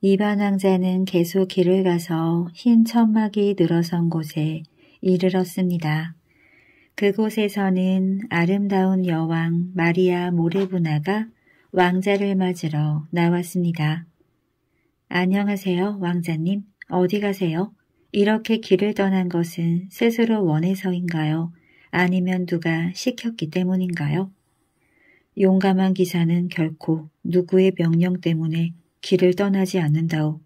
이반 왕자는 계속 길을 가서 흰 천막이 늘어선 곳에 이르렀습니다. 그곳에서는 아름다운 여왕 마리아 모레브나가 왕자를 맞으러 나왔습니다. 안녕하세요, 왕자님. 어디 가세요? 이렇게 길을 떠난 것은 스스로 원해서인가요? 아니면 누가 시켰기 때문인가요? 용감한 기사는 결코 누구의 명령 때문에 길을 떠나지 않는다오.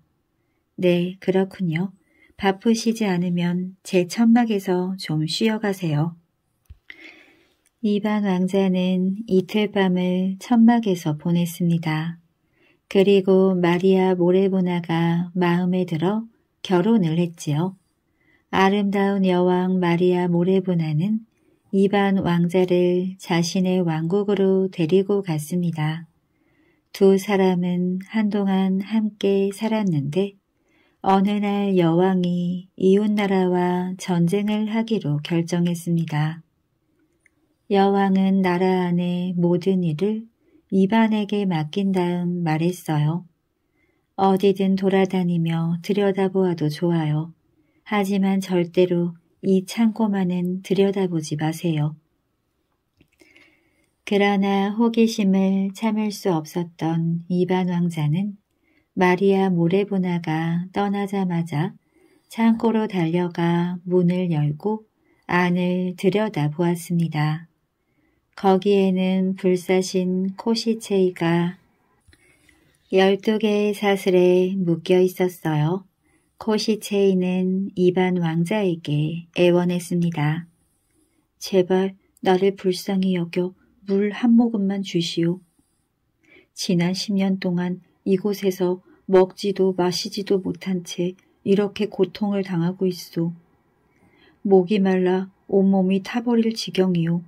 네, 그렇군요. 바쁘시지 않으면 제 천막에서 좀 쉬어가세요. 이반 왕자는 이틀 밤을 천막에서 보냈습니다. 그리고 마리아 모레보나가 마음에 들어 결혼을 했지요. 아름다운 여왕 마리아 모레보나는 이반 왕자를 자신의 왕국으로 데리고 갔습니다. 두 사람은 한동안 함께 살았는데 어느 날 여왕이 이웃나라와 전쟁을 하기로 결정했습니다. 여왕은 나라 안의 모든 일을 이반에게 맡긴 다음 말했어요. 어디든 돌아다니며 들여다보아도 좋아요. 하지만 절대로 이 창고만은 들여다보지 마세요. 그러나 호기심을 참을 수 없었던 이반 왕자는 마리아 모레보나가 떠나자마자 창고로 달려가 문을 열고 안을 들여다보았습니다. 거기에는 불사신 코시체이가 12개의 사슬에 묶여 있었어요. 코시체이는 이반 왕자에게 애원했습니다. 제발 나를 불쌍히 여겨 물한 모금만 주시오. 지난 10년 동안 이곳에서 먹지도 마시지도 못한 채 이렇게 고통을 당하고 있소. 목이 말라 온몸이 타버릴 지경이오.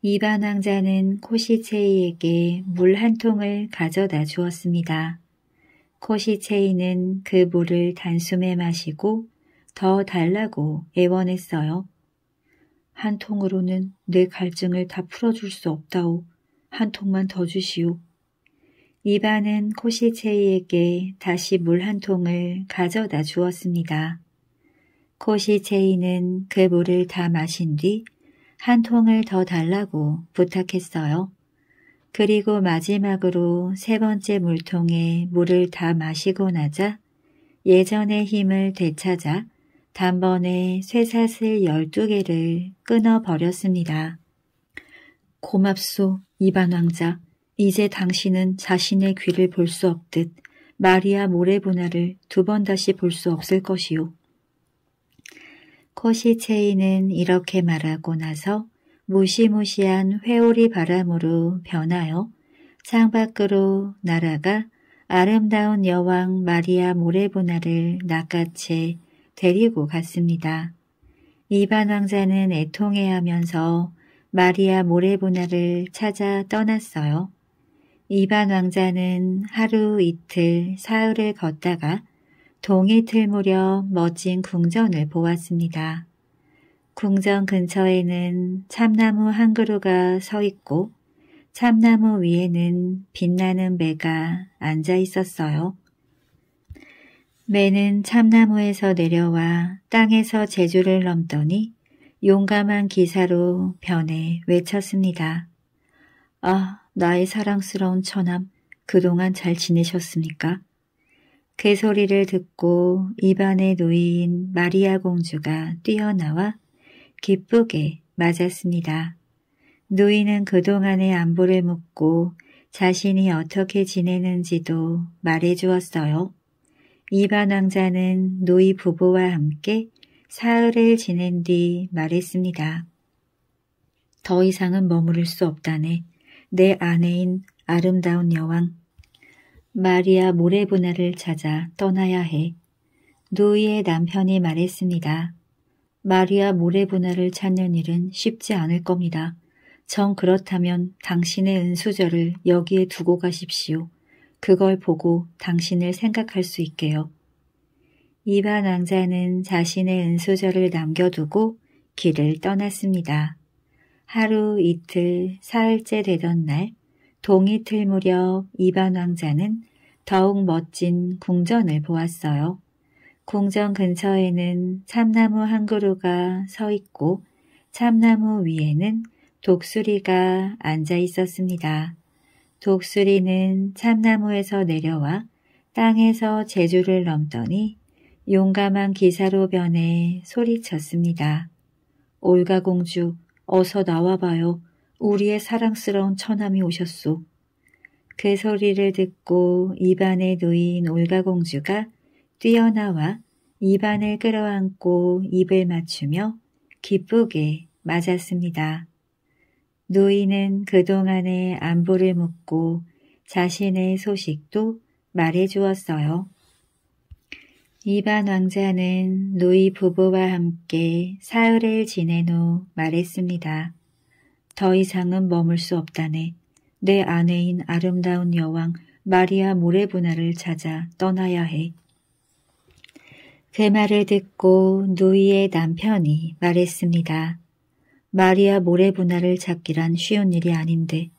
이반 왕자는 코시체이에게 물 한 통을 가져다 주었습니다. 코시체이는 그 물을 단숨에 마시고 더 달라고 애원했어요. 한 통으로는 내 갈증을 다 풀어줄 수 없다오. 한 통만 더 주시오. 이반은 코시체이에게 다시 물 한 통을 가져다 주었습니다. 코시체이는 그 물을 다 마신 뒤 한 통을 더 달라고 부탁했어요. 그리고 마지막으로 세 번째 물통에 물을 다 마시고 나자 예전의 힘을 되찾아 단번에 쇠사슬 12개를 끊어버렸습니다. 고맙소, 이반 왕자. 이제 당신은 자신의 귀를 볼 수 없듯 마리아 모레보나를 두 번 다시 볼 수 없을 것이오. 코시체인은 이렇게 말하고 나서 무시무시한 회오리 바람으로 변하여 창밖으로 날아가 아름다운 여왕 마리아 모레보나를 낚아채 데리고 갔습니다. 이반 왕자는 애통해하면서 마리아 모레보나를 찾아 떠났어요. 이반 왕자는 하루 이틀 사흘을 걷다가 동이 틀 무렵 멋진 궁전을 보았습니다. 궁전 근처에는 참나무 한 그루가 서 있고 참나무 위에는 빛나는 배가 앉아 있었어요. 매는 참나무에서 내려와 땅에서 제주를 넘더니 용감한 기사로 변해 외쳤습니다. 아, 나의 사랑스러운 처남, 그동안 잘 지내셨습니까? 그 소리를 듣고 입안에 놓인 마리아 공주가 뛰어나와 기쁘게 맞았습니다. 누이는 그동안의 안부를 묻고 자신이 어떻게 지내는지도 말해주었어요. 이반 왕자는 노이 부부와 함께 사흘을 지낸 뒤 말했습니다. 더 이상은 머무를 수 없다네. 내 아내인 아름다운 여왕. 마리아 모레브나를 찾아 떠나야 해. 누이의 남편이 말했습니다. 마리아 모레브나를 찾는 일은 쉽지 않을 겁니다. 정 그렇다면 당신의 은수저를 여기에 두고 가십시오. 그걸 보고 당신을 생각할 수 있게요. 이반 왕자는 자신의 은수저를 남겨두고 길을 떠났습니다. 하루 이틀 사흘째 되던 날 동이틀 무렵 이반 왕자는 더욱 멋진 궁전을 보았어요. 궁전 근처에는 참나무 한 그루가 서 있고 참나무 위에는 독수리가 앉아 있었습니다. 독수리는 참나무에서 내려와 땅에서 제주를 넘더니 용감한 기사로 변해 소리쳤습니다. 올가공주 어서 나와봐요. 우리의 사랑스러운 처남이 오셨소. 그 소리를 듣고 입안에 놓인 올가공주가 뛰어나와 입안을 끌어안고 입을 맞추며 기쁘게 맞았습니다. 누이는 그동안의 안부를 묻고 자신의 소식도 말해 주었어요. 이반 왕자는 누이 부부와 함께 사흘을 지낸 후 말했습니다. 더 이상은 머물 수 없다네. 내 아내인 아름다운 여왕 마리아 모레분나를 찾아 떠나야 해. 그 말을 듣고 누이의 남편이 말했습니다. 마리아 모레분화를 잡기란 쉬운 일이 아닌데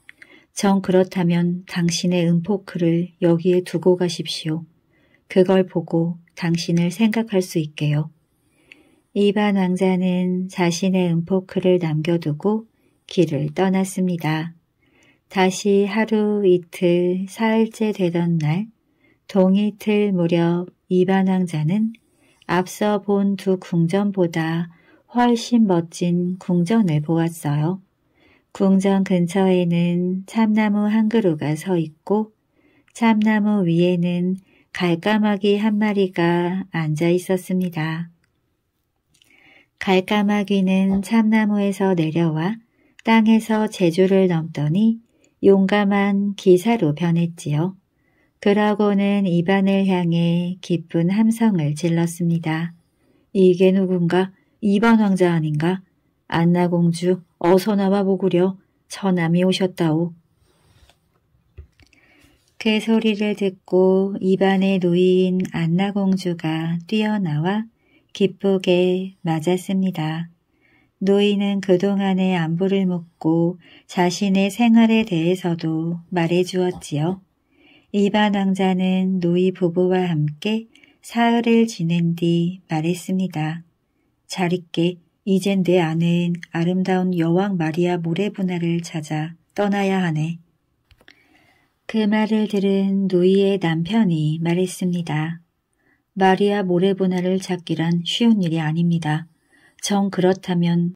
정 그렇다면 당신의 은포크를 여기에 두고 가십시오. 그걸 보고 당신을 생각할 수 있게요. 이반 왕자는 자신의 은포크를 남겨두고 길을 떠났습니다. 다시 하루 이틀 사흘째 되던 날 동이틀 무렵 이반 왕자는 앞서 본 두 궁전보다 훨씬 멋진 궁전을 보았어요. 궁전 근처에는 참나무 한 그루가 서 있고 참나무 위에는 갈까마귀 한 마리가 앉아 있었습니다. 갈까마귀는 참나무에서 내려와 땅에서 제주를 넘더니 용감한 기사로 변했지요. 그러고는 입안을 향해 깊은 함성을 질렀습니다. 이게 누군가 이번 왕자 아닌가? 안나공주 어서 나와 보구려 처남이 오셨다오. 그 소리를 듣고 입안의노인 안나공주가 뛰어나와 기쁘게 맞았습니다. 노인은 그동안의 안부를 묻고 자신의 생활에 대해서도 말해주었지요. 이반 왕자는 노이 부부와 함께 사흘을 지낸 뒤 말했습니다. 잘 있게 이젠 내 아내인 아름다운 여왕 마리아 모레분나를 찾아 떠나야 하네. 그 말을 들은 누이의 남편이 말했습니다. 마리아 모레분나를 찾기란 쉬운 일이 아닙니다. 정 그렇다면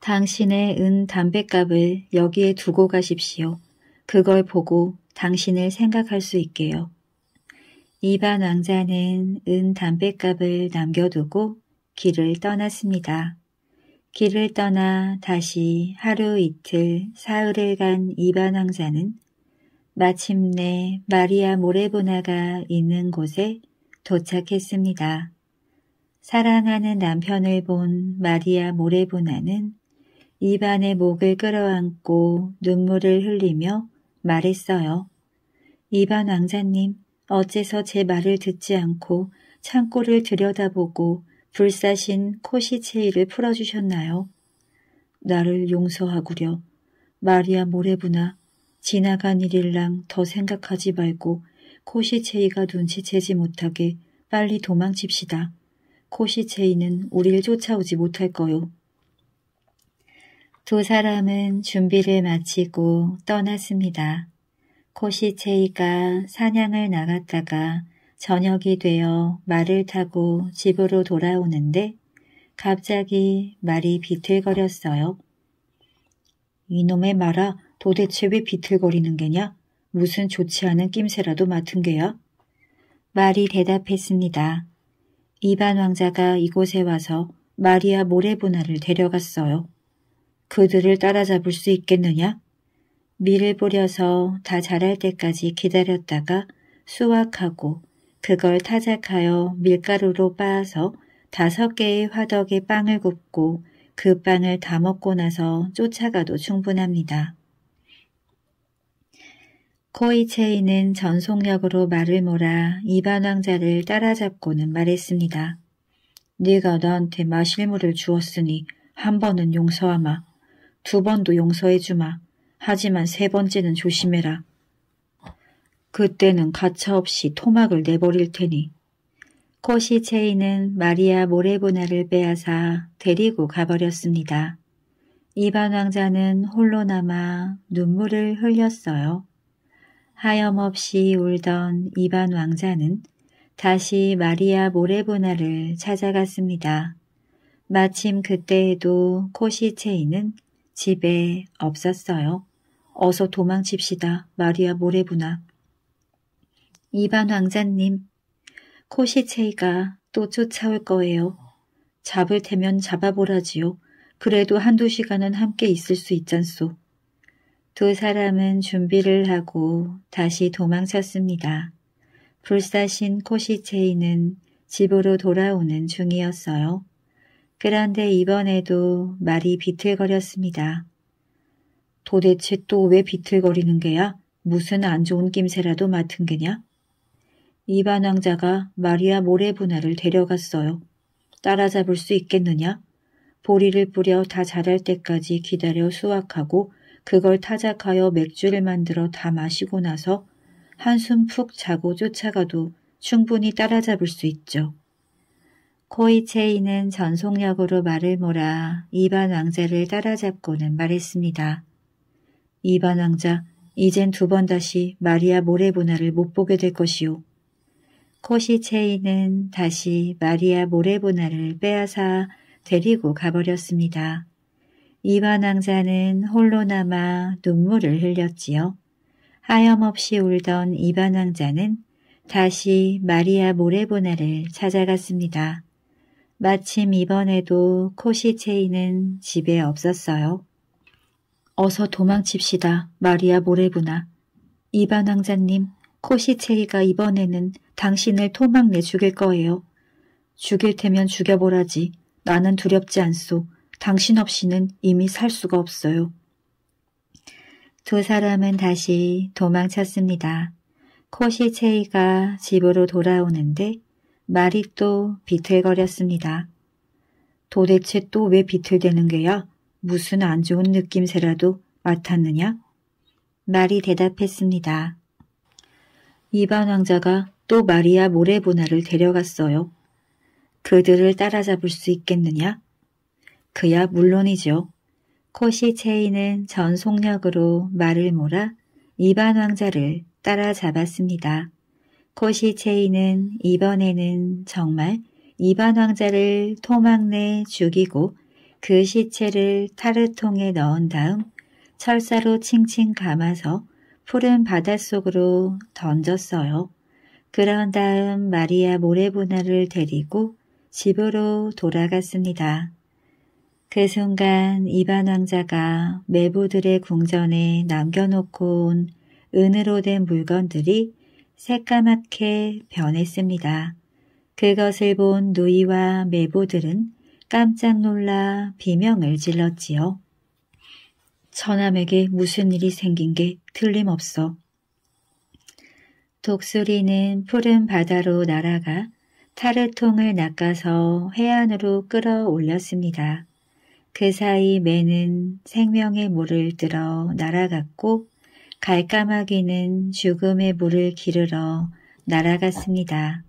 당신의 은 담뱃값을 여기에 두고 가십시오. 그걸 보고 당신을 생각할 수 있게요. 이반 왕자는 은 담뱃값을 남겨두고 길을 떠났습니다. 길을 떠나 다시 하루 이틀 사흘을 간 이반 왕자는 마침내 마리아 모레보나가 있는 곳에 도착했습니다. 사랑하는 남편을 본 마리아 모레보나는 이반의 목을 끌어안고 눈물을 흘리며 말했어요. 이반 왕자님, 어째서 제 말을 듣지 않고 창고를 들여다보고 불사신 코시체이를 풀어주셨나요? 나를 용서하구려. 마리아 모레부나 지나간 일일랑 더 생각하지 말고 코시체이가 눈치채지 못하게 빨리 도망칩시다. 코시체이는 우리를 쫓아오지 못할 거요. 두 사람은 준비를 마치고 떠났습니다. 코시체이가 사냥을 나갔다가 저녁이 되어 말을 타고 집으로 돌아오는데 갑자기 말이 비틀거렸어요. 이놈의 말아 도대체 왜 비틀거리는 게냐? 무슨 좋지 않은 낌새라도 맡은 게야? 말이 대답했습니다. 이반 왕자가 이곳에 와서 마리아 모래보나를 데려갔어요. 그들을 따라잡을 수 있겠느냐? 미를 뿌려서 다 자랄 때까지 기다렸다가 수확하고 그걸 타작하여 밀가루로 빻아서 다섯 개의 화덕에 빵을 굽고 그 빵을 다 먹고 나서 쫓아가도 충분합니다. 코이체이는 전속력으로 말을 몰아 이반 왕자를 따라잡고는 말했습니다. 네가 나한테 마실물을 주었으니 한 번은 용서하마. 두 번도 용서해주마. 하지만 세 번째는 조심해라. 그때는 가차없이 토막을 내버릴 테니. 코시 체이는 마리아 모레보나를 빼앗아 데리고 가버렸습니다. 이반 왕자는 홀로 남아 눈물을 흘렸어요. 하염없이 울던 이반 왕자는 다시 마리아 모레보나를 찾아갔습니다. 마침 그때에도 코시체이는 집에 없었어요. 어서 도망칩시다, 마리아 모레보나. 이반 왕자님, 코시체이가 또 쫓아올 거예요. 잡을 테면 잡아보라지요. 그래도 한두 시간은 함께 있을 수 있잖소. 두 사람은 준비를 하고 다시 도망쳤습니다. 불사신 코시체이는 집으로 돌아오는 중이었어요. 그런데 이번에도 말이 비틀거렸습니다. 도대체 또 왜 비틀거리는 게야? 무슨 안 좋은 낌새라도 맡은 게냐? 이반 왕자가 마리아 모레분나를 데려갔어요. 따라잡을 수 있겠느냐? 보리를 뿌려 다 자랄 때까지 기다려 수확하고 그걸 타작하여 맥주를 만들어 다 마시고 나서 한숨 푹 자고 쫓아가도 충분히 따라잡을 수 있죠. 코이체이는 전속력으로 말을 몰아 이반 왕자를 따라잡고는 말했습니다. 이반 왕자, 이젠 두 번 다시 마리아 모레보나를 못 보게 될 것이오. 코시체이는 다시 마리아 모레보나를 빼앗아 데리고 가버렸습니다. 이반 왕자는 홀로 남아 눈물을 흘렸지요. 하염없이 울던 이반 왕자는 다시 마리아 모레보나를 찾아갔습니다. 마침 이번에도 코시체이는 집에 없었어요. 어서 도망칩시다, 마리아 모레보나. 이반 왕자님, 코시체이가 이번에는 당신을 토막 내 죽일 거예요. 죽일 테면 죽여보라지. 나는 두렵지 않소. 당신 없이는 이미 살 수가 없어요. 두 사람은 다시 도망쳤습니다. 코시체이가 집으로 돌아오는데 말이 또 비틀거렸습니다. 도대체 또 왜 비틀대는 게야? 무슨 안 좋은 느낌새라도 맡았느냐? 말이 대답했습니다. 이번 왕자가 또 마리아 모레보나를 데려갔어요. 그들을 따라잡을 수 있겠느냐? 그야 물론이죠. 코시체이는 전속력으로 말을 몰아 이반 왕자를 따라잡았습니다. 코시체이는 이번에는 정말 이반 왕자를 토막 내 죽이고 그 시체를 타르통에 넣은 다음 철사로 칭칭 감아서 푸른 바닷속으로 던졌어요. 그런 다음 마리아 모레보나를 데리고 집으로 돌아갔습니다. 그 순간 이반 왕자가 매부들의 궁전에 남겨놓고 온 은으로 된 물건들이 새까맣게 변했습니다. 그것을 본 누이와 매부들은 깜짝 놀라 비명을 질렀지요. 처남에게 무슨 일이 생긴 게 틀림없어. 독수리는 푸른 바다로 날아가 타르통을 낚아서 해안으로 끌어올렸습니다. 그 사이 매는 생명의 물을 들어 날아갔고 갈까마귀는 죽음의 물을 기르러 날아갔습니다.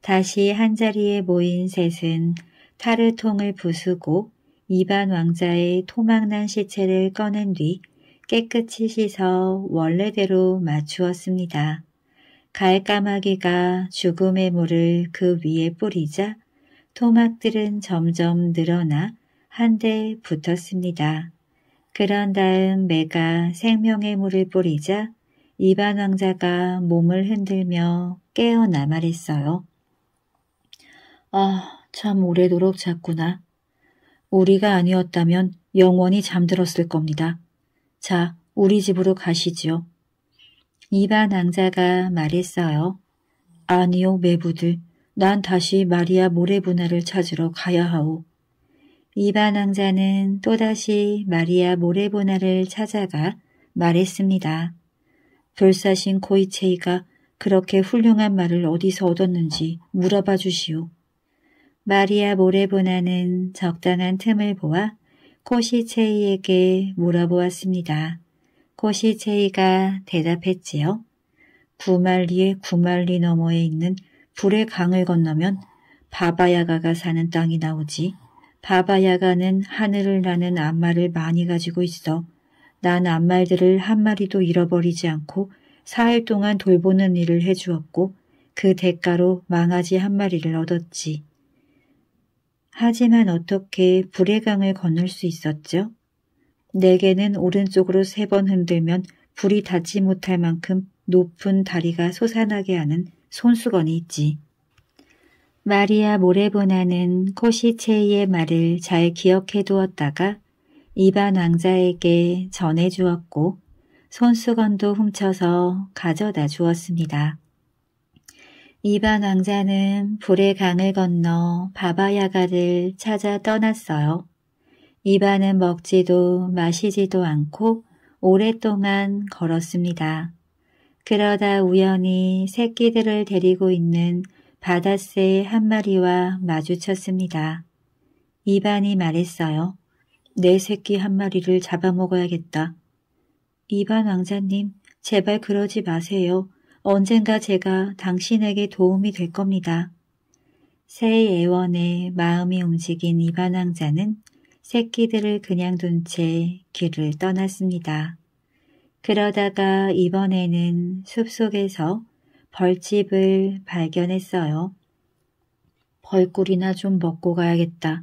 다시 한자리에 모인 셋은 타르통을 부수고 이반 왕자의 토막난 시체를 꺼낸 뒤 깨끗이 씻어 원래대로 맞추었습니다. 갈까마귀가 죽음의 물을 그 위에 뿌리자 토막들은 점점 늘어나 한데 붙었습니다. 그런 다음 매가 생명의 물을 뿌리자 이반 왕자가 몸을 흔들며 깨어나 말했어요. 아, 참 오래도록 잤구나. 우리가 아니었다면 영원히 잠들었을 겁니다. 자, 우리 집으로 가시지요. 이반 왕자가 말했어요. 아니요, 매부들. 난 다시 마리아 모래분화를 찾으러 가야 하오. 이반 왕자는 또다시 마리아 모레보나를 찾아가 말했습니다. 불사신 코이체이가 그렇게 훌륭한 말을 어디서 얻었는지 물어봐 주시오. 마리아 모레보나는 적당한 틈을 보아 코시체이에게 물어보았습니다. 코시 제이가 대답했지요. 구말리의 구말리 너머에 있는 불의 강을 건너면 바바야가가 사는 땅이 나오지. 바바야가는 하늘을 나는 암말을 많이 가지고 있어. 난 암말들을 한 마리도 잃어버리지 않고 사흘 동안 돌보는 일을 해주었고 그 대가로 망아지 한 마리를 얻었지. 하지만 어떻게 불의 강을 건널 수 있었죠? 네 개는 오른쪽으로 세 번 흔들면 불이 닿지 못할 만큼 높은 다리가 솟아나게 하는 손수건이 있지. 마리아 모레보나는 코시체이의 말을 잘 기억해 두었다가 이반 왕자에게 전해 주었고 손수건도 훔쳐서 가져다 주었습니다. 이반 왕자는 불의 강을 건너 바바야가를 찾아 떠났어요. 입안은 먹지도 마시지도 않고 오랫동안 걸었습니다. 그러다 우연히 새끼들을 데리고 있는 바닷새 한 마리와 마주쳤습니다. 이반이 말했어요. 내 새끼 한 마리를 잡아먹어야겠다. 이반 왕자님, 제발 그러지 마세요. 언젠가 제가 당신에게 도움이 될 겁니다. 새 애원에 마음이 움직인 이반 왕자는 새끼들을 그냥 둔 채 길을 떠났습니다. 그러다가 이번에는 숲속에서 벌집을 발견했어요. 벌꿀이나 좀 먹고 가야겠다.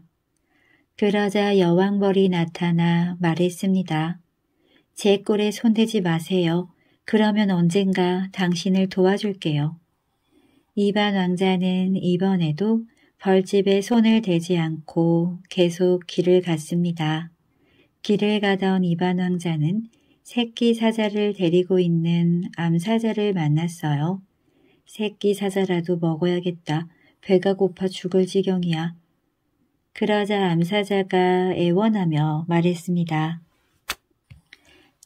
그러자 여왕벌이 나타나 말했습니다. 제 꿀에 손대지 마세요. 그러면 언젠가 당신을 도와줄게요. 이반 왕자는 이번에도 벌집에 손을 대지 않고 계속 길을 갔습니다. 길을 가던 이반 왕자는 새끼 사자를 데리고 있는 암사자를 만났어요. 새끼 사자라도 먹어야겠다. 배가 고파 죽을 지경이야. 그러자 암사자가 애원하며 말했습니다.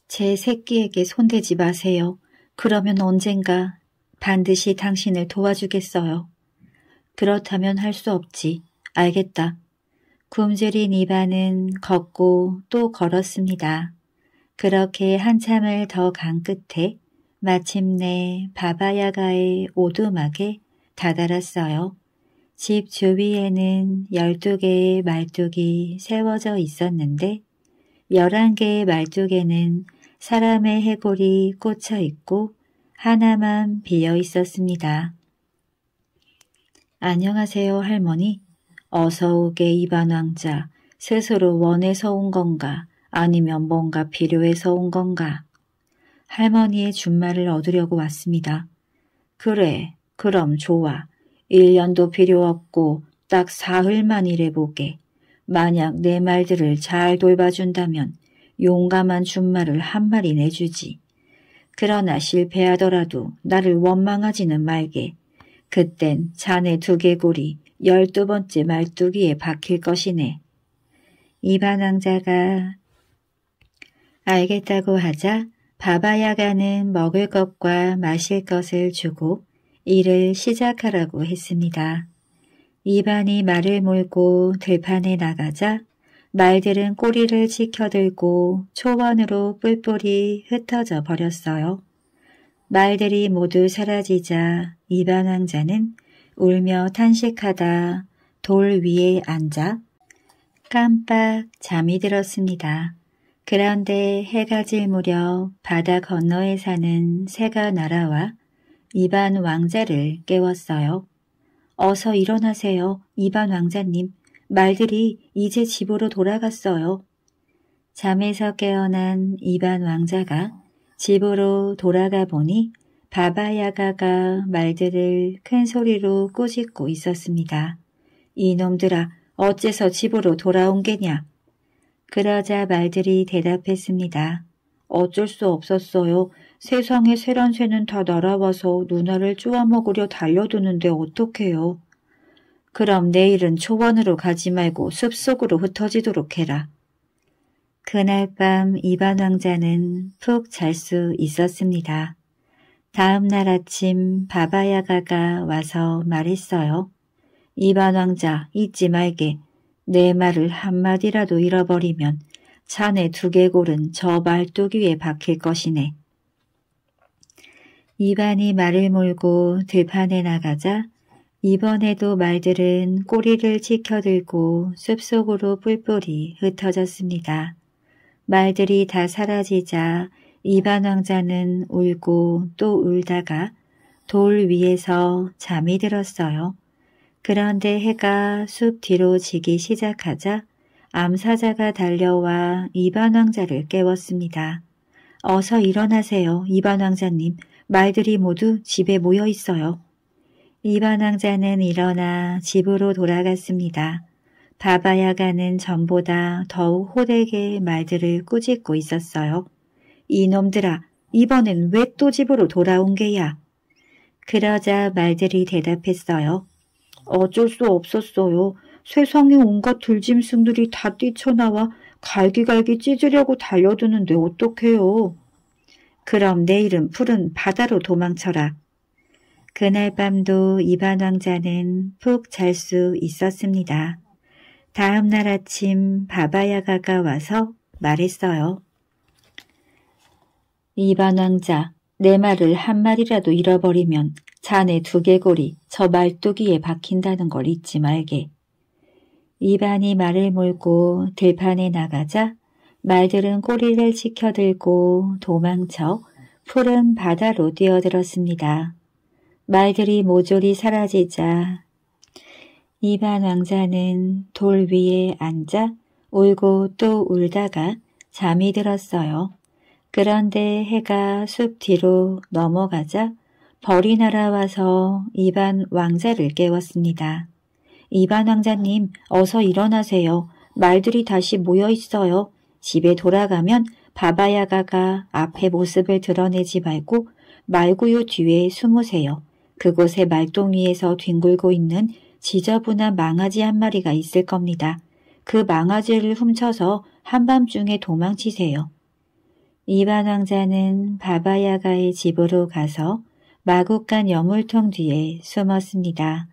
제 새끼에게 손대지 마세요. 그러면 언젠가 반드시 당신을 도와주겠어요. 그렇다면 할 수 없지. 알겠다. 굶주린 이반은 걷고 또 걸었습니다. 그렇게 한참을 더 간 끝에 마침내 바바야가의 오두막에 다다랐어요. 집 주위에는 12개의 말뚝이 세워져 있었는데 11개의 말뚝에는 사람의 해골이 꽂혀 있고 하나만 비어 있었습니다. 안녕하세요 할머니. 어서 오게 이반 왕자. 스스로 원해서 온 건가 아니면 뭔가 필요해서 온 건가. 할머니의 준말을 얻으려고 왔습니다. 그래 그럼 좋아. 1년도 필요 없고 딱 사흘만 일해보게. 만약 내 말들을 잘 돌봐준다면 용감한 준말을 한 마리 내주지. 그러나 실패하더라도 나를 원망하지는 말게. 그땐 자네 두개골이 열두 번째 말뚝이에 박힐 것이네. 이반 왕자가 알겠다고 하자 바바야가는 먹을 것과 마실 것을 주고 일을 시작하라고 했습니다. 이반이 말을 몰고 들판에 나가자 말들은 꼬리를 치켜들고 초원으로 뿔뿔이 흩어져 버렸어요. 말들이 모두 사라지자 이방 왕자는 울며 탄식하다 돌 위에 앉아 깜빡 잠이 들었습니다. 그런데 해가 질 무렵 바다 건너에 사는 새가 날아와 이반 왕자를 깨웠어요. 어서 일어나세요, 이반 왕자님. 말들이 이제 집으로 돌아갔어요. 잠에서 깨어난 이반 왕자가 집으로 돌아가 보니 바바야가가 말들을 큰 소리로 꼬집고 있었습니다. 이놈들아 어째서 집으로 돌아온 게냐? 그러자 말들이 대답했습니다. 어쩔 수 없었어요. 세상에 세란새는 다 날아와서 누나를 쪼아먹으려 달려드는데 어떡해요. 그럼 내일은 초원으로 가지 말고 숲속으로 흩어지도록 해라. 그날 밤 이반 왕자는 푹 잘 수 있었습니다. 다음 날 아침 바바야가가 와서 말했어요. 이반 왕자 잊지 말게. 내 말을 한마디라도 잃어버리면 자네 두개골은 저 말뚝 위에 박힐 것이네. 이반이 말을 몰고 들판에 나가자 이번에도 말들은 꼬리를 치켜들고 숲속으로 뿔뿔이 흩어졌습니다. 말들이 다 사라지자 이반 왕자는 울고 또 울다가 돌 위에서 잠이 들었어요. 그런데 해가 숲 뒤로 지기 시작하자 암사자가 달려와 이반 왕자를 깨웠습니다. 어서 일어나세요, 이반 왕자님. 말들이 모두 집에 모여 있어요. 이반 왕자는 일어나 집으로 돌아갔습니다. 다바야가는 전보다 더욱 호되게 말들을 꾸짖고 있었어요. 이놈들아, 이번엔 왜 또 집으로 돌아온 게야? 그러자 말들이 대답했어요. 어쩔 수 없었어요. 세상에 온갖 들짐승들이 다 뛰쳐나와 갈기갈기 찢으려고 달려드는데 어떡해요. 그럼 내일은 푸른 바다로 도망쳐라. 그날 밤도 이반 왕자는 푹 잘 수 있었습니다. 다음 날 아침 바바야가가 와서 말했어요. 이반 왕자, 내 말을 한 마리라도 잃어버리면 자네 두개골이 저 말뚝이에 박힌다는 걸 잊지 말게. 이반이 말을 몰고 들판에 나가자 말들은 꼬리를 치켜들고 도망쳐 푸른 바다로 뛰어들었습니다. 말들이 모조리 사라지자 이반 왕자는 돌 위에 앉아 울고 또 울다가 잠이 들었어요. 그런데 해가 숲 뒤로 넘어가자 벌이 날아와서 이반 왕자를 깨웠습니다. 이반 왕자님 어서 일어나세요. 말들이 다시 모여 있어요. 집에 돌아가면 바바야가가 앞에 모습을 드러내지 말고 말구요 뒤에 숨으세요. 그곳의 말똥 위에서 뒹굴고 있는 지저분한 망아지 한 마리가 있을 겁니다. 그 망아지를 훔쳐서 한밤중에 도망치세요. 이반 왕자는 바바야가의 집으로 가서 마구간 여물통 뒤에 숨었습니다.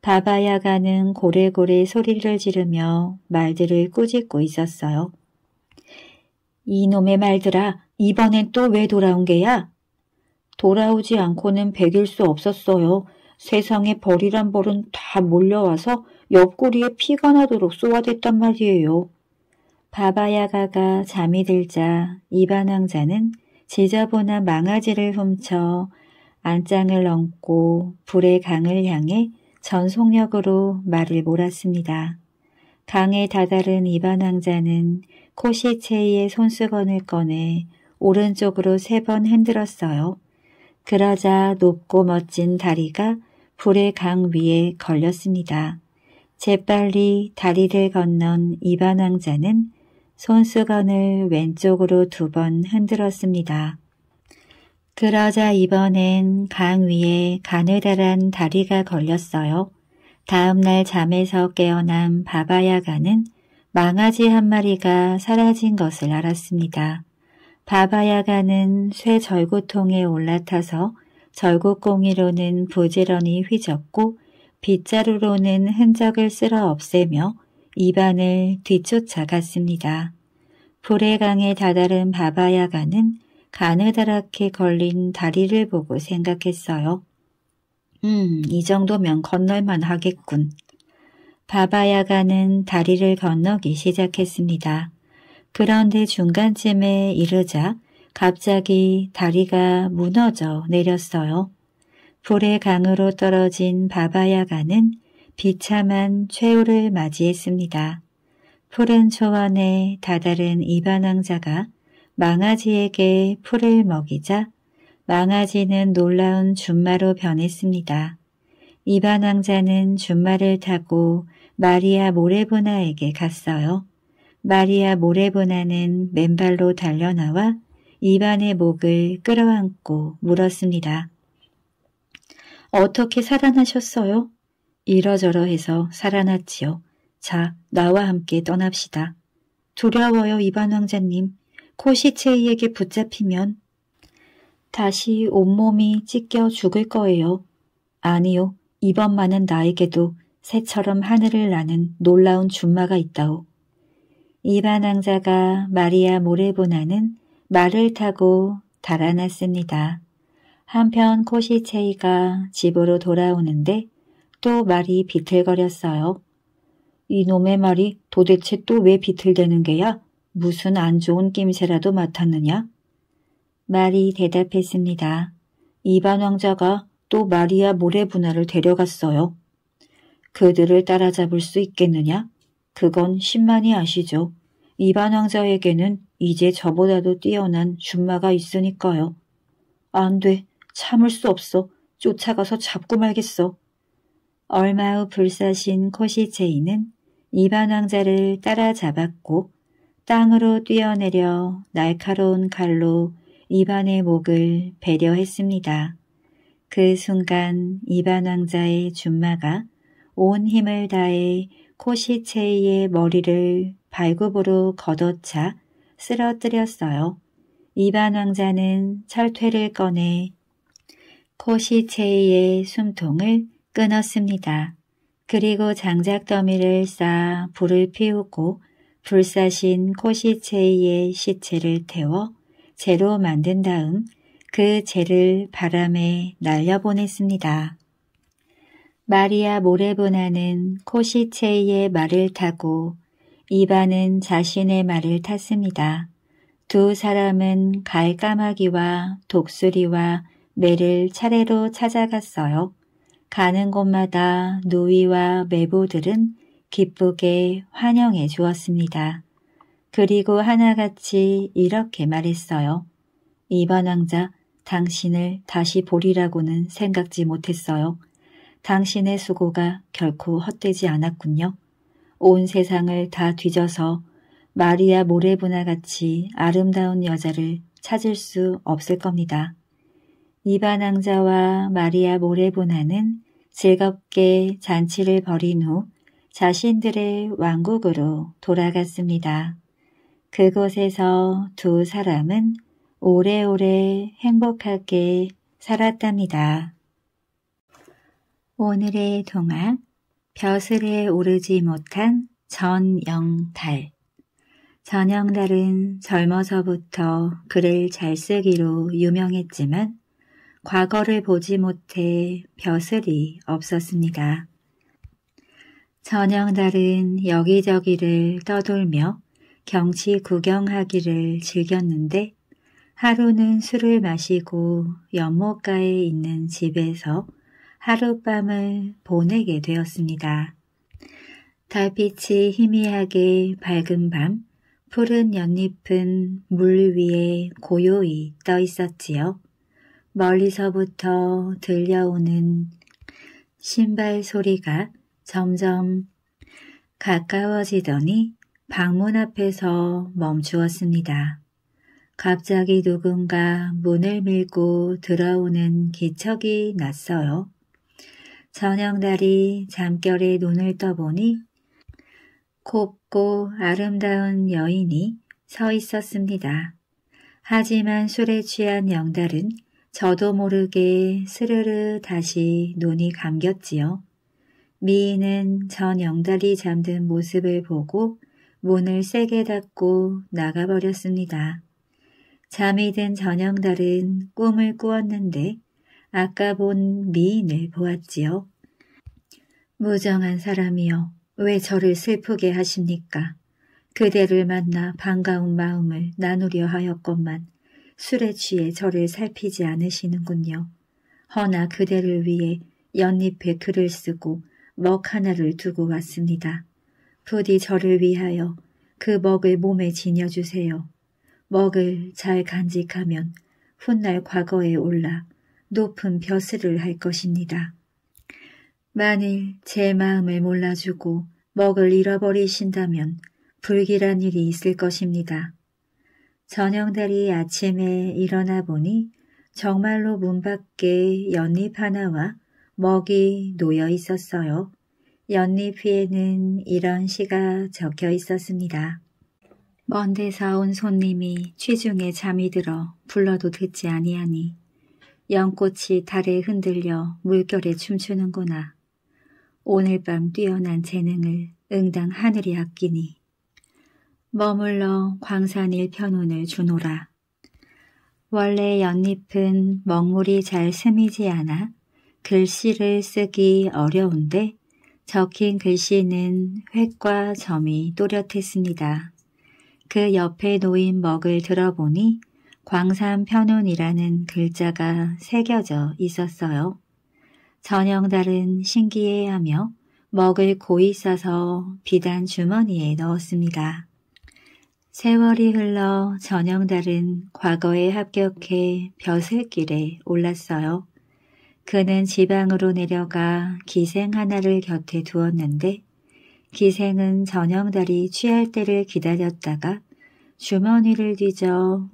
바바야가는 고래고래 소리를 지르며 말들을 꾸짖고 있었어요. 이놈의 말들아, 이번엔 또 왜 돌아온 게야? 돌아오지 않고는 베길수 없었어요. 세상에 벌이란 벌은 다 몰려와서 옆구리에 피가 나도록 쏘아댔단 말이에요. 바바야가가 잠이 들자 이반왕자는 제자보나 망아지를 훔쳐 안장을 얹고 불의 강을 향해 전속력으로 말을 몰았습니다. 강에 다다른 이반왕자는 코시체이의 손수건을 꺼내 오른쪽으로 세 번 흔들었어요. 그러자 높고 멋진 다리가 불의 강 위에 걸렸습니다. 재빨리 다리를 건넌 이반 왕자는 손수건을 왼쪽으로 두 번 흔들었습니다. 그러자 이번엔 강 위에 가느다란 다리가 걸렸어요. 다음날 잠에서 깨어난 바바야가는 망아지 한 마리가 사라진 것을 알았습니다. 바바야 가는 쇠 절구통에 올라타서 절구공이로는 부지런히 휘젓고 빗자루로는 흔적을 쓸어 없애며 입안을 뒤쫓아갔습니다. 불의강에 다다른 바바야가는 가느다랗게 걸린 다리를 보고 생각했어요. 음, 이 정도면 건널만 하겠군. 바바야가는 다리를 건너기 시작했습니다. 그런데 중간쯤에 이르자 갑자기 다리가 무너져 내렸어요. 불의 강으로 떨어진 바바야가는 비참한 최후를 맞이했습니다. 푸른 초원에 다다른 이반 왕자가 망아지에게 풀을 먹이자 망아지는 놀라운 준마로 변했습니다. 이반 왕자는 준마를 타고 마리아 모레부나에게 갔어요. 마리아 모레보나는 맨발로 달려나와 이반의 목을 끌어안고 물었습니다. 어떻게 살아나셨어요? 이러저러 해서 살아났지요. 자, 나와 함께 떠납시다. 두려워요, 이반 왕자님. 코시체이에게 붙잡히면 다시 온몸이 찢겨 죽을 거예요. 아니요, 이번만은 나에게도 새처럼 하늘을 나는 놀라운 준마가 있다오. 이반 왕자가 마리아 모레보나는 말을 타고 달아났습니다. 한편 코시체이가 집으로 돌아오는데 또 말이 비틀거렸어요. 이놈의 말이 도대체 또 왜 비틀대는 게야? 무슨 안 좋은 낌새라도 맡았느냐? 말이 대답했습니다. 이반 왕자가 또 마리아 모레분화를 데려갔어요. 그들을 따라잡을 수 있겠느냐? 그건 신만이 아시죠. 이반 왕자에게는 이제 저보다도 뛰어난 준마가 있으니까요. 안 돼. 참을 수 없어. 쫓아가서 잡고 말겠어. 얼마 후 불사신 코시체이는 이반 왕자를 따라잡았고 땅으로 뛰어내려 날카로운 칼로 이반의 목을 배려했습니다. 그 순간 이반 왕자의 준마가 온 힘을 다해 코시체이의 머리를 발굽으로 걷어차 쓰러뜨렸어요. 이반 왕자는 철퇴를 꺼내 코시체이의 숨통을 끊었습니다. 그리고 장작 더미를 쌓아 불을 피우고 불사신 코시체이의 시체를 태워 재로 만든 다음 그 재를 바람에 날려보냈습니다. 마리아 모레보나는 코시체의 말을 타고 이반은 자신의 말을 탔습니다. 두 사람은 갈까마귀와 독수리와 매를 차례로 찾아갔어요. 가는 곳마다 누이와 매보들은 기쁘게 환영해 주었습니다. 그리고 하나같이 이렇게 말했어요. 이번 왕자, 당신을 다시 보리라고는 생각지 못했어요. 당신의 수고가 결코 헛되지 않았군요. 온 세상을 다 뒤져서 마리아 모레보나 같이 아름다운 여자를 찾을 수 없을 겁니다. 이반 왕자와 마리아 모레보나는 즐겁게 잔치를 벌인 후 자신들의 왕국으로 돌아갔습니다. 그곳에서 두 사람은 오래오래 행복하게 살았답니다. 오늘의 동안 벼슬에 오르지 못한 전영달 전영달은 젊어서부터 글을 잘 쓰기로 유명했지만 과거를 보지 못해 벼슬이 없었습니다. 전영달은 여기저기를 떠돌며 경치 구경하기를 즐겼는데 하루는 술을 마시고 연못가에 있는 집에서 하룻밤을 보내게 되었습니다. 달빛이 희미하게 밝은 밤, 푸른 연잎은 물 위에 고요히 떠 있었지요. 멀리서부터 들려오는 신발 소리가 점점 가까워지더니 방문 앞에서 멈추었습니다. 갑자기 누군가 문을 밀고 들어오는 기척이 났어요. 저녁날이 잠결에 눈을 떠보니 곱고 아름다운 여인이 서 있었습니다. 하지만 술에 취한 영달은 저도 모르게 스르르 다시 눈이 감겼지요. 미인은 전 영달이 잠든 모습을 보고 문을 세게 닫고 나가버렸습니다. 잠이 든 전영달은 꿈을 꾸었는데 아까 본 미인을 보았지요. 무정한 사람이여 왜 저를 슬프게 하십니까? 그대를 만나 반가운 마음을 나누려 하였건만 술에 취해 저를 살피지 않으시는군요. 허나 그대를 위해 연잎에 글을 쓰고 먹 하나를 두고 왔습니다. 부디 저를 위하여 그 먹을 몸에 지녀주세요. 먹을 잘 간직하면 훗날 과거에 올라 높은 벼슬을 할 것입니다. 만일 제 마음을 몰라주고 먹을 잃어버리신다면 불길한 일이 있을 것입니다. 전녁달이 아침에 일어나 보니 정말로 문 밖에 연잎 하나와 먹이 놓여 있었어요. 연잎 위에는 이런 시가 적혀 있었습니다. 먼 데서 온 손님이 취중에 잠이 들어 불러도 듣지 아니하니 연꽃이 달에 흔들려 물결에 춤추는구나. 오늘 밤 뛰어난 재능을 응당 하늘이 아끼니. 머물러 광산일 편운을 주노라. 원래 연잎은 먹물이 잘 스미지 않아 글씨를 쓰기 어려운데 적힌 글씨는 획과 점이 또렷했습니다. 그 옆에 놓인 먹을 들어보니 광산편운이라는 글자가 새겨져 있었어요. 전형 달은 신기해하며 먹을 고이 싸서 비단 주머니에 넣었습니다. 세월이 흘러 전형 달은 과거에 합격해 벼슬길에 올랐어요. 그는 지방으로 내려가 기생 하나를 곁에 두었는데 기생은 전형달이 취할 때를 기다렸다가 주머니를 뒤져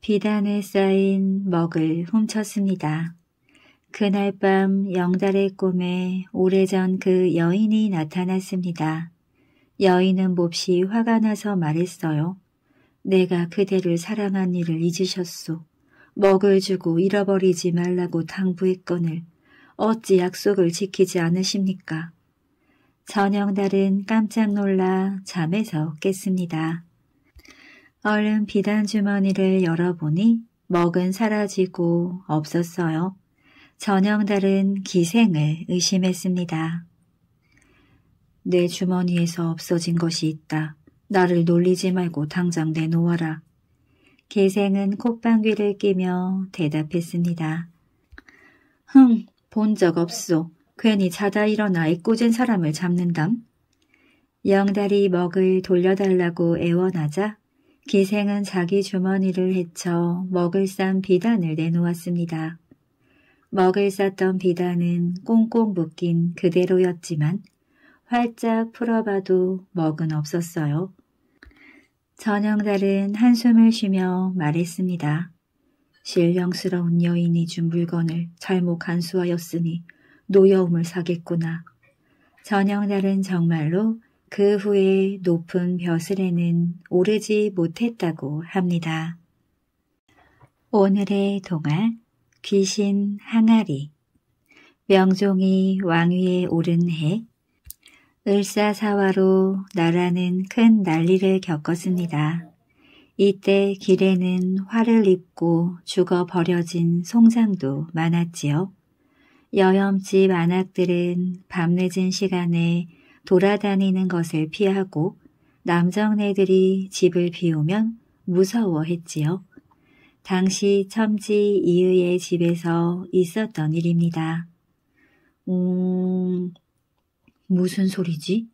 비단에 쌓인 먹을 훔쳤습니다. 그날 밤 영달의 꿈에 오래전 그 여인이 나타났습니다. 여인은 몹시 화가 나서 말했어요. 내가 그대를 사랑한 일을 잊으셨소. 먹을 주고 잃어버리지 말라고 당부했거늘 어찌 약속을 지키지 않으십니까? 전영달은 깜짝 놀라 잠에서 깼습니다. 얼른 비단 주머니를 열어보니 먹은 사라지고 없었어요. 전형 다른 기생을 의심했습니다. 내 주머니에서 없어진 것이 있다. 나를 놀리지 말고 당장 내놓아라. 기생은 콧방귀를 끼며 대답했습니다. 흥, 본 적 없소. 괜히 자다 일어나 애꿎은 사람을 잡는담. 영달이 먹을 돌려달라고 애원하자 기생은 자기 주머니를 헤쳐 먹을 싼 비단을 내놓았습니다. 먹을 쌌던 비단은 꽁꽁 묶인 그대로였지만 활짝 풀어봐도 먹은 없었어요. 전영달은 한숨을 쉬며 말했습니다. 신령스러운 여인이 준 물건을 잘못 간수하였으니 노여움을 사겠구나. 전영달은 정말로 그 후에 높은 벼슬에는 오르지 못했다고 합니다. 오늘의 동화 귀신 항아리 명종이 왕위에 오른 해 을사사화로 나라는 큰 난리를 겪었습니다. 이때 길에는 화를 입고 죽어버려진 송장도 많았지요. 여염집 안악들은 밤늦은 시간에 돌아다니는 것을 피하고 남정네들이 집을 비우면 무서워했지요. 당시 첨지 이의의 집에서 있었던 일입니다. 음, 무슨 소리지?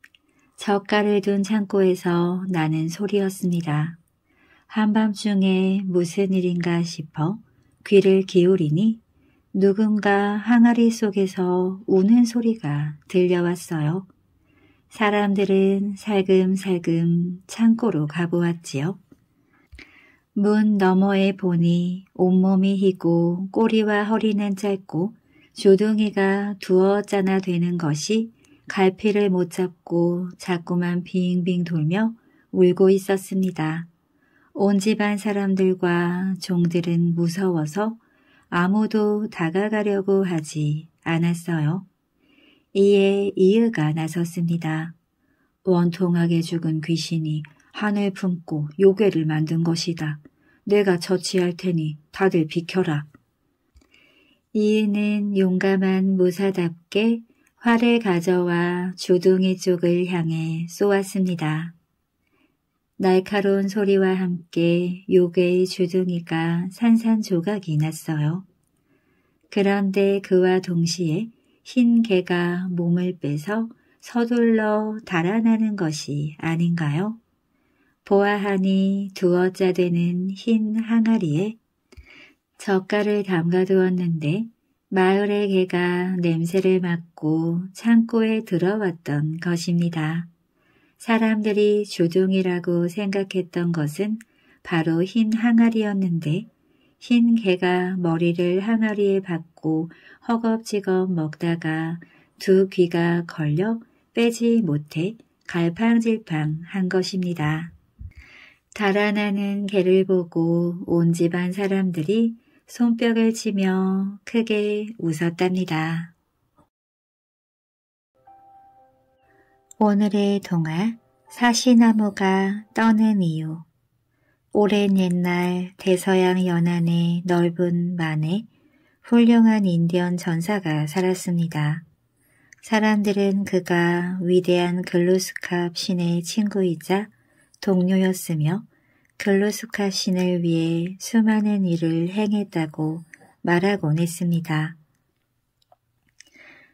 젓갈을 둔 창고에서 나는 소리였습니다. 한밤중에 무슨 일인가 싶어 귀를 기울이니 누군가 항아리 속에서 우는 소리가 들려왔어요. 사람들은 살금살금 창고로 가보았지요. 문 너머에 보니 온몸이 희고 꼬리와 허리는 짧고 조둥이가 두어 짜나 되는 것이 갈피를 못 잡고 자꾸만 빙빙 돌며 울고 있었습니다. 온 집안 사람들과 종들은 무서워서 아무도 다가가려고 하지 않았어요. 이에 이유가 나섰습니다. 원통하게 죽은 귀신이 한을 품고 요괴를 만든 것이다. 내가 처치할 테니 다들 비켜라. 이유는 용감한 무사답게 활을 가져와 주둥이 쪽을 향해 쏘았습니다. 날카로운 소리와 함께 요괴의 주둥이가 산산조각이 났어요. 그런데 그와 동시에 흰 개가 몸을 빼서 서둘러 달아나는 것이 아닌가요? 보아하니 두어자 되는 흰 항아리에 젓갈을 담가두었는데 마을의 개가 냄새를 맡고 창고에 들어왔던 것입니다. 사람들이 주둥이라고 생각했던 것은 바로 흰 항아리였는데 흰 개가 머리를 항아리에 박고 허겁지겁 먹다가 두 귀가 걸려 빼지 못해 갈팡질팡 한 것입니다. 달아나는 개를 보고 온 집안 사람들이 손뼉을 치며 크게 웃었답니다. 오늘의 동화 사시나무가 떠는 이유 오랜 옛날 대서양 연안의 넓은 만에 훌륭한 인디언 전사가 살았습니다. 사람들은 그가 위대한 글루스캅 신의 친구이자 동료였으며 글루스캅 신을 위해 수많은 일을 행했다고 말하곤 했습니다.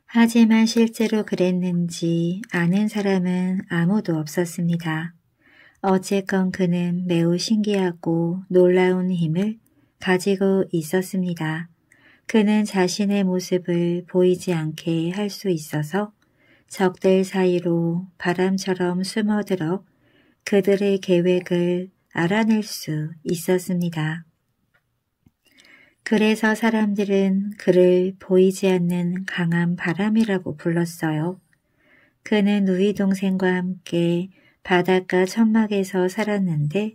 하지만 실제로 그랬는지 아는 사람은 아무도 없었습니다. 어쨌건 그는 매우 신기하고 놀라운 힘을 가지고 있었습니다. 그는 자신의 모습을 보이지 않게 할 수 있어서 적들 사이로 바람처럼 숨어들어 그들의 계획을 알아낼 수 있었습니다. 그래서 사람들은 그를 보이지 않는 강한 바람이라고 불렀어요. 그는 누이 동생과 함께 바닷가 천막에서 살았는데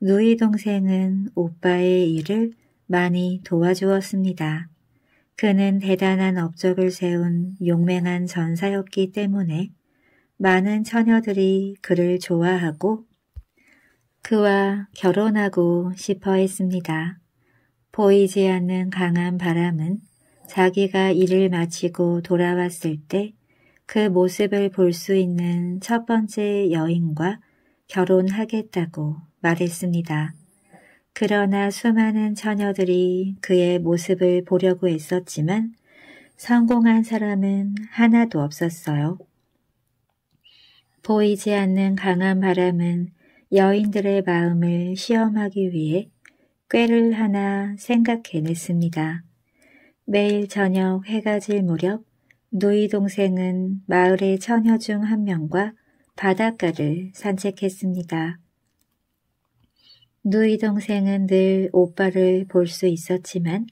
누이 동생은 오빠의 일을 많이 도와주었습니다. 그는 대단한 업적을 세운 용맹한 전사였기 때문에 많은 처녀들이 그를 좋아하고 그와 결혼하고 싶어 했습니다. 보이지 않는 강한 바람은 자기가 일을 마치고 돌아왔을 때 그 모습을 볼 수 있는 첫 번째 여인과 결혼하겠다고 말했습니다. 그러나 수많은 처녀들이 그의 모습을 보려고 애썼지만 성공한 사람은 하나도 없었어요. 보이지 않는 강한 바람은 여인들의 마음을 시험하기 위해 꾀를 하나 생각해냈습니다. 매일 저녁 해가 질 무렵 누이 동생은 마을의 처녀 중 한 명과 바닷가를 산책했습니다. 누이 동생은 늘 오빠를 볼 수 있었지만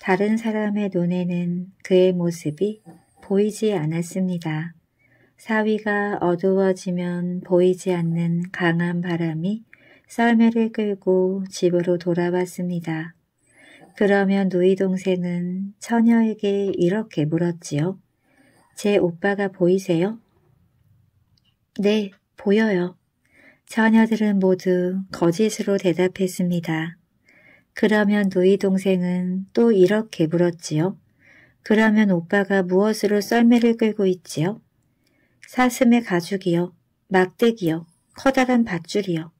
다른 사람의 눈에는 그의 모습이 보이지 않았습니다. 사위가 어두워지면 보이지 않는 강한 바람이 썰매를 끌고 집으로 돌아왔습니다. 그러면 누이 동생은 처녀에게 이렇게 물었지요. 제 오빠가 보이세요? 네, 보여요. 처녀들은 모두 거짓으로 대답했습니다. 그러면 누이 동생은 또 이렇게 물었지요. 그러면 오빠가 무엇으로 썰매를 끌고 있지요? 사슴의 가죽이요, 막대기요, 커다란 밧줄이요.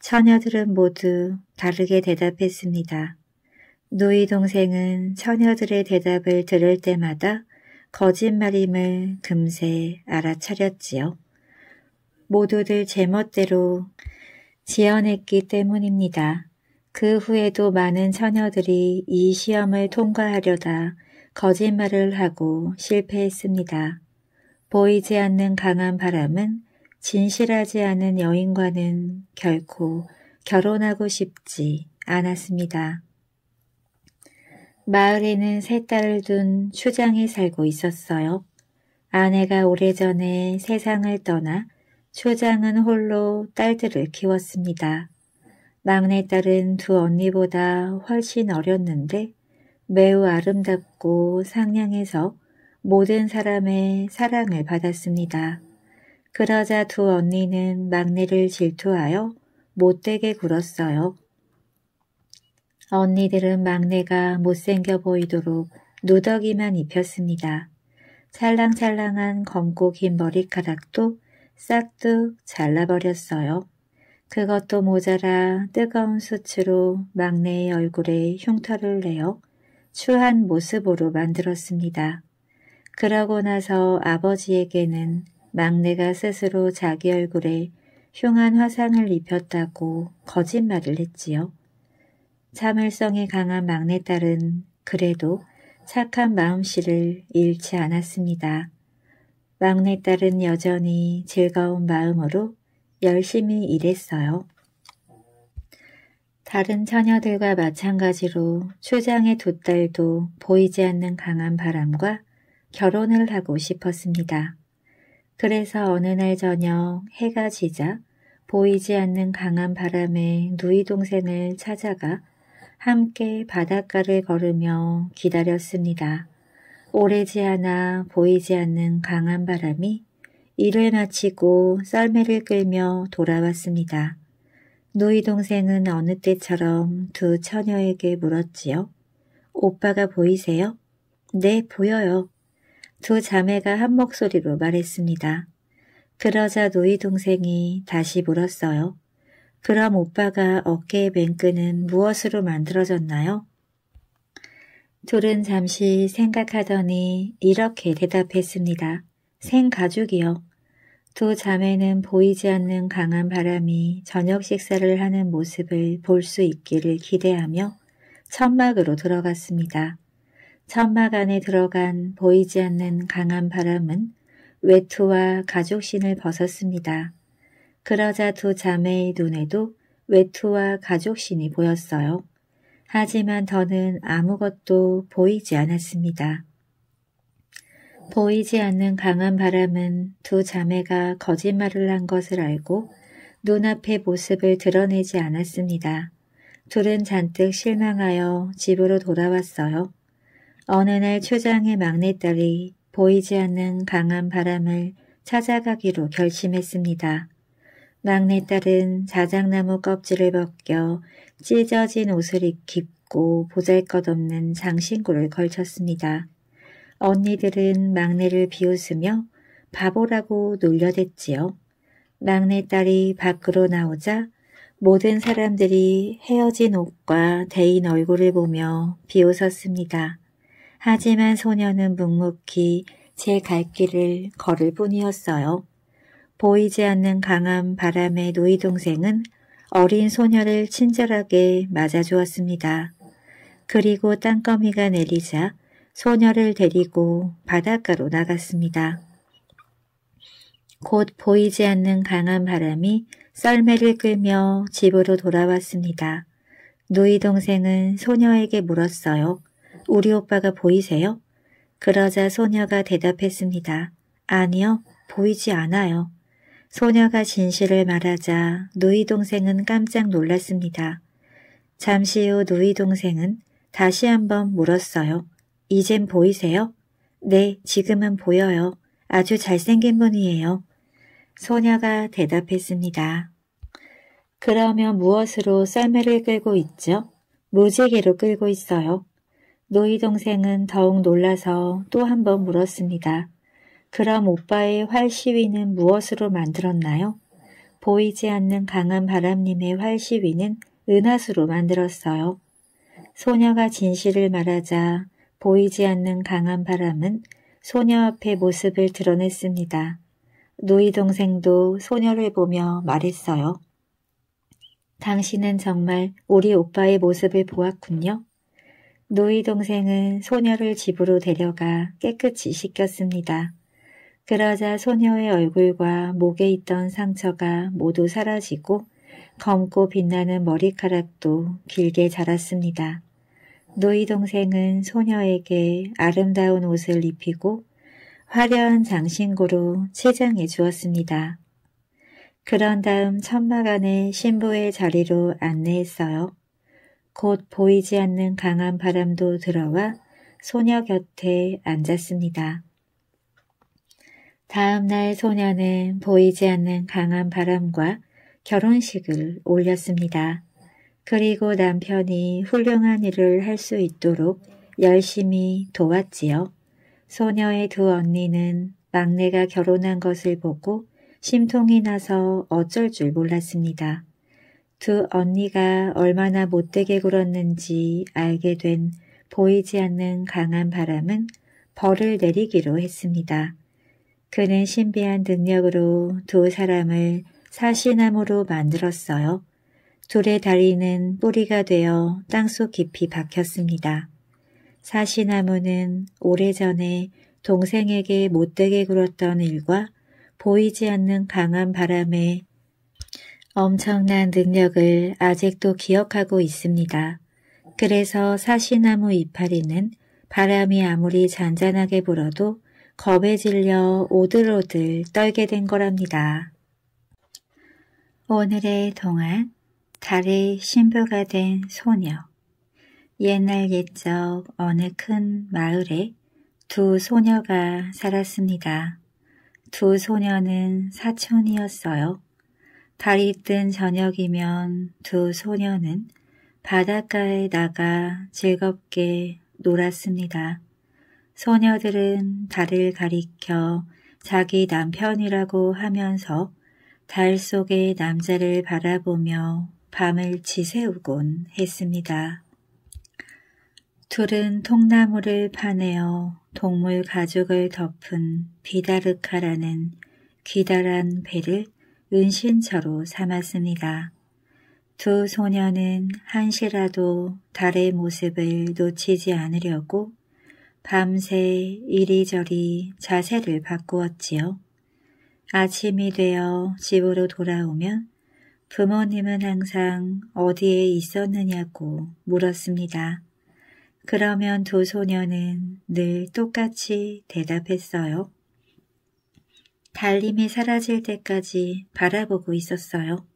처녀들은 모두 다르게 대답했습니다. 누이 동생은 처녀들의 대답을 들을 때마다 거짓말임을 금세 알아차렸지요. 모두들 제멋대로 지어냈기 때문입니다. 그 후에도 많은 처녀들이 이 시험을 통과하려다 거짓말을 하고 실패했습니다. 보이지 않는 강한 바람은 진실하지 않은 여인과는 결코 결혼하고 싶지 않았습니다. 마을에는 세 딸을 둔 추장이 살고 있었어요. 아내가 오래전에 세상을 떠나 초장은 홀로 딸들을 키웠습니다. 막내딸은 두 언니보다 훨씬 어렸는데 매우 아름답고 상냥해서 모든 사람의 사랑을 받았습니다. 그러자 두 언니는 막내를 질투하여 못되게 굴었어요. 언니들은 막내가 못생겨 보이도록 누더기만 입혔습니다. 찰랑찰랑한 검고 긴 머리카락도 싹둑 잘라버렸어요. 그것도 모자라 뜨거운 수치로 막내의 얼굴에 흉터를 내어 추한 모습으로 만들었습니다. 그러고 나서 아버지에게는 막내가 스스로 자기 얼굴에 흉한 화상을 입혔다고 거짓말을 했지요. 참을성이 강한 막내딸은 그래도 착한 마음씨를 잃지 않았습니다. 막내딸은 여전히 즐거운 마음으로 열심히 일했어요. 다른 처녀들과 마찬가지로 초장의 두 딸도 보이지 않는 강한 바람과 결혼을 하고 싶었습니다. 그래서 어느 날 저녁 해가 지자 보이지 않는 강한 바람에 누이 동생을 찾아가 함께 바닷가를 걸으며 기다렸습니다. 오래지 않아 보이지 않는 강한 바람이 일을 마치고 썰매를 끌며 돌아왔습니다. 누이 동생은 어느 때처럼 두 처녀에게 물었지요. 오빠가 보이세요? 네, 보여요. 두 자매가 한 목소리로 말했습니다. 그러자 누이 동생이 다시 물었어요. 그럼 오빠가 어깨에 맹끈은 무엇으로 만들어졌나요? 둘은 잠시 생각하더니 이렇게 대답했습니다. 생가죽이요. 두 자매는 보이지 않는 강한 바람이 저녁 식사를 하는 모습을 볼 수 있기를 기대하며 천막으로 들어갔습니다. 천막 안에 들어간 보이지 않는 강한 바람은 외투와 가죽신을 벗었습니다. 그러자 두 자매의 눈에도 외투와 가죽신이 보였어요. 하지만 더는 아무것도 보이지 않았습니다. 보이지 않는 강한 바람은 두 자매가 거짓말을 한 것을 알고 눈앞의 모습을 드러내지 않았습니다. 둘은 잔뜩 실망하여 집으로 돌아왔어요. 어느 날 초장의 막내딸이 보이지 않는 강한 바람을 찾아가기로 결심했습니다. 막내딸은 자작나무 껍질을 벗겨 찢어진 옷을 입고 보잘것없는 장신구를 걸쳤습니다. 언니들은 막내를 비웃으며 바보라고 놀려댔지요. 막내딸이 밖으로 나오자 모든 사람들이 헤어진 옷과 대인 얼굴을 보며 비웃었습니다. 하지만 소녀는 묵묵히 제 갈 길을 걸을 뿐이었어요. 보이지 않는 강한 바람에 노이 동생은 어린 소녀를 친절하게 맞아주었습니다. 그리고 땅거미가 내리자 소녀를 데리고 바닷가로 나갔습니다. 곧 보이지 않는 강한 바람이 썰매를 끌며 집으로 돌아왔습니다. 누이 동생은 소녀에게 물었어요. 우리 오빠가 보이세요? 그러자 소녀가 대답했습니다. 아니요, 보이지 않아요. 소녀가 진실을 말하자 누이 동생은 깜짝 놀랐습니다. 잠시 후 누이 동생은 다시 한번 물었어요. 이젠 보이세요? 네, 지금은 보여요. 아주 잘생긴 분이에요. 소녀가 대답했습니다. 그러면 무엇으로 썰매를 끌고 있죠? 무지개로 끌고 있어요. 노이 동생은 더욱 놀라서 또 한 번 물었습니다. 그럼 오빠의 활시위는 무엇으로 만들었나요? 보이지 않는 강한 바람님의 활시위는 은하수로 만들었어요. 소녀가 진실을 말하자 보이지 않는 강한 바람은 소녀 앞에 모습을 드러냈습니다. 누이 동생도 소녀를 보며 말했어요. 당신은 정말 우리 오빠의 모습을 보았군요. 누이 동생은 소녀를 집으로 데려가 깨끗이 씻겼습니다. 그러자 소녀의 얼굴과 목에 있던 상처가 모두 사라지고 검고 빛나는 머리카락도 길게 자랐습니다. 노이 동생은 소녀에게 아름다운 옷을 입히고 화려한 장신구로 치장해 주었습니다. 그런 다음 천막안에 신부의 자리로 안내했어요. 곧 보이지 않는 강한 바람도 들어와 소녀 곁에 앉았습니다. 다음날 소녀는 보이지 않는 강한 바람과 결혼식을 올렸습니다. 그리고 남편이 훌륭한 일을 할 수 있도록 열심히 도왔지요. 소녀의 두 언니는 막내가 결혼한 것을 보고 심통이 나서 어쩔 줄 몰랐습니다. 두 언니가 얼마나 못되게 굴었는지 알게 된 보이지 않는 강한 바람은 벌을 내리기로 했습니다. 그는 신비한 능력으로 두 사람을 사시나무로 만들었어요. 둘의 다리는 뿌리가 되어 땅속 깊이 박혔습니다. 사시나무는 오래전에 동생에게 못되게 굴었던 일과 보이지 않는 강한 바람에 엄청난 능력을 아직도 기억하고 있습니다. 그래서 사시나무 이파리는 바람이 아무리 잔잔하게 불어도 겁에 질려 오들오들 떨게 된 거랍니다. 오늘의 동안 달의 신부가 된 소녀 옛날 옛적 어느 큰 마을에 두 소녀가 살았습니다. 두 소녀는 사촌이었어요. 달이 뜬 저녁이면 두 소녀는 바닷가에 나가 즐겁게 놀았습니다. 소녀들은 달을 가리켜 자기 남편이라고 하면서 달 속의 남자를 바라보며 밤을 지새우곤 했습니다. 둘은 통나무를 파내어 동물 가죽을 덮은 비다르카라는 기다란 배를 은신처로 삼았습니다. 두 소녀는 한시라도 달의 모습을 놓치지 않으려고 밤새 이리저리 자세를 바꾸었지요. 아침이 되어 집으로 돌아오면 부모님은 항상 어디에 있었느냐고 물었습니다. 그러면 두 소녀는 늘 똑같이 대답했어요. 달림이 사라질 때까지 바라보고 있었어요.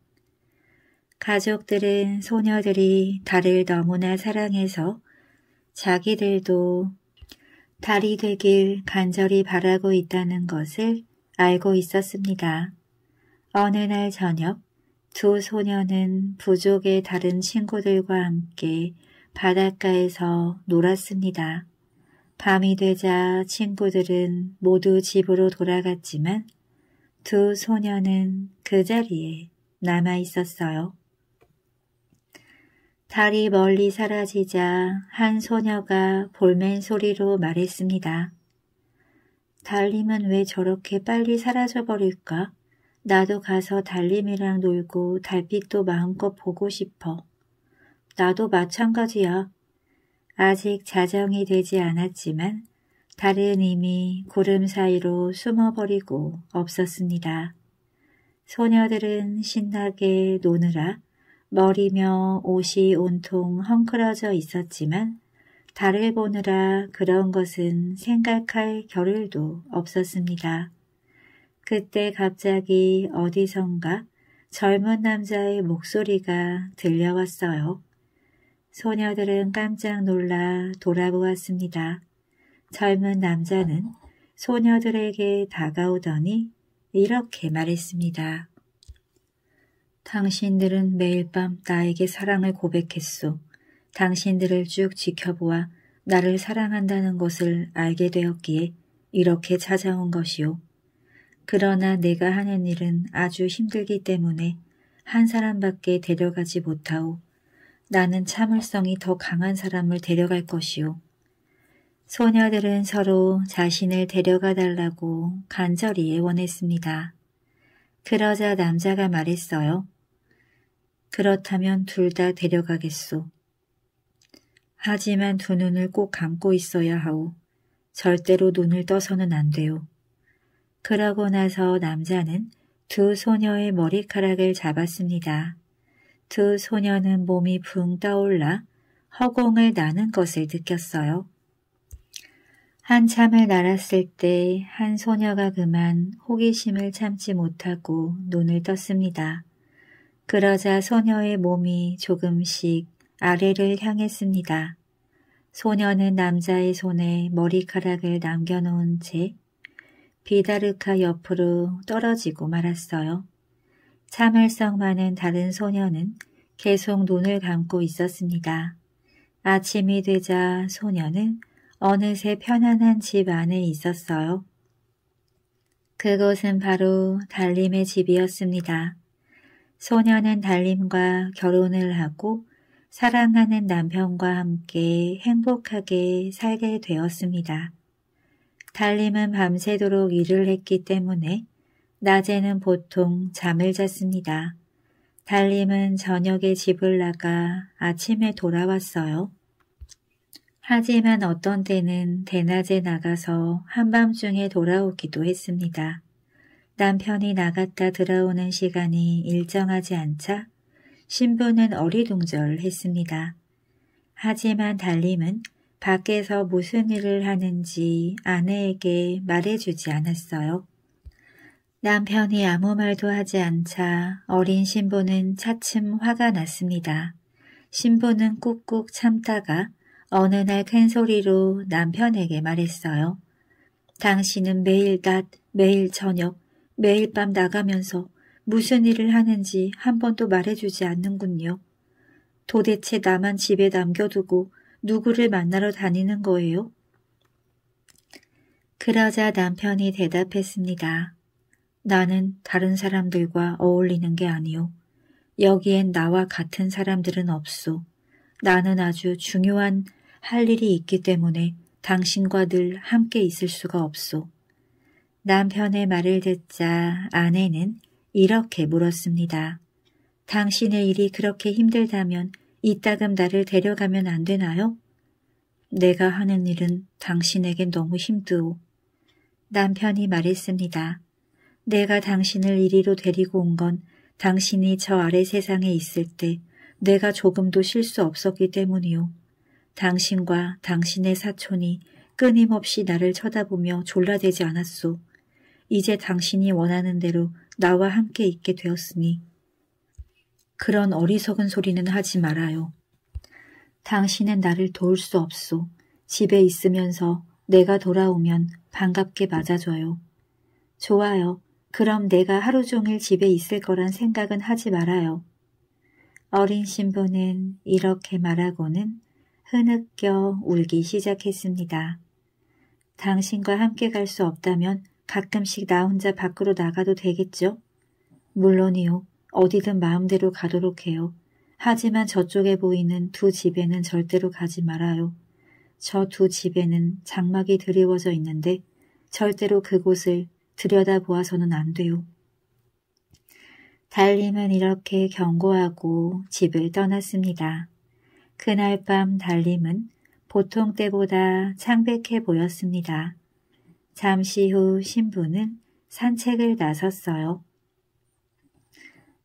가족들은 소녀들이 달을 너무나 사랑해서 자기들도 달이 되길 간절히 바라고 있다는 것을 알고 있었습니다. 어느 날 저녁 두 소녀는 부족의 다른 친구들과 함께 바닷가에서 놀았습니다. 밤이 되자 친구들은 모두 집으로 돌아갔지만 두 소녀는 그 자리에 남아 있었어요. 달이 멀리 사라지자 한 소녀가 볼멘 소리로 말했습니다. 달님은 왜 저렇게 빨리 사라져 버릴까? 나도 가서 달님이랑 놀고 달빛도 마음껏 보고 싶어. 나도 마찬가지야. 아직 자정이 되지 않았지만 달은 이미 구름 사이로 숨어버리고 없었습니다. 소녀들은 신나게 노느라 머리며 옷이 온통 헝클어져 있었지만 달을 보느라 그런 것은 생각할 겨를도 없었습니다. 그때 갑자기 어디선가 젊은 남자의 목소리가 들려왔어요. 소녀들은 깜짝 놀라 돌아보았습니다. 젊은 남자는 소녀들에게 다가오더니 이렇게 말했습니다. 당신들은 매일 밤 나에게 사랑을 고백했소. 당신들을 쭉 지켜보아 나를 사랑한다는 것을 알게 되었기에 이렇게 찾아온 것이오 그러나 내가 하는 일은 아주 힘들기 때문에 한 사람밖에 데려가지 못하오. 나는 참을성이 더 강한 사람을 데려갈 것이오 소녀들은 서로 자신을 데려가 달라고 간절히 애원했습니다. 그러자 남자가 말했어요. 그렇다면 둘 다 데려가겠소. 하지만 두 눈을 꼭 감고 있어야 하오. 절대로 눈을 떠서는 안 돼요. 그러고 나서 남자는 두 소녀의 머리카락을 잡았습니다. 두 소녀는 몸이 붕 떠올라 허공을 나는 것을 느꼈어요. 한참을 날았을 때 한 소녀가 그만 호기심을 참지 못하고 눈을 떴습니다. 그러자 소녀의 몸이 조금씩 아래를 향했습니다. 소녀는 남자의 손에 머리카락을 남겨놓은 채 비다르카 옆으로 떨어지고 말았어요. 참을성 많은 다른 소녀는 계속 눈을 감고 있었습니다. 아침이 되자 소녀는 어느새 편안한 집 안에 있었어요. 그곳은 바로 달림의 집이었습니다. 소녀는 달님과 결혼을 하고 사랑하는 남편과 함께 행복하게 살게 되었습니다. 달님은 밤새도록 일을 했기 때문에 낮에는 보통 잠을 잤습니다. 달님은 저녁에 집을 나가 아침에 돌아왔어요. 하지만 어떤 때는 대낮에 나가서 한밤중에 돌아오기도 했습니다. 남편이 나갔다 들어오는 시간이 일정하지 않자 신부는 어리둥절했습니다. 하지만 달림은 밖에서 무슨 일을 하는지 아내에게 말해주지 않았어요. 남편이 아무 말도 하지 않자 어린 신부는 차츰 화가 났습니다. 신부는 꾹꾹 참다가 어느 날 큰 소리로 남편에게 말했어요. 당신은 매일 낮, 매일 저녁 매일 밤 나가면서 무슨 일을 하는지 한 번도 말해주지 않는군요. 도대체 나만 집에 남겨두고 누구를 만나러 다니는 거예요? 그러자 남편이 대답했습니다. 나는 다른 사람들과 어울리는 게 아니요. 여기엔 나와 같은 사람들은 없소. 나는 아주 중요한 할 일이 있기 때문에 당신과 늘 함께 있을 수가 없소. 남편의 말을 듣자 아내는 이렇게 물었습니다. 당신의 일이 그렇게 힘들다면 이따금 나를 데려가면 안 되나요? 내가 하는 일은 당신에겐 너무 힘드오. 남편이 말했습니다. 내가 당신을 이리로 데리고 온 건 당신이 저 아래 세상에 있을 때 내가 조금도 쉴 수 없었기 때문이오. 당신과 당신의 사촌이 끊임없이 나를 쳐다보며 졸라대지 않았소. 이제 당신이 원하는 대로 나와 함께 있게 되었으니 그런 어리석은 소리는 하지 말아요. 당신은 나를 도울 수 없소. 집에 있으면서 내가 돌아오면 반갑게 맞아줘요. 좋아요. 그럼 내가 하루 종일 집에 있을 거란 생각은 하지 말아요. 어린 신부는 이렇게 말하고는 흐느껴 울기 시작했습니다. 당신과 함께 갈 수 없다면 가끔씩 나 혼자 밖으로 나가도 되겠죠? 물론이요. 어디든 마음대로 가도록 해요. 하지만 저쪽에 보이는 두 집에는 절대로 가지 말아요. 저 두 집에는 장막이 드리워져 있는데 절대로 그곳을 들여다보아서는 안 돼요. 달님은 이렇게 경고하고 집을 떠났습니다. 그날 밤달님은 보통 때보다 창백해 보였습니다. 잠시 후 신부는 산책을 나섰어요.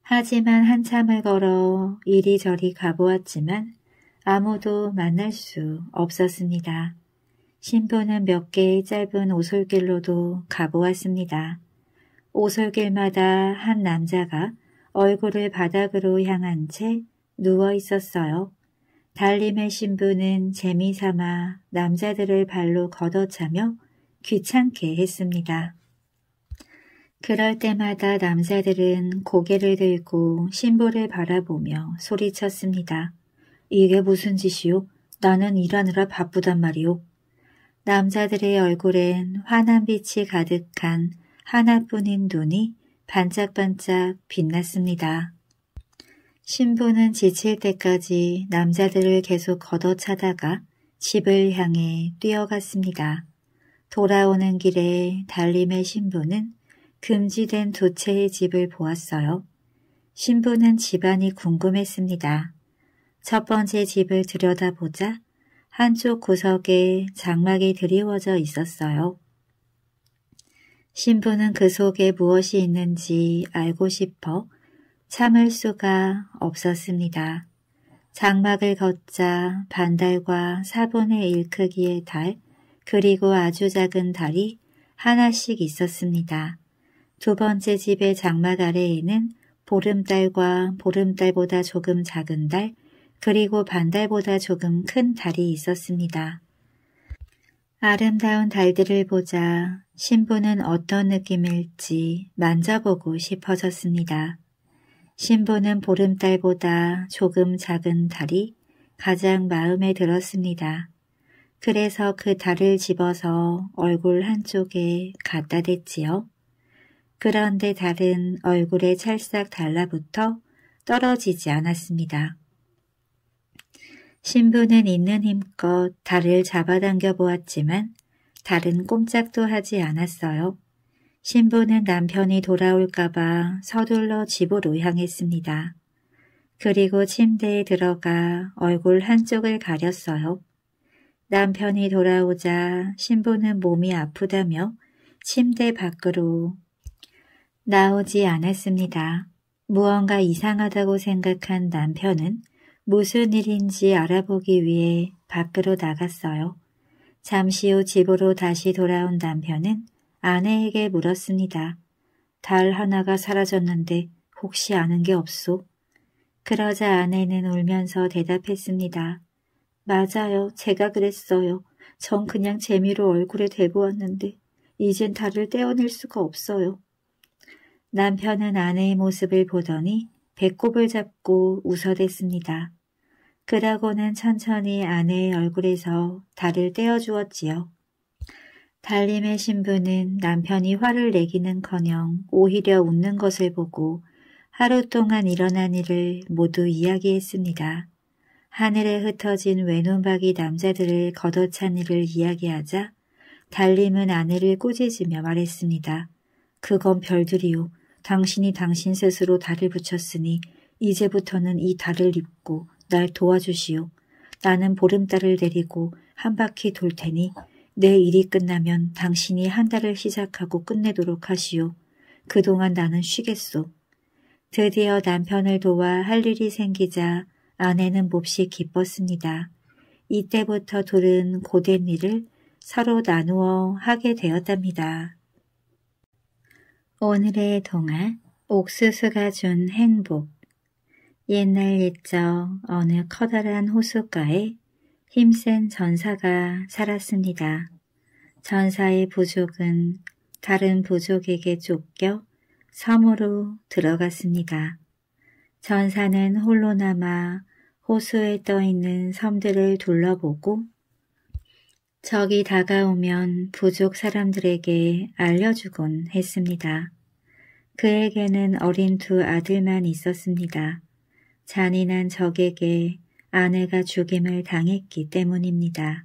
하지만 한참을 걸어 이리저리 가보았지만 아무도 만날 수 없었습니다. 신부는 몇 개의 짧은 오솔길로도 가보았습니다. 오솔길마다 한 남자가 얼굴을 바닥으로 향한 채 누워 있었어요. 달림의 신부는 재미삼아 남자들을 발로 걷어차며 귀찮게 했습니다. 그럴 때마다 남자들은 고개를 들고 신부를 바라보며 소리쳤습니다. 이게 무슨 짓이요? 나는 일하느라 바쁘단 말이오 남자들의 얼굴엔 환한 빛이 가득한 하나뿐인 눈이 반짝반짝 빛났습니다. 신부는 지칠 때까지 남자들을 계속 걷어차다가 집을 향해 뛰어갔습니다. 돌아오는 길에 달림의 신부는 금지된 두 채의 집을 보았어요. 신부는 집안이 궁금했습니다. 첫 번째 집을 들여다보자 한쪽 구석에 장막이 드리워져 있었어요. 신부는 그 속에 무엇이 있는지 알고 싶어 참을 수가 없었습니다. 장막을 걷자 반달과 4분의 1 크기의 달, 그리고 아주 작은 달이 하나씩 있었습니다. 두 번째 집의 장막 아래에는 보름달과 보름달보다 조금 작은 달, 그리고 반달보다 조금 큰 달이 있었습니다. 아름다운 달들을 보자 신부는 어떤 느낌일지 만져보고 싶어졌습니다. 신부는 보름달보다 조금 작은 달이 가장 마음에 들었습니다. 그래서 그 달을 집어서 얼굴 한쪽에 갖다 댔지요. 그런데 달은 얼굴에 찰싹 달라붙어 떨어지지 않았습니다. 신부는 있는 힘껏 달을 잡아당겨 보았지만 달은 꼼짝도 하지 않았어요. 신부는 남편이 돌아올까봐 서둘러 집으로 향했습니다. 그리고 침대에 들어가 얼굴 한쪽을 가렸어요. 남편이 돌아오자 신부는 몸이 아프다며 침대 밖으로 나오지 않았습니다. 무언가 이상하다고 생각한 남편은 무슨 일인지 알아보기 위해 밖으로 나갔어요. 잠시 후 집으로 다시 돌아온 남편은 아내에게 물었습니다. 달 하나가 사라졌는데 혹시 아는 게 없소? 그러자 아내는 울면서 대답했습니다. 맞아요. 제가 그랬어요. 전 그냥 재미로 얼굴에 대보았는데 이젠 다를 떼어낼 수가 없어요. 남편은 아내의 모습을 보더니 배꼽을 잡고 웃어댔습니다. 그러고는 천천히 아내의 얼굴에서 달을 떼어주었지요. 달님의 신부는 남편이 화를 내기는커녕 오히려 웃는 것을 보고 하루 동안 일어난 일을 모두 이야기했습니다. 하늘에 흩어진 외눈박이 남자들을 걷어찬 일을 이야기하자 달림은 아내를 꾸짖으며 말했습니다. 그건 별들이요. 당신이 당신 스스로 달을 붙였으니 이제부터는 이 달을 입고 날 도와주시오. 나는 보름달을 내리고 한 바퀴 돌 테니 내 일이 끝나면 당신이 한 달을 시작하고 끝내도록 하시오. 그동안 나는 쉬겠소. 드디어 남편을 도와 할 일이 생기자 아내는 몹시 기뻤습니다. 이때부터 둘은 고된 일을 서로 나누어 하게 되었답니다. 오늘의 동화 옥수수가 준 행복 옛날 옛적 어느 커다란 호숫가에 힘센 전사가 살았습니다. 전사의 부족은 다른 부족에게 쫓겨 섬으로 들어갔습니다. 전사는 홀로 남아 호수에 떠 있는 섬들을 둘러보고 적이 다가오면 부족 사람들에게 알려주곤 했습니다. 그에게는 어린 두 아들만 있었습니다. 잔인한 적에게 아내가 죽임을 당했기 때문입니다.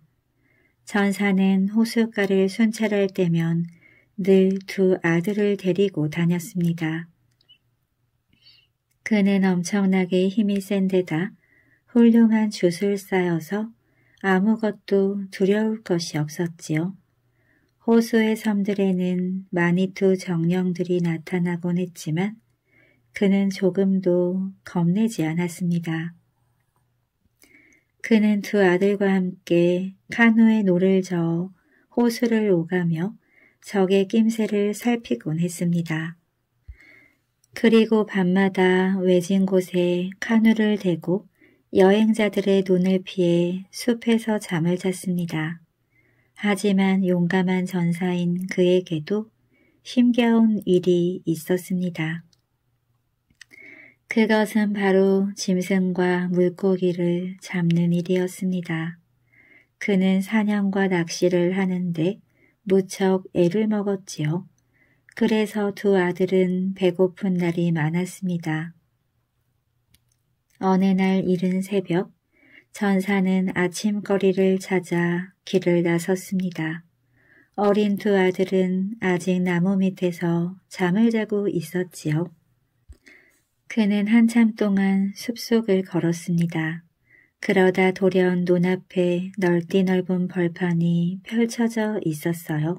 전사는 호숫가를 순찰할 때면 늘 두 아들을 데리고 다녔습니다. 그는 엄청나게 힘이 센 데다 훌륭한 주술 t 쌓여서 아무것도 두려울 것이 없었지요. 호수의 섬들에는 마니투 정령들이 나타나곤 했지만 그는 조금도 겁내지 않았습니다. 그는 두 아들과 함께 카누에 노를 저어 호수를 오가며 적의 낌새를 살피곤 했습니다. 그리고 밤마다 외진 곳에 카누를 대고 여행자들의 눈을 피해 숲에서 잠을 잤습니다. 하지만 용감한 전사인 그에게도 힘겨운 일이 있었습니다. 그것은 바로 짐승과 물고기를 잡는 일이었습니다. 그는 사냥과 낚시를 하는데 무척 애를 먹었지요. 그래서 두 아들은 배고픈 날이 많았습니다. 어느 날 이른 새벽, 전사는 아침거리를 찾아 길을 나섰습니다. 어린 두 아들은 아직 나무 밑에서 잠을 자고 있었지요. 그는 한참 동안 숲속을 걸었습니다. 그러다 돌연 눈앞에 넓디 넓은 벌판이 펼쳐져 있었어요.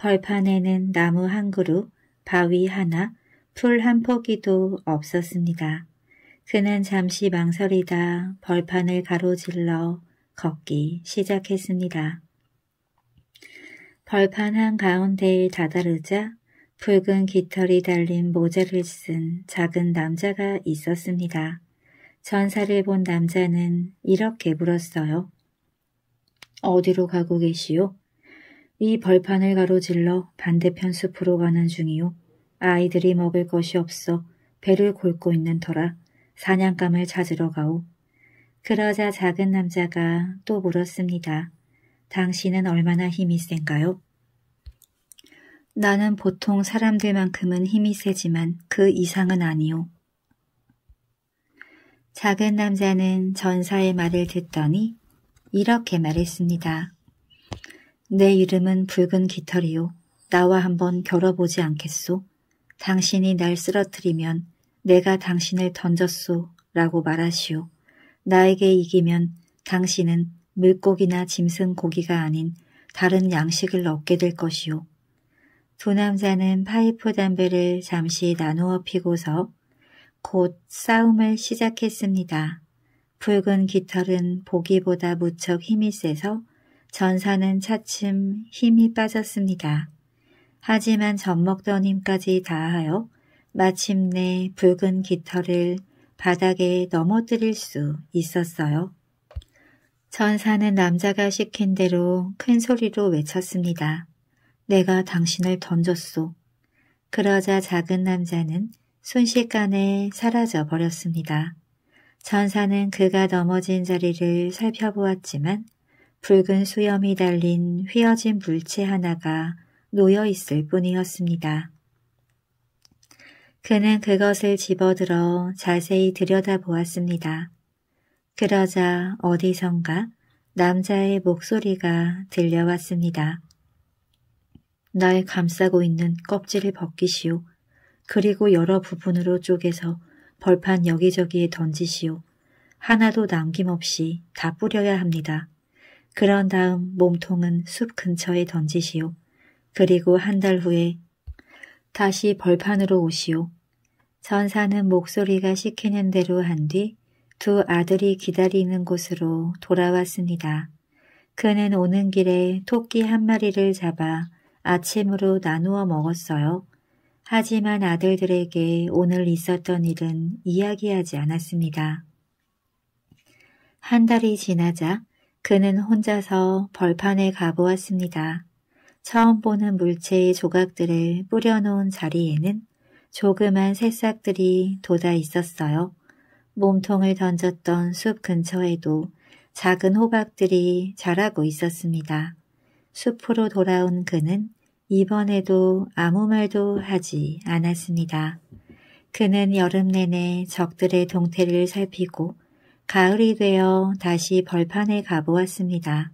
벌판에는 나무 한 그루, 바위 하나, 풀 한 포기도 없었습니다. 그는 잠시 망설이다 벌판을 가로질러 걷기 시작했습니다. 벌판 한가운데에 다다르자 붉은 깃털이 달린 모자를 쓴 작은 남자가 있었습니다. 전사를 본 남자는 이렇게 물었어요. 어디로 가고 계시오? 이 벌판을 가로질러 반대편 숲으로 가는 중이요. 아이들이 먹을 것이 없어 배를 골고 있는 터라 사냥감을 찾으러 가오. 그러자 작은 남자가 또 물었습니다. 당신은 얼마나 힘이 센가요? 나는 보통 사람들만큼은 힘이 세지만 그 이상은 아니오. 작은 남자는 전사의 말을 듣더니 이렇게 말했습니다. 내 이름은 붉은 깃털이요. 나와 한번 겨뤄보지 않겠소. 당신이 날 쓰러뜨리면 내가 당신을 던졌소 라고 말하시오. 나에게 이기면 당신은 물고기나 짐승 고기가 아닌 다른 양식을 얻게 될 것이오. 두 남자는 파이프 담배를 잠시 나누어 피고서 곧 싸움을 시작했습니다. 붉은 깃털은 보기보다 무척 힘이 세서 전사는 차츰 힘이 빠졌습니다. 하지만 젖먹던 힘까지 다하여 마침내 붉은 깃털을 바닥에 넘어뜨릴 수 있었어요. 전사는 남자가 시킨 대로 큰 소리로 외쳤습니다. 내가 당신을 던졌소. 그러자 작은 남자는 순식간에 사라져 버렸습니다. 전사는 그가 넘어진 자리를 살펴보았지만 붉은 수염이 달린 휘어진 물체 하나가 놓여 있을 뿐이었습니다. 그는 그것을 집어들어 자세히 들여다보았습니다. 그러자 어디선가 남자의 목소리가 들려왔습니다. 날 감싸고 있는 껍질을 벗기시오. 그리고 여러 부분으로 쪼개서 벌판 여기저기에 던지시오. 하나도 남김없이 다 뿌려야 합니다. 그런 다음 몸통은 숲 근처에 던지시오. 그리고 한 달 후에 다시 벌판으로 오시오. 전사는 목소리가 시키는 대로 한 뒤 두 아들이 기다리는 곳으로 돌아왔습니다. 그는 오는 길에 토끼 한 마리를 잡아 아침으로 나누어 먹었어요. 하지만 아들들에게 오늘 있었던 일은 이야기하지 않았습니다. 한 달이 지나자 그는 혼자서 벌판에 가보았습니다. 처음 보는 물체의 조각들을 뿌려놓은 자리에는 조그만 새싹들이 돋아 있었어요. 몸통을 던졌던 숲 근처에도 작은 호박들이 자라고 있었습니다. 숲으로 돌아온 그는 이번에도 아무 말도 하지 않았습니다. 그는 여름 내내 적들의 동태를 살피고 가을이 되어 다시 벌판에 가보았습니다.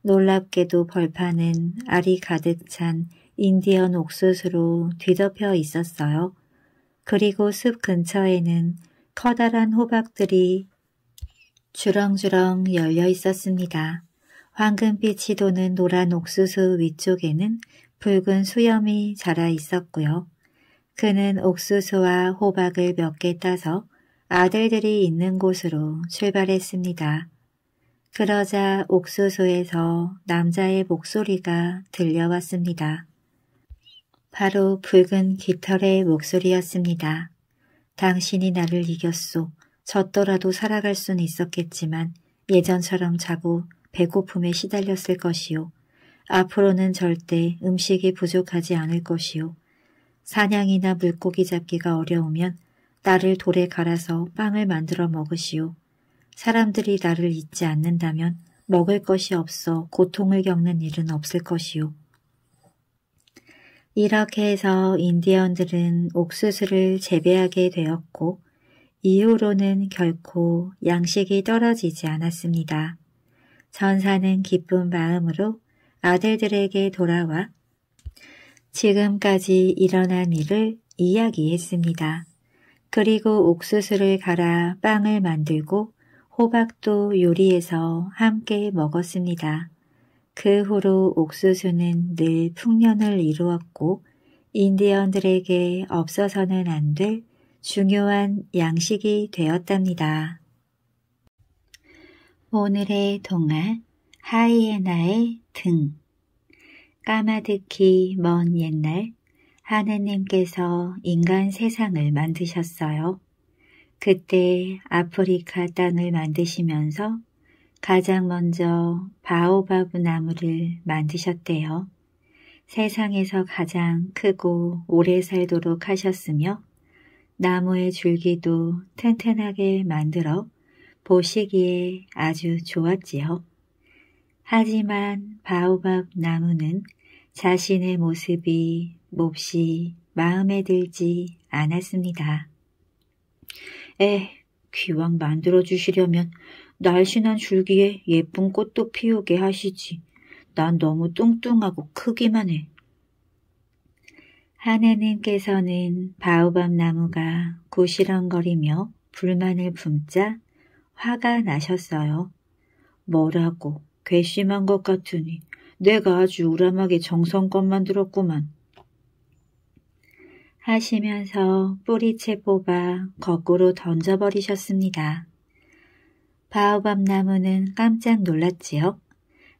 놀랍게도 벌판은 알이 가득 찬 인디언 옥수수로 뒤덮여 있었어요. 그리고 숲 근처에는 커다란 호박들이 주렁주렁 열려 있었습니다. 황금빛이 도는 노란 옥수수 위쪽에는 붉은 수염이 자라 있었고요. 그는 옥수수와 호박을 몇 개 따서 아들들이 있는 곳으로 출발했습니다. 그러자 옥수수에서 남자의 목소리가 들려왔습니다. 바로 붉은 깃털의 목소리였습니다. 당신이 나를 이겼소. 졌더라도 살아갈 수는 있었겠지만 예전처럼 자고 배고픔에 시달렸을 것이요. 앞으로는 절대 음식이 부족하지 않을 것이요. 사냥이나 물고기 잡기가 어려우면 나를 돌에 갈아서 빵을 만들어 먹으시오. 사람들이 나를 잊지 않는다면 먹을 것이 없어 고통을 겪는 일은 없을 것이오. 이렇게 해서 인디언들은 옥수수를 재배하게 되었고 이후로는 결코 양식이 떨어지지 않았습니다. 전사는 기쁜 마음으로 아들들에게 돌아와 지금까지 일어난 일을 이야기했습니다. 그리고 옥수수를 갈아 빵을 만들고 호박도 요리해서 함께 먹었습니다. 그 후로 옥수수는 늘 풍년을 이루었고 인디언들에게 없어서는 안 될 중요한 양식이 되었답니다. 오늘의 동화 하이에나의 등 까마득히 먼 옛날 하느님께서 인간 세상을 만드셨어요. 그때 아프리카 땅을 만드시면서 가장 먼저 바오바브 나무를 만드셨대요. 세상에서 가장 크고 오래 살도록 하셨으며 나무의 줄기도 튼튼하게 만들어 보시기에 아주 좋았지요. 하지만 바오밥 나무는 자신의 모습이 몹시 마음에 들지 않았습니다. 에, 귀왕 만들어 주시려면 날씬한 줄기에 예쁜 꽃도 피우게 하시지. 난 너무 뚱뚱하고 크기만 해. 하느님께서는 바오밤 나무가 고시렁거리며 불만을 품자 화가 나셨어요. 뭐라고 괘씸한 것 같으니 내가 아주 우람하게 정성껏 만들었구만. 하시면서 뿌리채 뽑아 거꾸로 던져버리셨습니다. 바오밥 나무는 깜짝 놀랐지요.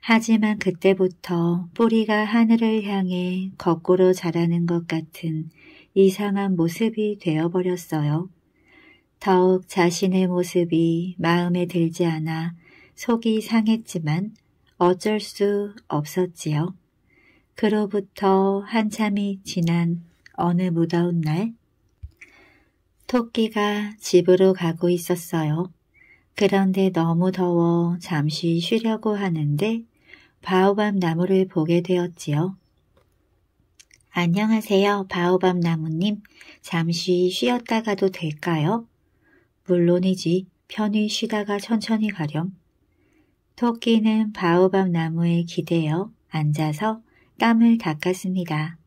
하지만 그때부터 뿌리가 하늘을 향해 거꾸로 자라는 것 같은 이상한 모습이 되어버렸어요. 더욱 자신의 모습이 마음에 들지 않아 속이 상했지만 어쩔 수 없었지요. 그로부터 한참이 지난 어느 무더운 날 토끼가 집으로 가고 있었어요. 그런데 너무 더워 잠시 쉬려고 하는데 바오밤 나무를 보게 되었지요. 안녕하세요, 바오밤 나무님. 잠시 쉬었다 가도 될까요? 물론이지, 편히 쉬다가 천천히 가렴. 토끼는 바오밤 나무에 기대어 앉아서 땀을 닦았습니다.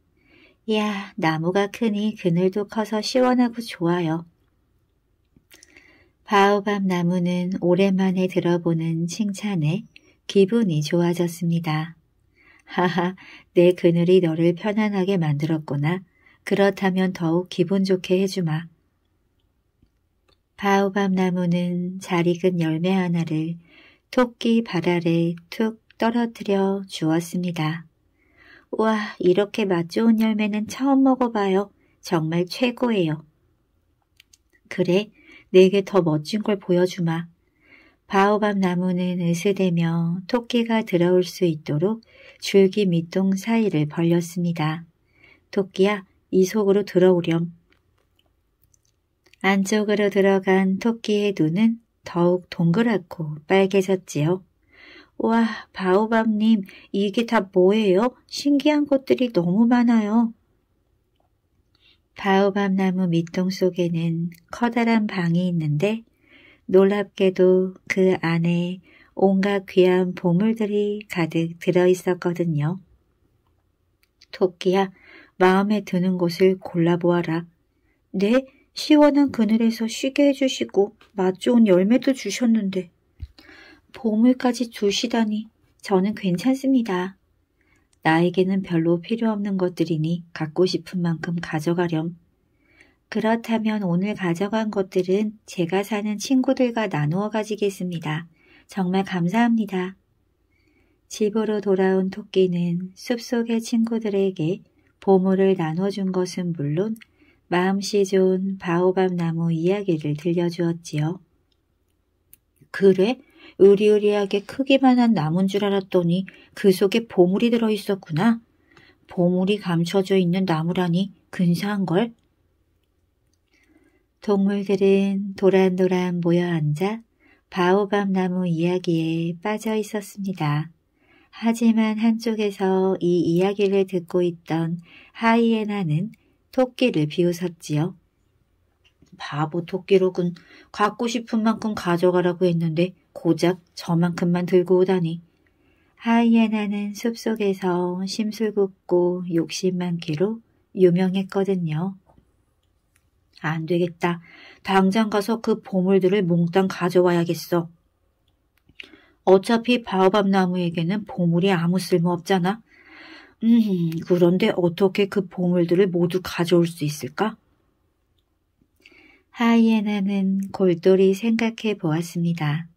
이야, 나무가 크니 그늘도 커서 시원하고 좋아요. 바오밤 나무는 오랜만에 들어보는 칭찬에 기분이 좋아졌습니다. 하하, 내 그늘이 너를 편안하게 만들었구나. 그렇다면 더욱 기분 좋게 해주마. 바오밤 나무는 잘 익은 열매 하나를 토끼 발 아래 툭 떨어뜨려 주었습니다. 와, 이렇게 맛 좋은 열매는 처음 먹어봐요. 정말 최고예요. 그래, 내게 더 멋진 걸 보여주마. 바오밤 나무는 으스대며 토끼가 들어올 수 있도록 줄기 밑동 사이를 벌렸습니다. 토끼야, 이 속으로 들어오렴. 안쪽으로 들어간 토끼의 눈은 더욱 동그랗고 빨개졌지요. 와, 바오밤님, 이게 다 뭐예요? 신기한 것들이 너무 많아요. 바오밤 나무 밑동 속에는 커다란 방이 있는데 놀랍게도 그 안에 온갖 귀한 보물들이 가득 들어 있었거든요. 토끼야, 마음에 드는 곳을 골라보아라. 네, 시원한 그늘에서 쉬게 해주시고 맛 좋은 열매도 주셨는데 보물까지 주시다니 저는 괜찮습니다. 나에게는 별로 필요 없는 것들이니 갖고 싶은 만큼 가져가렴. 그렇다면 오늘 가져간 것들은 제가 사는 친구들과 나누어 가지겠습니다. 정말 감사합니다. 집으로 돌아온 토끼는 숲속의 친구들에게 보물을 나눠준 것은 물론 마음씨 좋은 바오밤 나무 이야기를 들려주었지요. 그래? 으리으리하게 크기만한 나무인 줄 알았더니 그 속에 보물이 들어있었구나. 보물이 감춰져 있는 나무라니 근사한걸. 동물들은 도란도란 모여 앉아 바오밤 나무 이야기에 빠져 있었습니다. 하지만 한쪽에서 이 이야기를 듣고 있던 하이에나는 토끼를 비웃었지요. 바보 토끼로군 갖고 싶은 만큼 가져가라고 했는데 고작 저만큼만 들고 오다니. 하이에나는 숲속에서 심술궂고 욕심 많기로 유명했거든요. 안 되겠다. 당장 가서 그 보물들을 몽땅 가져와야겠어. 어차피 바오밥 나무에게는 보물이 아무 쓸모 없잖아. 음, 그런데 어떻게 그 보물들을 모두 가져올 수 있을까? 하이에나는 골똘히 생각해 보았습니다.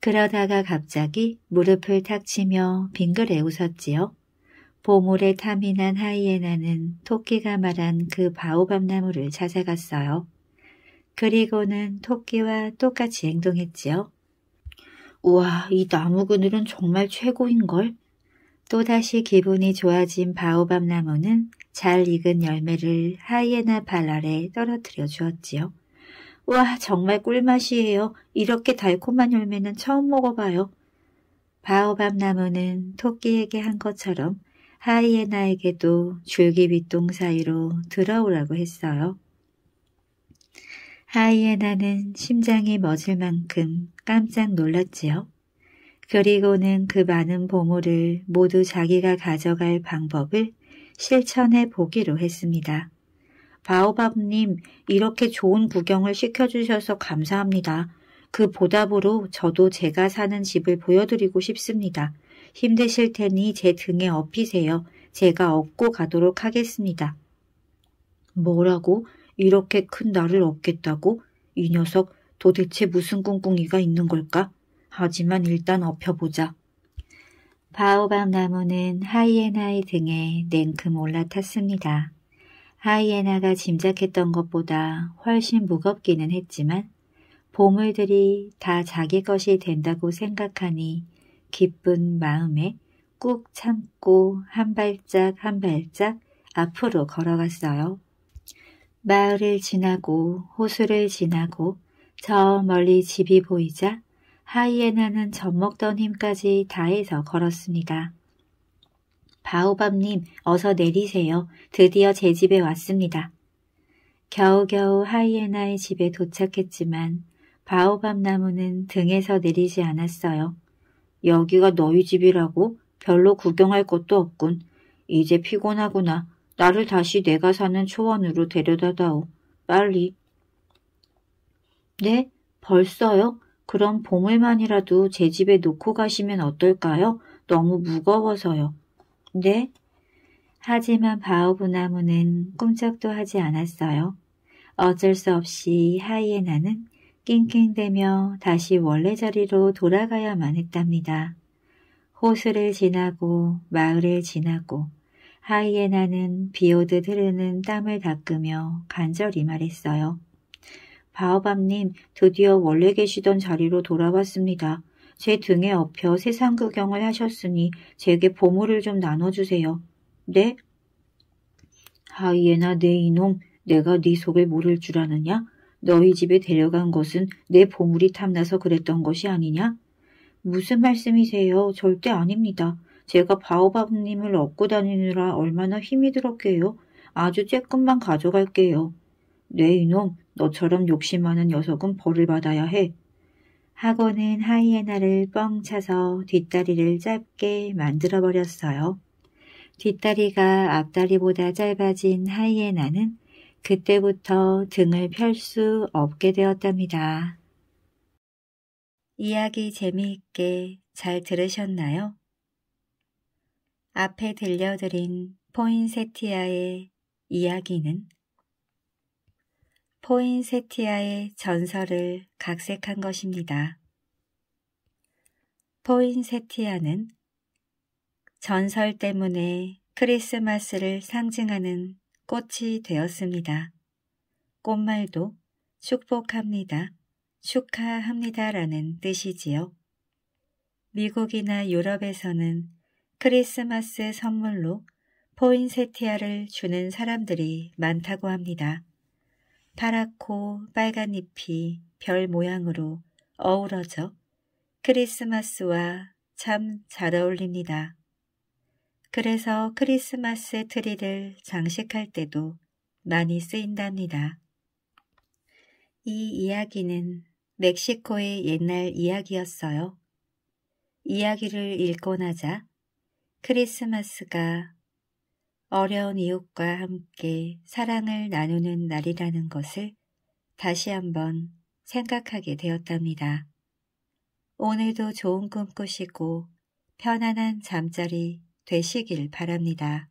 그러다가 갑자기 무릎을 탁 치며 빙그레 웃었지요. 보물에 탐이 난 하이에나는 토끼가 말한 그 바오밤나무를 찾아갔어요. 그리고는 토끼와 똑같이 행동했지요. 우와, 이 나무 그늘은 정말 최고인걸? 또다시 기분이 좋아진 바오밤 나무는 잘 익은 열매를 하이에나 발 아래 떨어뜨려 주었지요. 와 정말 꿀맛이에요. 이렇게 달콤한 열매는 처음 먹어봐요. 바오밤 나무는 토끼에게 한 것처럼 하이에나에게도 줄기 윗동 사이로 들어오라고 했어요. 하이에나는 심장이 멎을 만큼 깜짝 놀랐지요. 그리고는 그 많은 보물을 모두 자기가 가져갈 방법을 실천해 보기로 했습니다. 바오밥님, 이렇게 좋은 구경을 시켜주셔서 감사합니다. 그 보답으로 저도 제가 사는 집을 보여드리고 싶습니다. 힘드실 테니 제 등에 업히세요. 제가 업고 가도록 하겠습니다. 뭐라고? 이렇게 큰 나를 업겠다고? 이 녀석 도대체 무슨 꿍꿍이가 있는 걸까? 하지만 일단 업혀보자. 바오밤 나무는 하이에나의 등에 냉큼 올라탔습니다. 하이에나가 짐작했던 것보다 훨씬 무겁기는 했지만 보물들이 다 자기 것이 된다고 생각하니 기쁜 마음에 꾹 참고 한 발짝 한 발짝 앞으로 걸어갔어요. 마을을 지나고 호수를 지나고 저 멀리 집이 보이자 하이에나는 젖먹던 힘까지 다해서 걸었습니다. 바오밤님 어서 내리세요. 드디어 제 집에 왔습니다. 겨우겨우 하이에나의 집에 도착했지만 바오밤 나무는 등에서 내리지 않았어요. 여기가 너희 집이라고? 별로 구경할 것도 없군. 이제 피곤하구나. 나를 다시 내가 사는 초원으로 데려다다오. 빨리. 네? 벌써요? 그럼 보물만이라도 제 집에 놓고 가시면 어떨까요? 너무 무거워서요. 네. 하지만 바오부나무는 꼼짝도 하지 않았어요. 어쩔 수 없이 하이에나는 낑낑대며 다시 원래 자리로 돌아가야만 했답니다. 호수를 지나고 마을을 지나고 하이에나는 비오듯 흐르는 땀을 닦으며 간절히 말했어요. 바오밤님 드디어 원래 계시던 자리로 돌아왔습니다. 제 등에 업혀 세상 구경을 하셨으니 제게 보물을 좀 나눠주세요. 네? 하이에나 아, 내네 이놈 내가 네 속을 모를 줄 아느냐? 너희 집에 데려간 것은 내 보물이 탐나서 그랬던 것이 아니냐? 무슨 말씀이세요? 절대 아닙니다. 제가 바오밥님을 업고 다니느라 얼마나 힘이 들었게요. 아주 쬐끔만 가져갈게요. 네 이놈, 너처럼 욕심 많은 녀석은 벌을 받아야 해. 하고는 하이에나를 뻥 차서 뒷다리를 짧게 만들어 버렸어요. 뒷다리가 앞다리보다 짧아진 하이에나는 그때부터 등을 펼 수 없게 되었답니다. 이야기 재미있게 잘 들으셨나요? 앞에 들려드린 포인세티아의 이야기는 포인세티아의 전설을 각색한 것입니다. 포인세티아는 전설 때문에 크리스마스를 상징하는 꽃이 되었습니다. 꽃말도 축복합니다, 축하합니다라는 뜻이지요. 미국이나 유럽에서는 크리스마스 선물로 포인세티아를 주는 사람들이 많다고 합니다. 파랗고 빨간 잎이 별 모양으로 어우러져 크리스마스와 참 잘 어울립니다. 그래서 크리스마스 트리를 장식할 때도 많이 쓰인답니다. 이 이야기는 멕시코의 옛날 이야기였어요. 이야기를 읽고 나자 크리스마스가 어려운 이웃과 함께 사랑을 나누는 날이라는 것을 다시 한번 생각하게 되었답니다. 오늘도 좋은 꿈 꾸시고 편안한 잠자리 되시길 바랍니다.